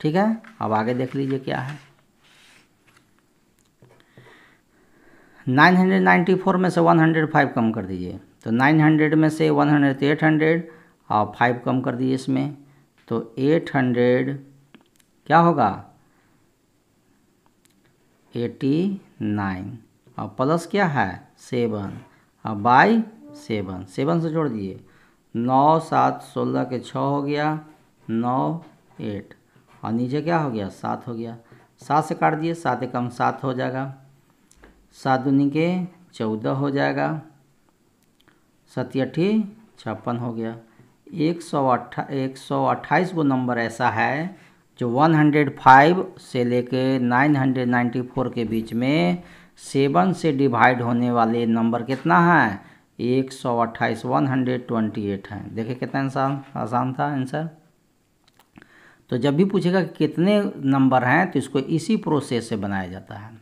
ठीक है अब आगे देख लीजिए क्या है 994 में से 105 कम कर दीजिए तो 900 में से 100 तो हंड्रेड और 5 कम कर दीजिए इसमें तो 800 क्या होगा 89 और प्लस क्या है सेवन और बाई सेवन सेवन से जोड़ दिए नौ सात सोलह के छः हो गया नौ एट और नीचे क्या हो गया सात हो गया सात से काट दिए सात एकम सात हो जाएगा सात दुनी के चौदह हो जाएगा सत्याठी छप्पन हो गया एक सौ अट्ठा एक सौ अट्ठाईस वो नंबर ऐसा है जो वन हंड्रेड फाइव से लेके फोर के बीच में सेवन से डिवाइड होने वाले नंबर कितना है एक सौ अट्ठाईस वन हंड्रेड ट्वेंटी एट है देखिए कितना आसान आसान था आंसर तो जब भी पूछेगा कि कितने नंबर हैं तो इसको इसी प्रोसेस से बनाया जाता है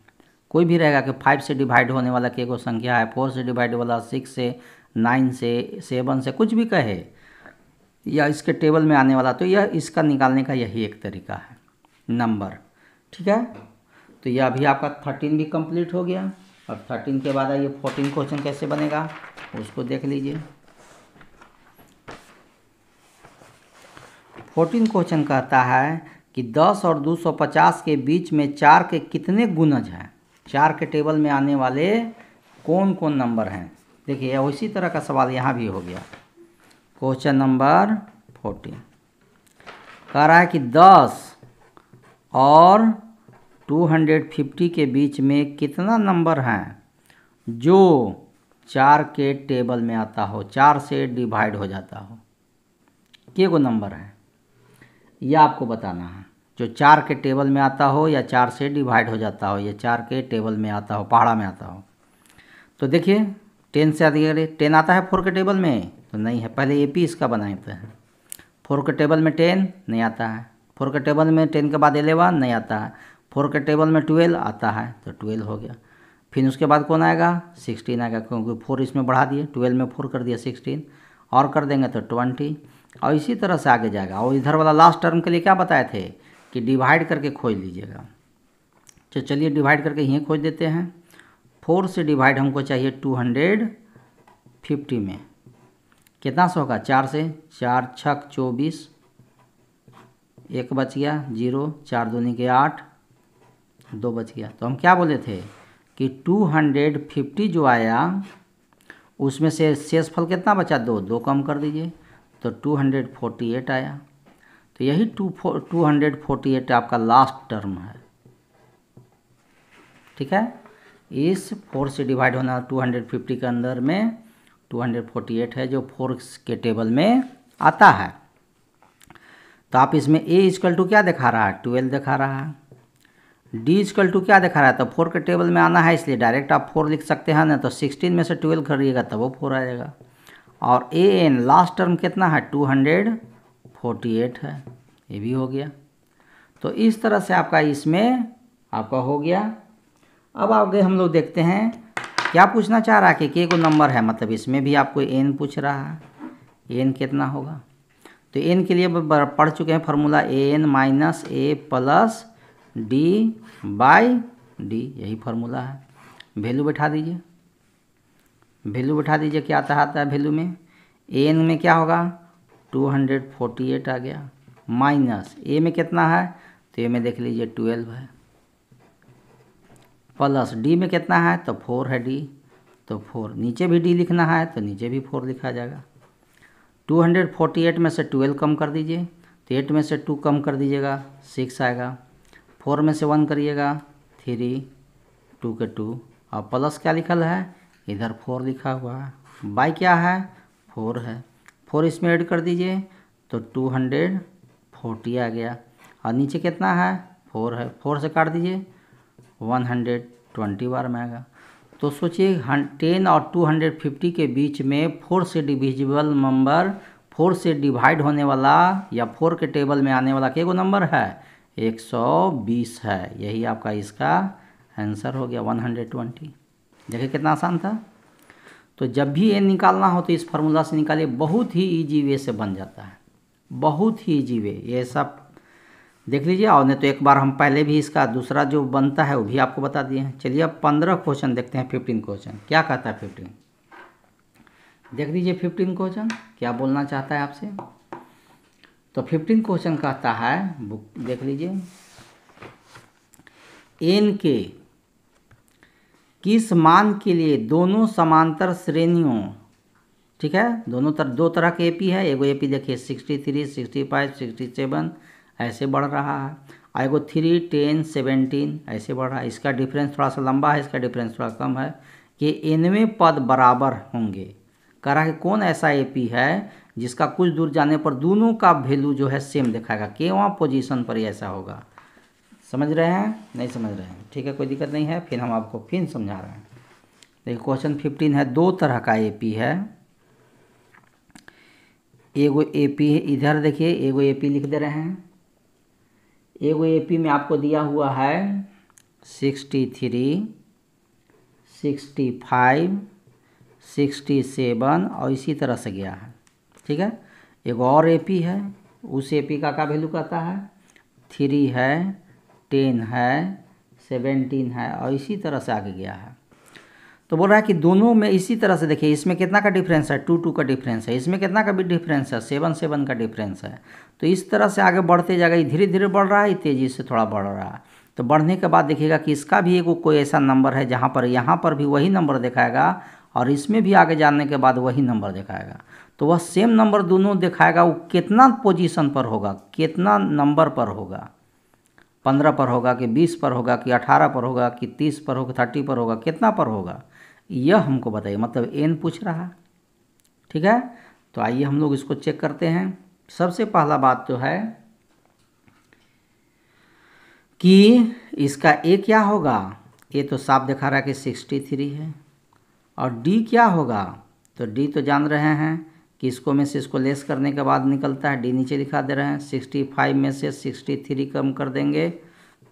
कोई भी रहेगा कि फाइव से डिवाइड होने वाला के को संख्या है फोर से डिवाइड वाला सिक्स से नाइन से सेवन से कुछ भी कहे या इसके टेबल में आने वाला तो यह इसका निकालने का यही एक तरीका है नंबर ठीक है तो यह अभी आपका थर्टीन भी कंप्लीट हो गया अब थर्टीन के बाद आइए फोर्टीन क्वेश्चन कैसे बनेगा उसको देख लीजिए फोर्टीन क्वेश्चन कहता है कि दस और दो सौ पचास के बीच में चार के कितने गुणज हैं चार के टेबल में आने वाले कौन कौन नंबर हैं देखिए उसी तरह का सवाल यहाँ भी हो गया क्वेश्चन नंबर फोर्टीन कह रहा है कि दस और 250 के बीच में कितना नंबर हैं जो चार के टेबल में आता हो चार से डिवाइड हो जाता हो के गो नंबर है यह आपको बताना है जो चार के टेबल में आता हो या चार से डिवाइड हो जाता हो या चार के टेबल में आता हो पहाड़ा में आता हो तो देखिए टेन से आती है टेन आता है फोर के टेबल में तो नहीं है पहले ए पी इसका बनाते हैं फोर के टेबल में टेन नहीं आता है फोर के टेबल में टेन के बाद एलेवन नहीं आता है फोर के टेबल में ट्वेल्व आता है तो ट्वेल्व हो गया फिर उसके बाद कौन आएगा सिक्सटीन आएगा क्योंकि फोर इसमें बढ़ा दिए ट्वेल्व में फोर कर दिया सिक्सटीन और कर देंगे तो ट्वेंटी और इसी तरह से आगे जाएगा और इधर वाला लास्ट टर्म के लिए क्या बताए थे कि डिवाइड करके खोज लीजिएगा तो चलिए डिवाइड करके यहीं खोज देते हैं फोर से डिवाइड हमको चाहिए टू हंड्रेड फिफ्टी में कितना से होगा चार से चार छक चौबीस एक बच गया जीरो चार दूनी के आठ दो बच गया तो हम क्या बोले थे कि टू हंड्रेड फिफ्टी जो आया उसमें से शेष फल कितना बचा दो दो कम कर दीजिए तो टू हंड्रेड फोर्टी एट आया तो यही two two hundred forty eight आपका लास्ट टर्म है ठीक है इस फोर से डिवाइड होना टू हंड्रेड फिफ्टी के अंदर में टू हंड्रेड फोर्टी एट है जो फोर के टेबल में आता है तो आप इसमें ए इजकल टू क्या दिखा रहा है ट्वेल्व दिखा रहा है डी इजकल टू क्या दिखा रहा है तो फोर के टेबल में आना है इसलिए डायरेक्ट आप फोर लिख सकते हैं ना तो सिक्सटीन में से ट्वेल्व करिएगा तब वो फोर आ जाएगा और ए एन लास्ट टर्म कितना है टू हंड्रेड फोर्टी एट है ये भी हो गया तो इस तरह से आपका इसमें आपका हो गया अब आगे हम लोग देखते हैं क्या पूछना चाह रहा है कि के को नंबर है मतलब इसमें भी आपको एन पूछ रहा है एन कितना होगा तो एन के लिए पढ़ चुके हैं formula A N minus A plus D by D यही फॉर्मूला है वैल्यू बैठा दीजिए वैल्यू बैठा दीजिए क्या आता आता है वैल्यू में एन में क्या होगा 248 आ गया माइनस ए में कितना है तो ए में देख लीजिए 12 है प्लस डी में कितना है तो फोर है डी तो फोर नीचे भी डी लिखना है तो नीचे भी फोर लिखा जाएगा 248 में से 12 कम कर दीजिए तो एट में से टू कम कर दीजिएगा सिक्स आएगा फोर में से वन करिएगा थ्री टू के टू और प्लस क्या लिखल है इधर फोर लिखा हुआ है बाई क्या है फोर है फोर इसमें ऐड कर दीजिए तो टू हंड्रेड फोर्टी आ गया और नीचे कितना है फोर है फोर से काट दीजिए वन हंड्रेड ट्वेंटी बार में आएगा तो सोचिए टेन और टू हंड्रेड फिफ्टी के बीच में फोर से डिविजिबल नंबर फोर से डिवाइड होने वाला या फोर के टेबल में आने वाला के गो नंबर है 120 है यही आपका इसका आंसर हो गया 120 देखिए कितना आसान था तो जब भी ये निकालना हो तो इस फार्मूला से निकालिए बहुत ही ईजी वे से बन जाता है बहुत ही ईजी वे ये सब देख लीजिए और नहीं तो एक बार हम पहले भी इसका दूसरा जो बनता है वो भी आपको बता दिए हैं चलिए अब पंद्रह क्वेश्चन देखते हैं फिफ्टीन क्वेश्चन क्या कहता है फिफ्टीन देख लीजिए फिफ्टीन क्वेश्चन क्या बोलना चाहता है आपसे तो फिफ्टीन क्वेश्चन कहता है बुक देख लीजिए एन के किस मान के लिए दोनों समांतर श्रेणियों ठीक है दोनों तरह दो तरह के एपी है एगो एपी देखिए sixty three sixty five sixty seven ऐसे बढ़ रहा है और एगो थ्री टेन सेवेंटीन ऐसे बढ़ रहा है इसका डिफरेंस थोड़ा सा लंबा है इसका डिफरेंस थोड़ा कम है कि एनवे पद बराबर होंगे कह रहा है कौन ऐसा एपी है जिसका कुछ दूर जाने पर दोनों का वैल्यू जो है सेम दिखाएगा केवा पोजीशन पर ऐसा होगा समझ रहे हैं नहीं समझ रहे हैं ठीक है कोई दिक्कत नहीं है फिर हम आपको फिर समझा रहे हैं देखिए क्वेश्चन फिफ्टीन है दो तरह का पी है एगो पी है इधर देखिए एगो पी लिख दे रहे हैं एगो पी में आपको दिया हुआ है sixty three sixty five sixty seven और इसी तरह से गया है ठीक है एक और ए पी है उस ए पी का क्या वैल्यू कहता है थ्री है टेन है सेवेंटीन है और इसी तरह से आगे गया है तो बोल रहा है कि दोनों में इसी तरह से देखिए इसमें कितना का डिफरेंस है टू टू का डिफरेंस है इसमें कितना का भी डिफरेंस है सेवन सेवन का डिफरेंस है तो इस तरह से आगे बढ़ते जाएगा ये धीरे धीरे बढ़ रहा है तेज़ी से थोड़ा बढ़ रहा है तो बढ़ने के बाद देखिएगा कि इसका भी एक कोई ऐसा नंबर है जहाँ पर यहाँ पर भी वही नंबर दिखाएगा और इसमें भी आगे जाने के बाद वही नंबर दिखाएगा तो वह सेम नंबर दोनों दिखाएगा वो कितना पोजीशन पर होगा कितना नंबर पर होगा पंद्रह पर होगा कि बीस पर होगा कि अठारह पर होगा कि तीस पर होगा थर्टी पर होगा कितना पर होगा यह हमको बताइए मतलब एन पूछ रहा ठीक है तो आइए हम लोग इसको चेक करते हैं सबसे पहला बात तो है कि इसका ए क्या होगा ए तो साफ दिखा रहा है कि सिक्सटी थ्री है और डी क्या होगा तो डी तो जान रहे हैं कि इसको में से इसको लेस करने के बाद निकलता है डी नीचे दिखा दे रहे हैं सिक्सटी फाइव में से सिक्सटी थ्री कम कर देंगे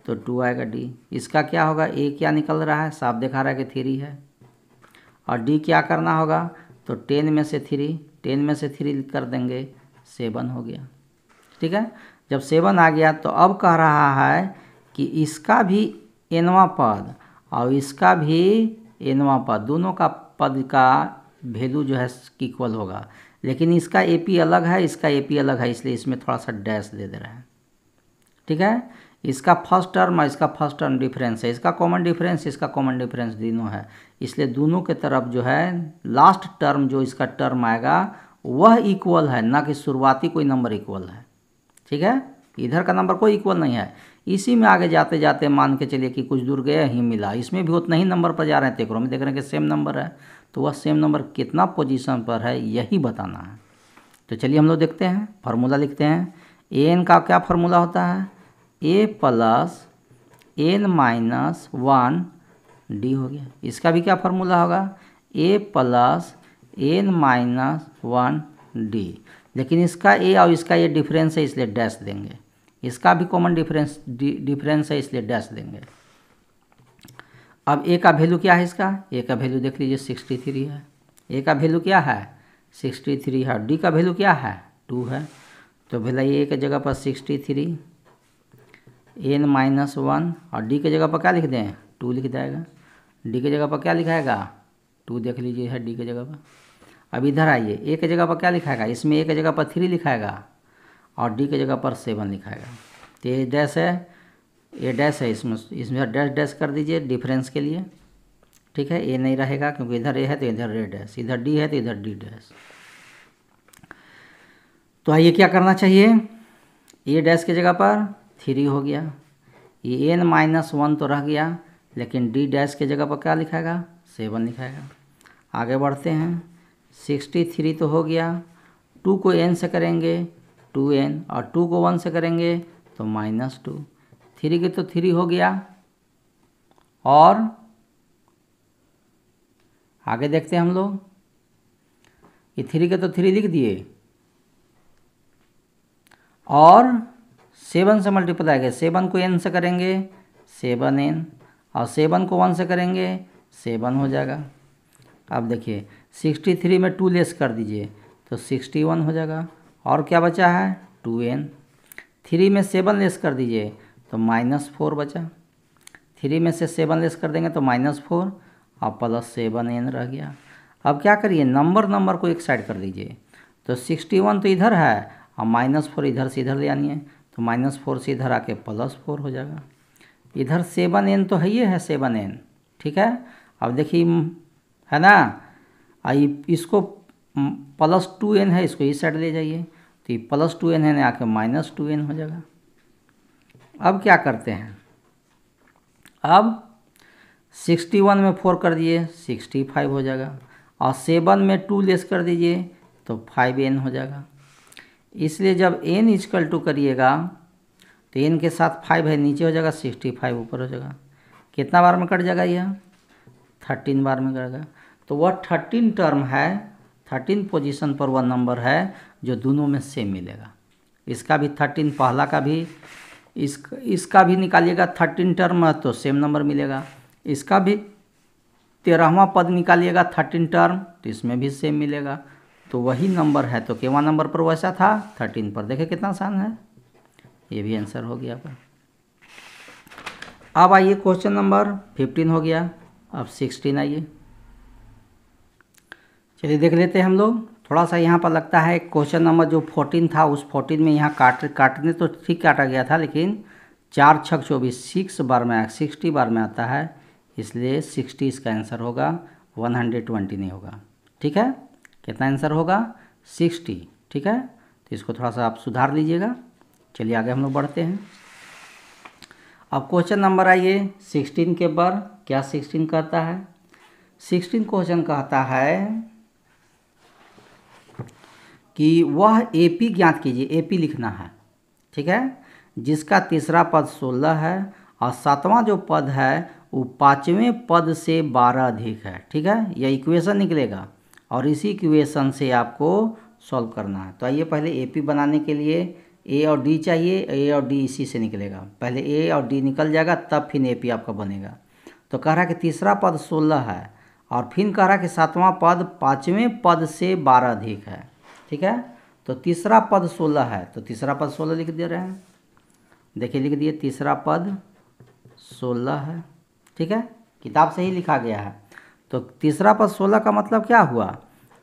तो टू आएगा डी इसका क्या होगा ए क्या निकल रहा है साफ दिखा रहा है कि थ्री है और डी क्या करना होगा तो टेन में से थ्री टेन में से थ्री कर देंगे सेवन हो गया ठीक है जब सेवन आ गया तो अब कह रहा है कि इसका भी एनवा पद और इसका भी एनवा पद दोनों का पद का वैल्यू जो है इक्वल होगा लेकिन इसका ए अलग है इसका ए अलग है इसलिए इसमें थोड़ा सा डैश दे दे रहा है ठीक है इसका फर्स्ट टर्म और इसका फर्स्ट टर्म डिफरेंस है इसका कॉमन डिफरेंस इसका कॉमन डिफरेंस दोनों है इसलिए दोनों के तरफ जो है लास्ट टर्म जो इसका टर्म आएगा वह इक्वल है ना कि शुरुआती कोई नंबर इक्वल है ठीक है इधर का नंबर कोई इक्वल नहीं है इसी में आगे जाते जाते मान के चलिए कि कुछ दूर गए ही मिला इसमें भी उतना ही नंबर पर जा रहे हैं तेकरों में देख रहे हैं कि सेम नंबर है तो वह सेम नंबर कितना पोजीशन पर है यही बताना है तो चलिए हम लोग देखते हैं फार्मूला लिखते हैं एन का क्या फार्मूला होता है ए plus N minus one D हो गया इसका भी क्या फार्मूला होगा ए plus N minus one D लेकिन इसका ए और इसका ये डिफरेंस है इसलिए डैश देंगे इसका भी कॉमन डिफरेंस डिफरेंस है इसलिए डैश देंगे अब ए का वैल्यू क्या है इसका ए का वैल्यू देख लीजिए सिक्सटी थ्री है ए का वैल्यू क्या है सिक्सटी थ्री है डी का वैल्यू क्या है टू है तो भैया ए के जगह पर sixty three N minus one और डी के जगह पर क्या लिख दें टू लिख जाएगा डी के जगह पर क्या लिखाएगा टू देख लीजिए है डी के जगह पर अब इधर आइए ए के जगह पर क्या लिखाएगा इसमें ए के जगह पर थ्री लिखाएगा और डी के जगह पर सेवन लिखाएगा तो जैसे है ये डैश है इसमें इसमें डैश डैश कर दीजिए डिफरेंस के लिए ठीक है ये नहीं रहेगा क्योंकि इधर ए है तो इधर ए डैश इधर डी है तो इधर डी डैश तो आइए क्या करना चाहिए ए डैश की जगह पर थ्री हो गया ये एन माइनस वन तो रह गया लेकिन डी डैश की जगह पर क्या लिखाएगा सेवन लिखाएगा आगे बढ़ते हैं सिक्सटी थ्री तो हो गया टू को एन से करेंगे टू एन और टू को वन से करेंगे तो माइनस टू थ्री के तो थ्री हो गया और आगे देखते हैं हम लोग ये थ्री के तो थ्री लिख दिए और सेवन से मल्टीप्लाई किया सेवन को एन से करेंगे सेवन एन और सेवन को वन से करेंगे सेवन हो जाएगा अब देखिए सिक्सटी थ्री में टू लेस कर दीजिए तो सिक्सटी वन हो जाएगा और क्या बचा है टू एन थ्री में सेवन लेस कर दीजिए तो माइनस फोर बचा थ्री में से सेवन लेस कर देंगे तो माइनस फोर और प्लस सेवन एन रह गया अब क्या करिए नंबर नंबर को एक साइड कर दीजिए तो सिक्सटी वन तो इधर है और माइनस फोर इधर से इधर ले आनी है तो माइनस फोर से इधर आके प्लस फोर हो जाएगा इधर सेवन एन तो है ही है सेवन एन ठीक है अब देखिए है ना आई इसको प्लस टू एन है इसको इस साइड ले जाइए तो ये प्लस टू एन है ना आके माइनस टू एन हो जाएगा अब क्या करते हैं अब सिक्सटी वन में फोर कर दिए सिक्सटी फाइव हो जाएगा और सेवन में टू लेस कर दीजिए तो फाइव एन हो जाएगा इसलिए जब एन इजकल टू करिएगा तो एन के साथ फाइव है नीचे हो जाएगा सिक्सटी फाइव ऊपर हो जाएगा कितना बार में कट जाएगा यह थर्टीन बार में करेगा तो वह थर्टीन टर्म है थर्टीन पोजीशन पर वह नंबर है जो दोनों में सेम मिलेगा इसका भी थर्टीन पहला का भी इस इसका भी निकालिएगा थर्टीन टर्म है तो सेम नंबर मिलेगा इसका भी तेरहवा पद निकालिएगा थर्टीन टर्म तो इसमें भी सेम मिलेगा तो वही नंबर है तो केवा नंबर पर वैसा था थर्टीन पर देखे कितना आसान है ये भी आंसर हो गया आपका अब आइए क्वेश्चन नंबर फिफ्टीन हो गया अब सिक्सटीन आइए चलिए देख लेते हैं हम लोग थोड़ा सा यहाँ पर लगता है क्वेश्चन नंबर जो फोर्टीन था उस फोर्टीन में यहाँ काट काटने तो ठीक काटा गया था लेकिन चार छक चौबीस सिक्स बार में सिक्सटी बार में आता है इसलिए सिक्सटी इसका आंसर होगा वन हंड्रेड ट्वेंटी नहीं होगा ठीक है कितना आंसर होगा सिक्सटी ठीक है तो इसको थोड़ा सा आप सुधार लीजिएगा चलिए आगे हम लोग बढ़ते हैं अब क्वेश्चन नंबर आइए सिक्सटीन के बार क्या सिक्सटीन कहता है सिक्सटीन क्वेश्चन कहता है कि वह ए पी ज्ञात कीजिए ए पी लिखना है ठीक है जिसका तीसरा पद सोलह है और सातवां जो पद है वो पाँचवें पद से बारह अधिक है ठीक है यह इक्वेशन निकलेगा और इसी इक्वेशन से आपको सॉल्व करना है तो आइए पहले ए पी बनाने के लिए ए और डी चाहिए ए और डी इसी से निकलेगा पहले ए और डी निकल जाएगा तब फिर ए पी आपका बनेगा तो कह रहा है कि तीसरा पद सोलह है और फिर कह रहा है कि सातवां पद पाँचवें पद से बारह अधिक है ठीक है तो तीसरा पद सोलह है तो तीसरा पद सोलह लिख दे रहे हैं देखिए लिख दिए तीसरा पद सोलह है ठीक है किताब से ही लिखा गया है तो तीसरा पद सोलह का मतलब क्या हुआ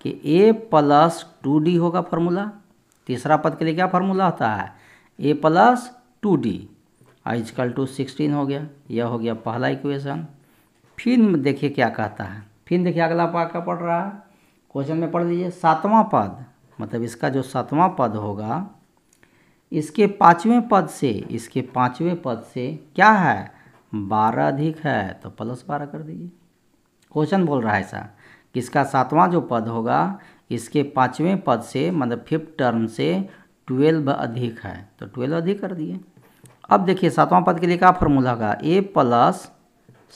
कि ए प्लस टू डी होगा फॉर्मूला तीसरा पद के लिए क्या फार्मूला होता है ए plus two D is equal to sixteen हो गया यह हो गया पहला इक्वेशन फिर देखिए क्या कहता है फिर देखिए अगला पाद का पढ़ रहा है क्वेश्चन में पढ़ लीजिए सातवां पद मतलब इसका जो सातवां पद होगा इसके पाँचवें पद से इसके पाँचवें पद से क्या है बारह अधिक है तो प्लस बारह कर दीजिए क्वेश्चन बोल रहा है ऐसा कि इसका सातवां जो पद होगा इसके पाँचवें पद से मतलब फिफ्थ टर्म से ट्वेल्व अधिक है तो ट्वेल्व अधिक कर दिए अब देखिए सातवां पद के लिए क्या फॉर्मूला होगा ए प्लस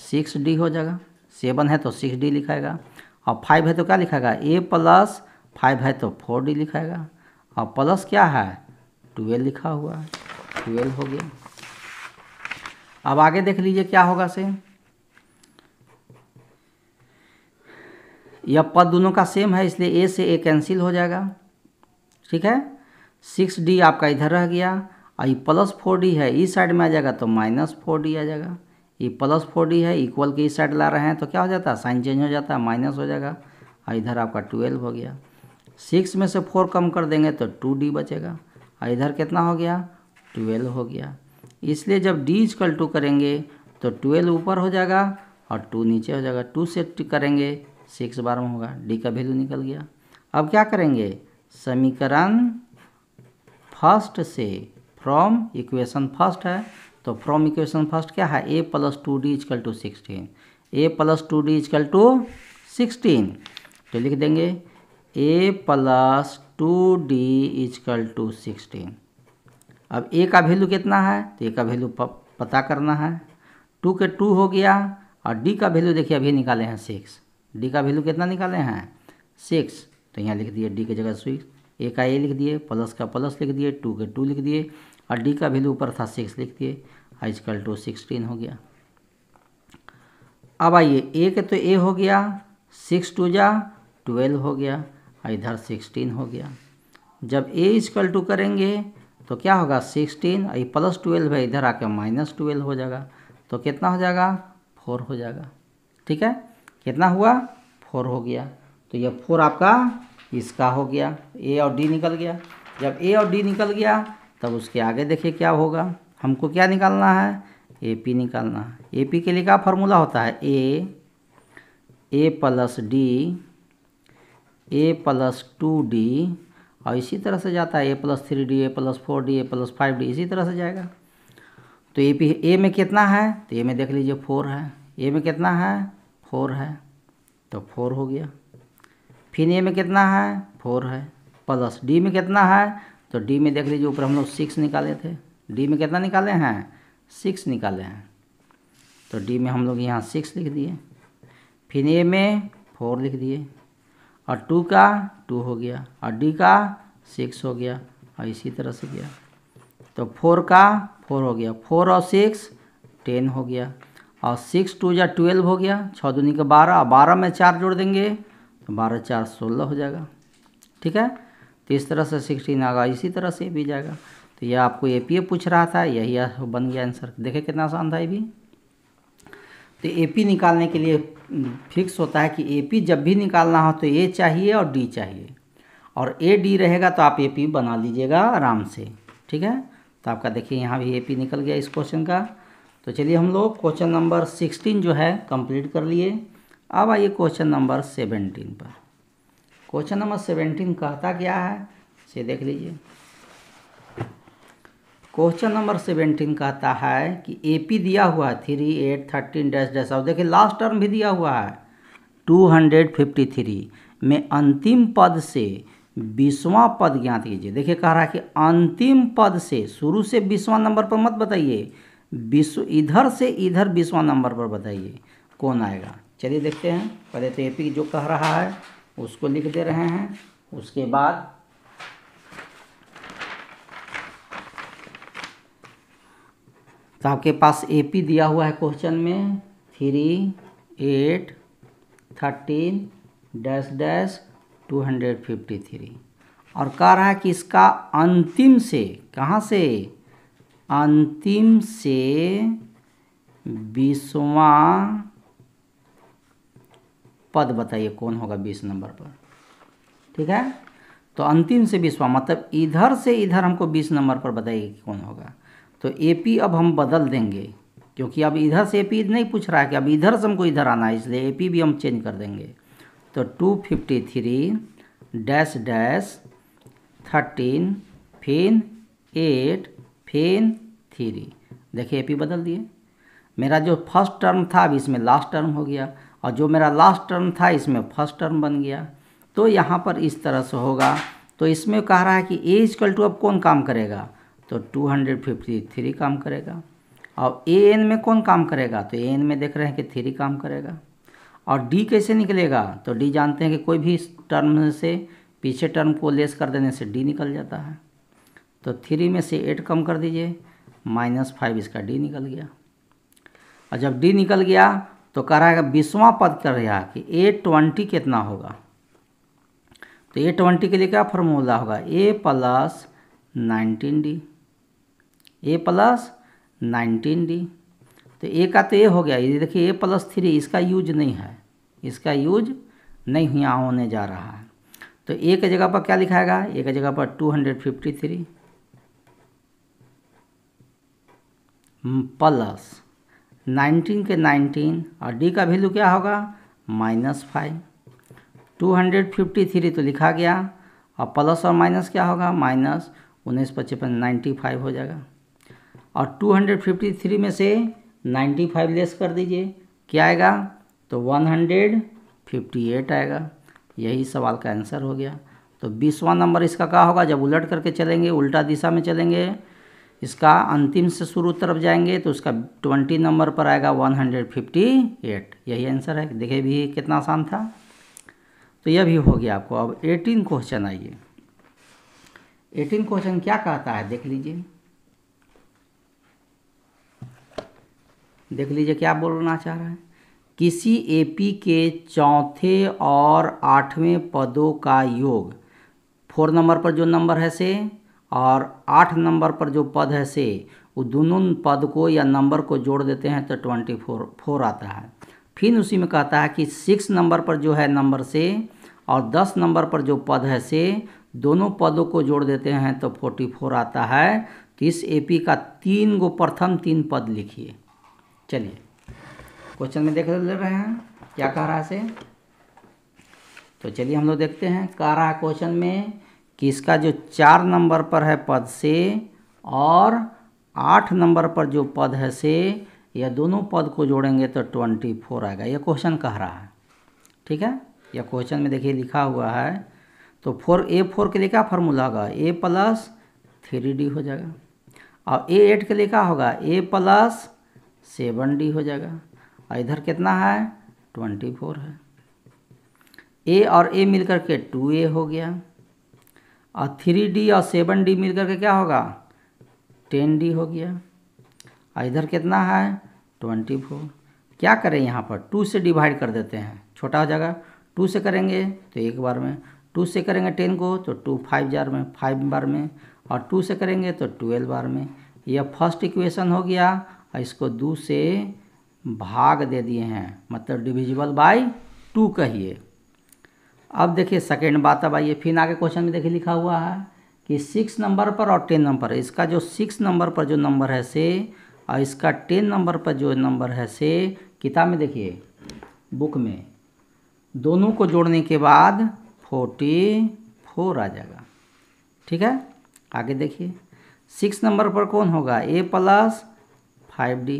सिक्स डी हो जाएगा सेवन है तो सिक्स डी लिखाएगा और फाइव है तो क्या लिखाएगा ए प्लस फाइव है तो फोर डी लिखाएगा और प्लस क्या है ट्वेल्व लिखा हुआ है ट्वेल्व हो गया अब आगे देख लीजिए क्या होगा सेम यह पद दोनों का सेम है इसलिए ए से ए कैंसिल हो जाएगा ठीक है सिक्स डी आपका इधर रह गया और ये प्लस फोर डी है इस साइड में आ जाएगा तो माइनस फोर डी आ जाएगा ये प्लस फोर डी है इक्वल के इस साइड ला रहे हैं तो क्या हो जाता है साइन चेंज हो जाता है माइनस हो जाएगा और इधर आपका ट्वेल्व हो गया सिक्स में से फोर कम कर देंगे तो टू डी बचेगा और इधर कितना हो गया ट्वेल्व हो गया इसलिए जब डी इजकल टू करेंगे तो ट्वेल्व ऊपर हो जाएगा और टू नीचे हो जाएगा टू से करेंगे सिक्स बार में होगा डी का वैल्यू निकल गया अब क्या करेंगे समीकरण फर्स्ट से फ्रॉम इक्वेशन फर्स्ट है तो फ्रॉम इक्वेशन फर्स्ट क्या है ए plus two D is equal to sixteen A plus two D is equal to sixteen तो लिख देंगे A plus two D is equal to sixteen अब ए का वैल्यू कितना है तो ए का वैल्यू पता करना है टू के टू हो गया और डी का वैल्यू देखिए अभी निकाले हैं सिक्स डी का वैल्यू कितना निकाले हैं सिक्स तो यहाँ लिख दिए डी के जगह सिक्स ए का ए लिख दिए प्लस का प्लस लिख दिए टू के टू लिख दिए और डी का वैल्यू ऊपर था सिक्स लिख दिए इजकल टू सिक्सटीन हो गया अब आइए ए के तो ए हो गया सिक्स टू जा ट्वेल्व हो गया इधर सिक्सटीन हो गया जब ए इजकल टू करेंगे तो क्या होगा सिक्सटीन ये प्लस ट्वेल्व है इधर आके माइनस ट्वेल्व हो जाएगा तो कितना हो जाएगा फोर हो जाएगा ठीक है कितना हुआ फोर हो गया तो ये फोर आपका इसका हो गया ए और डी निकल गया जब ए और डी निकल गया तब उसके आगे देखिए क्या होगा हमको क्या निकालना है ए पी निकालना है ए पी के लिए क्या फार्मूला होता है A A plus D A plus two D और इसी तरह से जाता है ए प्लस थ्री डी ए प्लस फोर डी ए प्लस फाइव डी इसी तरह से जाएगा तो ए पी ए में कितना है तो ए में देख लीजिए फोर है ए में कितना है फोर है तो फोर हो गया फिर ए में कितना है फोर है प्लस डी में कितना है तो डी में देख लीजिए ऊपर हम लोग सिक्स निकाले थे डी में कितना निकाले हैं सिक्स निकाले हैं तो डी में हम लोग यहाँ सिक्स लिख दिए फिर ए में फोर लिख दिए और टू का टू हो गया और डी का सिक्स हो गया और इसी तरह से गया तो फोर का फोर हो गया फोर और सिक्स टेन हो गया और सिक्स टू या ट्वेल्व हो गया छः दूनी का बारह और बारह में चार जोड़ देंगे तो बारह चार सोलह हो जाएगा ठीक है तो इस तरह से सिक्सटीन आगा इसी तरह से भी जाएगा तो यह आपको ए पूछ रहा था यही बन गया आंसर देखे कितना आसान था ये भी तो ए निकालने के लिए फिक्स हम्म, होता है कि ए जब भी निकालना हो तो ए चाहिए और डी चाहिए और ए डी रहेगा तो आप ए बना लीजिएगा आराम से ठीक है तो आपका देखिए यहाँ भी ए निकल गया इस क्वेश्चन का तो चलिए हम लोग क्वेश्चन नंबर सिक्सटीन जो है कंप्लीट कर लिए अब आइए क्वेश्चन नंबर सेवेंटीन पर क्वेश्चन नंबर सेवेंटीन कहता क्या है से देख लीजिए क्वेश्चन नंबर सेवेंटीन कहता है कि ए पी दिया हुआ है three eight thirteen dash dash और देखिए लास्ट टर्म भी दिया हुआ है टू हंड्रेड फिफ्टी थ्री में अंतिम पद से बीसवां पद ज्ञात कीजिए देखिए कह रहा है कि अंतिम पद से शुरू से बीसवां नंबर पर मत बताइए बीस इधर से इधर बीसवां नंबर पर बताइए कौन आएगा चलिए देखते हैं पहले तो ए पी जो कह रहा है उसको लिख दे रहे हैं उसके बाद तो आपके पास ए पी दिया हुआ है क्वेश्चन में three eight thirteen dash dash two hundred fifty three और कह रहा है कि इसका अंतिम से कहाँ से अंतिम से बीसवा पद बताइए कौन होगा बीस नंबर पर ठीक है तो अंतिम से बीसवा मतलब इधर से इधर हमको बीस नंबर पर बताइए कि कौन होगा तो ए पी अब हम बदल देंगे क्योंकि अब इधर से ए पी नहीं पूछ रहा है कि अब इधर से हमको इधर आना है इसलिए ए पी भी हम चेंज कर देंगे तो two fifty three dash dash thirteen फिन एट फिन थ्री देखिए ए पी बदल दिए मेरा जो फर्स्ट टर्म था अब इसमें लास्ट टर्म हो गया और जो मेरा लास्ट टर्म था इसमें फर्स्ट टर्म बन गया तो यहाँ पर इस तरह से होगा तो इसमें कह रहा है कि ए इजकल टू अब कौन काम करेगा तो 253 काम करेगा और ए एन में कौन काम करेगा तो ए एन में देख रहे हैं कि थ्री काम करेगा और डी कैसे निकलेगा तो डी जानते हैं कि कोई भी टर्म से पीछे टर्म को लेस कर देने से डी निकल जाता है तो थ्री में से एट कम कर दीजिए माइनस फाइव इसका डी निकल गया और जब डी निकल गया तो कह रहा है बीसवा पद कर रहा है कि ए ट्वेंटी कितना होगा तो ए ट्वेंटी के लिए क्या फॉर्मूला होगा ए प्लस नाइनटीन डी ए प्लस नाइनटीन डी तो ए का तो ए हो गया ये देखिए ए प्लस थ्री इसका यूज नहीं है इसका यूज नहीं यहाँ होने जा रहा है तो ए के जगह पर क्या लिखाएगा ए के जगह पर two hundred fifty three plus nineteen के नाइनटीन और डी का वैल्यू क्या होगा minus five two hundred fifty three तो लिखा गया और प्लस और माइनस क्या होगा माइनस उन्नीस पचपन नाइन्टी फाइव हो जाएगा और 253 में से 95 लेस कर दीजिए क्या आएगा तो 158 आएगा यही सवाल का आंसर हो गया तो बीसवा नंबर इसका क्या होगा जब उलट करके चलेंगे उल्टा दिशा में चलेंगे इसका अंतिम से शुरू तरफ जाएंगे तो उसका ट्वेंटी नंबर पर आएगा वन हंड्रेड फिफ्टी एट यही आंसर है देखिए भी कितना आसान था तो यह भी हो गया आपको अब एटीन क्वेश्चन आइए एटीन क्वेश्चन क्या कहता है देख लीजिए देख लीजिए क्या बोलना चाह रहा है किसी एपी के चौथे और आठवें पदों का योग फोर नंबर पर जो नंबर है से और आठ नंबर पर जो पद है से वो दोनों पद को या नंबर को जोड़ देते हैं तो ट्वेंटी फोर फोर आता है फिर उसी में कहता है कि सिक्स नंबर पर जो है नंबर से और दस नंबर पर जो पद है से दोनों पदों को जोड़ देते हैं तो फोर्टी फोर आता है तो इस एपी का तीन गो प्रथम तीन पद लिखिए चलिए क्वेश्चन में देख ले रहे हैं क्या कह रहा है से तो चलिए हम लोग देखते हैं कह रहा है क्वेश्चन में कि इसका जो चार नंबर पर है पद से और आठ नंबर पर जो पद है से यह दोनों पद को जोड़ेंगे तो ट्वेंटी फोर आएगा यह क्वेश्चन कह रहा है ठीक है यह क्वेश्चन में देखिए लिखा हुआ है तो फोर ए फोर के लिए क्या फार्मूला होगा ए प्लस थ्री डी हो जाएगा और ए एट के लिए क्या होगा ए प्लस सेवन डी हो जाएगा और इधर कितना है ट्वेंटी फोर है ए और ए मिलकर के टू ए हो गया और थ्री डी और सेवन डी मिलकर के क्या होगा टेन डी हो गया और इधर कितना है ट्वेंटी फोर क्या करें यहाँ पर टू से डिवाइड कर देते हैं छोटा हो जाएगा टू से करेंगे तो एक बार में टू से करेंगे टेन को तो टू फाइव जार में फाइव बार में और टू से करेंगे तो ट्वेल्व बार में यह फर्स्ट इक्वेशन हो गया इसको दो से भाग दे दिए हैं मतलब डिविजिबल बाय टू कहिए अब देखिए सेकेंड बात अब आइए फिर आगे क्वेश्चन में देखिए लिखा हुआ है कि सिक्स नंबर पर और टेन नंबर इसका जो सिक्स नंबर पर जो नंबर है से और इसका टेन नंबर पर जो नंबर है से किताब में देखिए बुक में दोनों को जोड़ने के बाद फोर्टी फोर आ जाएगा ठीक है आगे देखिए सिक्स नंबर पर कौन होगा ए plus five d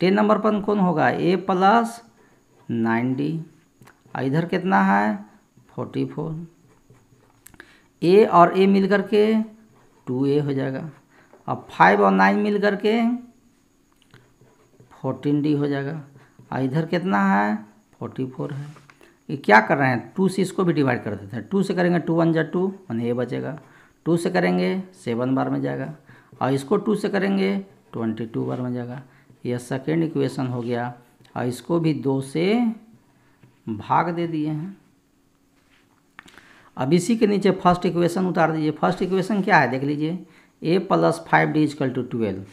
ten number पर कौन होगा ए प्लस नाइन डी इधर कितना है फोर्टी फोर ए और ए मिल कर के टू ए हो जाएगा अब फाइव और नाइन मिल कर के फोर्टीन डी हो जाएगा और इधर कितना है फोर्टी फोर है ये क्या कर रहे हैं टू से इसको भी डिवाइड कर देते हैं टू से करेंगे टू वन जा टू वन ए बचेगा टू से करेंगे सेवन बार में जाएगा और इसको टू से करेंगे ट्वेंटी टू बार बन जाएगा यह सेकेंड इक्वेशन हो गया और इसको भी दो से भाग दे दिए हैं अब इसी के नीचे फर्स्ट इक्वेशन उतार दीजिए फर्स्ट इक्वेशन क्या है देख लीजिए a plus five d is equal to twelve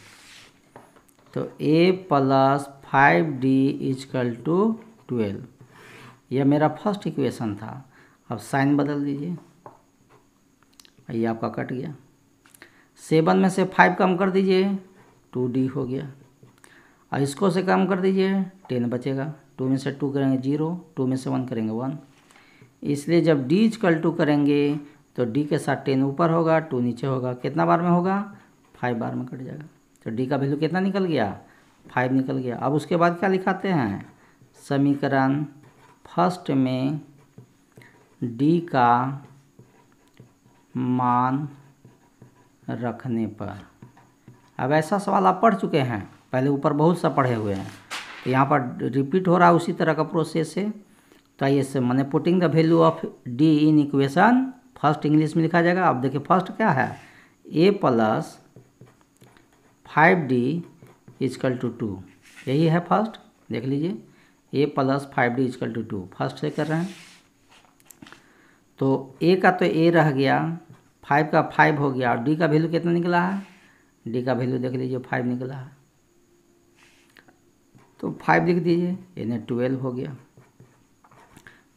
तो ए plus five d is equal to twelve यह मेरा फर्स्ट इक्वेशन था अब साइन बदल दीजिए ये आपका कट गया सेवन में से फाइव कम कर दीजिए टू डी हो गया और इसको से काम कर दीजिए टेन बचेगा टू में से टू करेंगे जीरो टू में से वन करेंगे वन इसलिए जब डी इजकल टू करेंगे तो डी के साथ टेन ऊपर होगा टू नीचे होगा कितना बार में होगा फाइव बार में कट जाएगा तो डी का वैल्यू कितना निकल गया फाइव निकल गया अब उसके बाद क्या लिखाते हैं समीकरण फर्स्ट में डी का मान रखने पर अब ऐसा सवाल आप पढ़ चुके हैं पहले ऊपर बहुत सा पढ़े हुए हैं तो यहाँ पर रिपीट हो रहा है उसी तरह का प्रोसेस है तो आइए से मैंने putting the value of d in equation first English में लिखा जाएगा अब देखिए फर्स्ट क्या है ए plus five d is equal to two यही है फर्स्ट देख लीजिए a plus five d is equal to two first से कर रहे हैं तो ए का तो ए रह गया फाइव का फाइव हो गया और डी का वैल्यू कितना निकला है डी का वैल्यू देख लीजिए फाइव निकला है तो फाइव लिख दीजिए यानी ट्वेल्व हो गया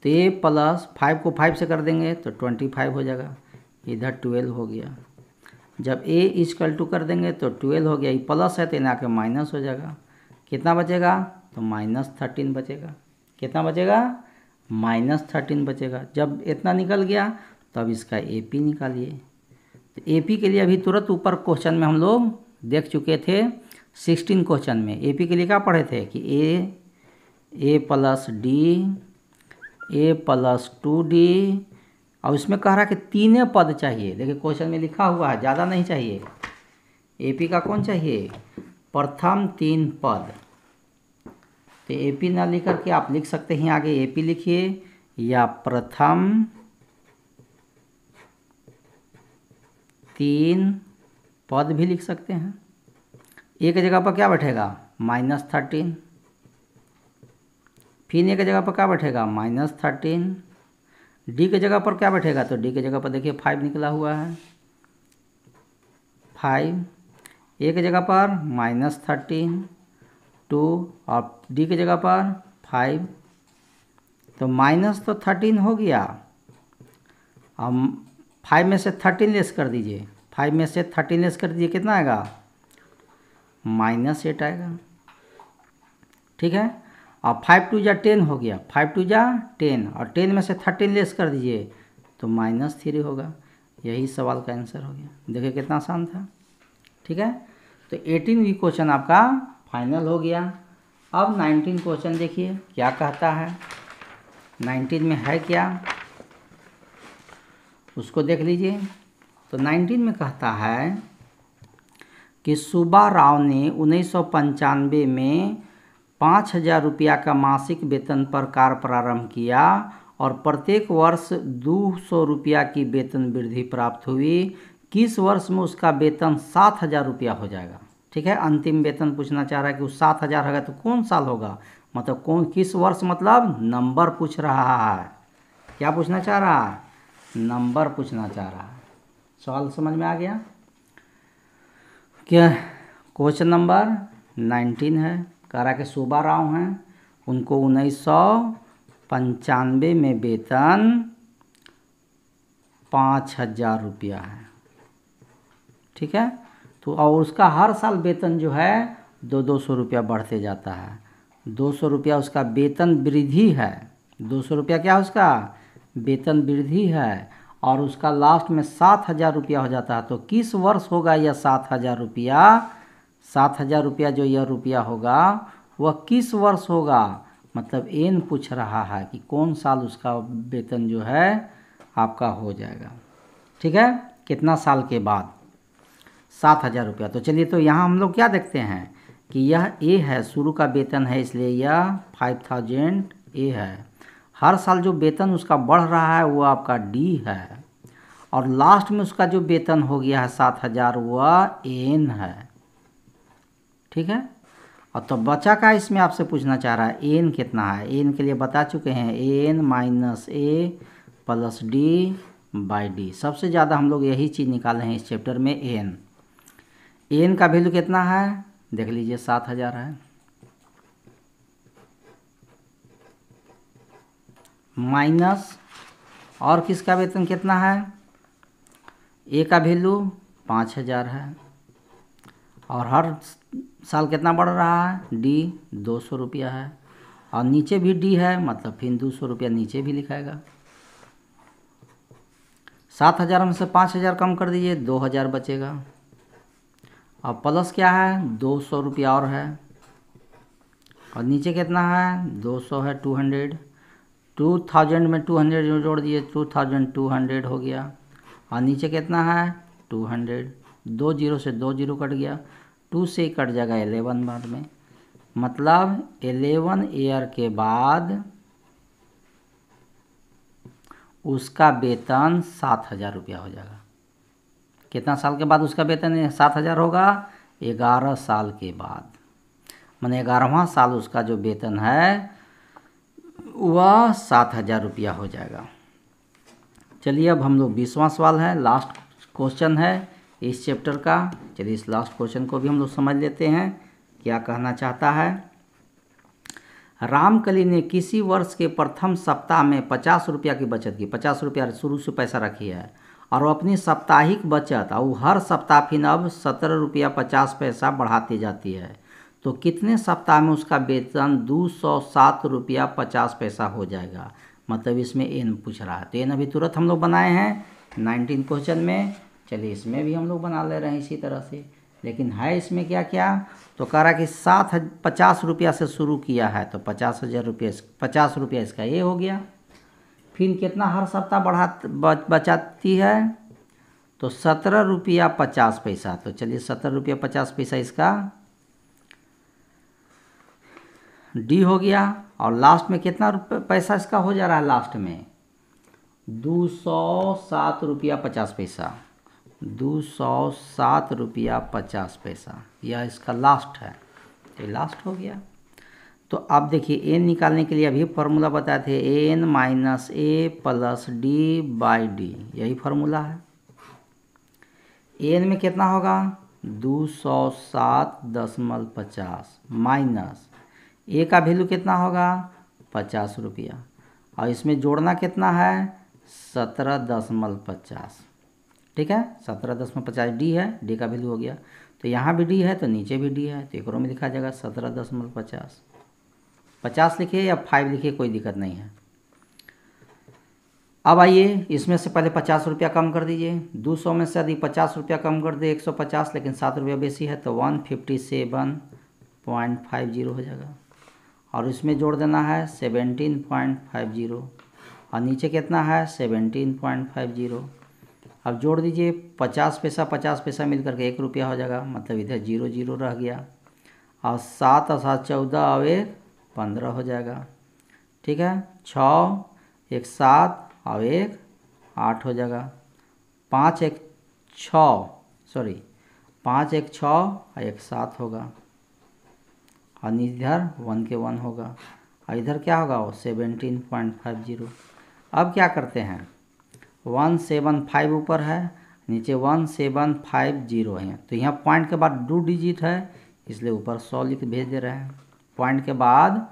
तो ए प्लस फाइव को फाइव से कर देंगे तो ट्वेंटी फाइव हो जाएगा इधर ट्वेल्व हो गया जब ए इजकल टू कर देंगे तो ट्वेल्व हो गया ये प्लस है तो इन्हें आके माइनस हो जाएगा कितना बचेगा तो माइनस थर्टीन बचेगा कितना बचेगा माइनस थर्टीन बचेगा जब इतना निकल गया तब इसका ए पी निकालिए तो एपी के लिए अभी तुरंत ऊपर क्वेश्चन में हम लोग देख चुके थे सिक्सटीन क्वेश्चन में एपी के लिए क्या पढ़े थे कि a A plus D A plus two D और इसमें कह रहा है कि तीन पद चाहिए देखिए क्वेश्चन में लिखा हुआ है ज़्यादा नहीं चाहिए एपी का कौन चाहिए प्रथम तीन पद तो एपी ना लिख करके आप लिख सकते हैं आगे एपी लिखिए या प्रथम तीन पद भी लिख सकते हैं एक जगह पर क्या बैठेगा माइनस थर्टीन फिर एक जगह पर क्या बैठेगा माइनस थर्टीन डी के जगह पर क्या बैठेगा तो डी के जगह पर देखिए फाइव निकला हुआ है फाइव एक जगह पर माइनस थर्टीन टू और डी के जगह पर फाइव तो माइनस तो थर्टीन हो गया और फाइव में से थर्टीन लेस कर दीजिए फाइव में से थर्टीन लेस कर दीजिए कितना आएगा माइनस एट आएगा ठीक है और फाइव टू जा टेन हो गया फाइव टू जा टेन और टेन में से थर्टीन लेस कर दीजिए तो माइनस थ्री होगा यही सवाल का आंसर हो गया देखिए कितना आसान था ठीक है तो एटीन भी क्वेश्चन आपका फाइनल हो गया अब नाइनटीन क्वेश्चन देखिए क्या कहता है नाइनटीन में है क्या उसको देख लीजिए तो 19 में कहता है कि सुबा राव ने उन्नीस में पाँच हजार रुपया का मासिक वेतन पर कार्य प्रारंभ किया और प्रत्येक वर्ष दो सौ रुपया की वेतन वृद्धि प्राप्त हुई किस वर्ष में उसका वेतन सात हजार रुपया हो जाएगा ठीक है अंतिम वेतन पूछना चाह रहा है कि उस सात हजार होगा तो कौन साल होगा मतलब कौन किस वर्ष मतलब नंबर पूछ रहा है क्या पूछना चाह रहा है नंबर पूछना चाह रहा है सवाल समझ में आ गया क्या क्वेश्चन नंबर नाइनटीन है कह रहा कि शोभा राव हैं उनको उन्नीस सौ पंचानवे में वेतन पाँच हजार रुपया है ठीक है तो और उसका हर साल वेतन जो है दो दो सौ रुपया बढ़ते जाता है दो सौ रुपया उसका वेतन वृद्धि है दो सौ रुपया क्या है उसका वेतन वृद्धि है और उसका लास्ट में सात हज़ार रुपया हो जाता है तो किस वर्ष होगा यह सात हज़ार रुपया सात हज़ार रुपया जो यह रुपया होगा वह किस वर्ष होगा मतलब एन पूछ रहा है कि कौन साल उसका वेतन जो है आपका हो जाएगा ठीक है कितना साल के बाद सात हज़ार रुपया तो चलिए तो यहाँ हम लोग क्या देखते हैं कि यह ए है शुरू का वेतन है इसलिए यह फाइव थाउजेंड ए है हर साल जो वेतन उसका बढ़ रहा है वो आपका डी है और लास्ट में उसका जो वेतन हो गया है सात हज़ार वह एन है ठीक है और तो बचा का इसमें आपसे पूछना चाह रहा है एन कितना है एन के लिए बता चुके हैं n minus A plus D by d सबसे ज़्यादा हम लोग यही चीज़ निकाले हैं इस चैप्टर में एन एन का वैल्यू कितना है देख लीजिए सात हज़ार है माइनस और किसका वेतन कितना है ए का वैल्यू पाँच हज़ार है और हर साल कितना बढ़ रहा है डी दो सौ रुपया है और नीचे भी डी है मतलब फिर दो सौ रुपया नीचे भी लिखाएगा सात हज़ार में से पाँच हज़ार कम कर दीजिए दो हज़ार बचेगा और प्लस क्या है दो सौ रुपया और है और नीचे कितना है दो सौ है टू हंड्रेड टू थाउजेंड में टू हंड्रेड जोड़ दिए टू थाउजेंड टू हंड्रेड हो गया और नीचे कितना है टू हंड्रेड दो जीरो से दो जीरो कट गया टू से कट जाएगा एलेवन बाद में मतलब एलेवन ईयर के बाद उसका वेतन सात हज़ार रुपया हो जाएगा कितना साल के बाद उसका वेतन सात हज़ार होगा ग्यारह साल के बाद मैंने ग्यारहवा साल उसका जो वेतन है वह सात हज़ार रुपया हो जाएगा चलिए अब हम लोग बीसवां सवाल है लास्ट क्वेश्चन है इस चैप्टर का चलिए इस लास्ट क्वेश्चन को भी हम लोग समझ लेते हैं क्या कहना चाहता है रामकली ने किसी वर्ष के प्रथम सप्ताह में पचास रुपया की बचत की पचास रुपया शुरू से पैसा रखी है और वो अपनी साप्ताहिक बचत और हर सप्ताह फिर अब सत्रह रुपया पचास पैसा बढ़ाती जाती है तो कितने सप्ताह में उसका वेतन दो सौ सात रुपया पचास पैसा हो जाएगा मतलब इसमें एन पूछ रहा है तो एन अभी तुरंत हम लोग बनाए हैं नाइनटीन क्वेश्चन में चलिए इसमें भी हम लोग बना ले रहे हैं इसी तरह से लेकिन है इसमें क्या क्या तो कह रहा कि सात पचास रुपया से शुरू किया है तो पचास हज़ार रुपया पचास रुपया इसका ये हो गया फिर कितना हर सप्ताह बढ़ा बचाती है तो सत्रह रुपया पचास पैसा तो चलिए सत्रह रुपया पचास पैसा इसका डी हो गया और लास्ट में कितना पैसा इसका हो जा रहा है लास्ट में दो सौ सात रुपया पचास पैसा दो सौ सात रुपया पचास पैसा यह इसका लास्ट है तो लास्ट हो गया तो आप देखिए एन निकालने के लिए अभी फार्मूला बताए थे n minus A plus D by D यही फार्मूला है एन में कितना होगा दो सौ सात दशमलव पचास माइनस ए का वैल्यू कितना होगा पचास रुपया और इसमें जोड़ना कितना है सत्रह दशमलव पचास ठीक है सत्रह दशमलव पचास डी है डी का वैल्यू हो गया तो यहाँ भी डी है तो नीचे भी डी है तो एक में लिखा जाएगा सत्रह दशमलव पचास पचास लिखिए या फाइव लिखिए कोई दिक्कत नहीं है अब आइए इसमें से पहले पचास रुपया कम कर दीजिए दो सौ में से यदि पचास रुपया कम कर दे एक सौ पचास लेकिन सात रुपया बेसी है तो one fifty seven point five zero हो जाएगा और इसमें जोड़ देना है सेवेंटीन पॉइंट फाइव ज़ीरो और नीचे कितना है सेवेंटीन पॉइंट फाइव ज़ीरो अब जोड़ दीजिए पचास पैसा पचास पैसा मिल करके एक रुपया हो जाएगा मतलब इधर जीरो जीरो रह गया और सात और सात चौदह और एक पंद्रह हो जाएगा ठीक है छः एक सात और एक आठ हो जाएगा पाँच एक छ सॉरी पाँच एक छः और एक सात होगा और इधर वन के वन होगा और इधर क्या होगा वो सेवेंटीन पॉइंट फाइव जीरो अब क्या करते हैं वन सेवन फाइव ऊपर है नीचे वन सेवन फाइव जीरो है तो यहाँ पॉइंट के बाद टू डिजिट है इसलिए ऊपर सौ लिख भेज दे रहे हैं पॉइंट के बाद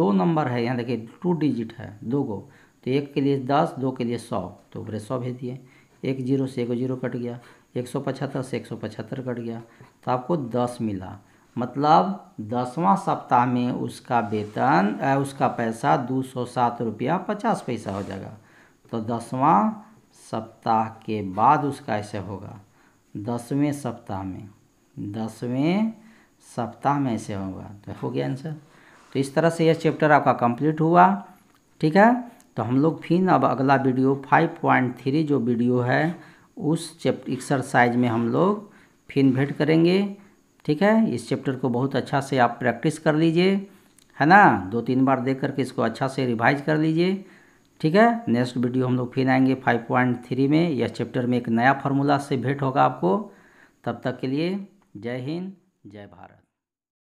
दो नंबर है यहाँ देखिए टू डिजिट है दो गो तो एक के लिए दस दो के लिए सौ तो ऊपरे सौ भेज दिए एक जीरो से एक जीरो कट गया एक सौ पचहत्तर से एक सौ पचहत्तर कट गया तो आपको दस मिला मतलब दसवां सप्ताह में उसका वेतन उसका पैसा दो सौ सात रुपया पचास पैसा हो जाएगा तो दसवां सप्ताह के बाद उसका ऐसे होगा दसवें सप्ताह में दसवें सप्ताह में ऐसे होगा तो हो गया आंसर तो इस तरह से यह चैप्टर आपका कंप्लीट हुआ ठीक है तो हम लोग फिर अब अगला वीडियो फाइव पॉइंट थ्री जो वीडियो है उस चैप्ट एक्सरसाइज में हम लोग फिर भेंट करेंगे ठीक है इस चैप्टर को बहुत अच्छा से आप प्रैक्टिस कर लीजिए है ना दो तीन बार देख करके इसको अच्छा से रिवाइज कर लीजिए ठीक है नेक्स्ट वीडियो हम लोग फिर आएंगे फाइव पॉइंट थ्री में यह चैप्टर में एक नया फार्मूला से भेंट होगा आपको तब तक के लिए जय हिंद जय भारत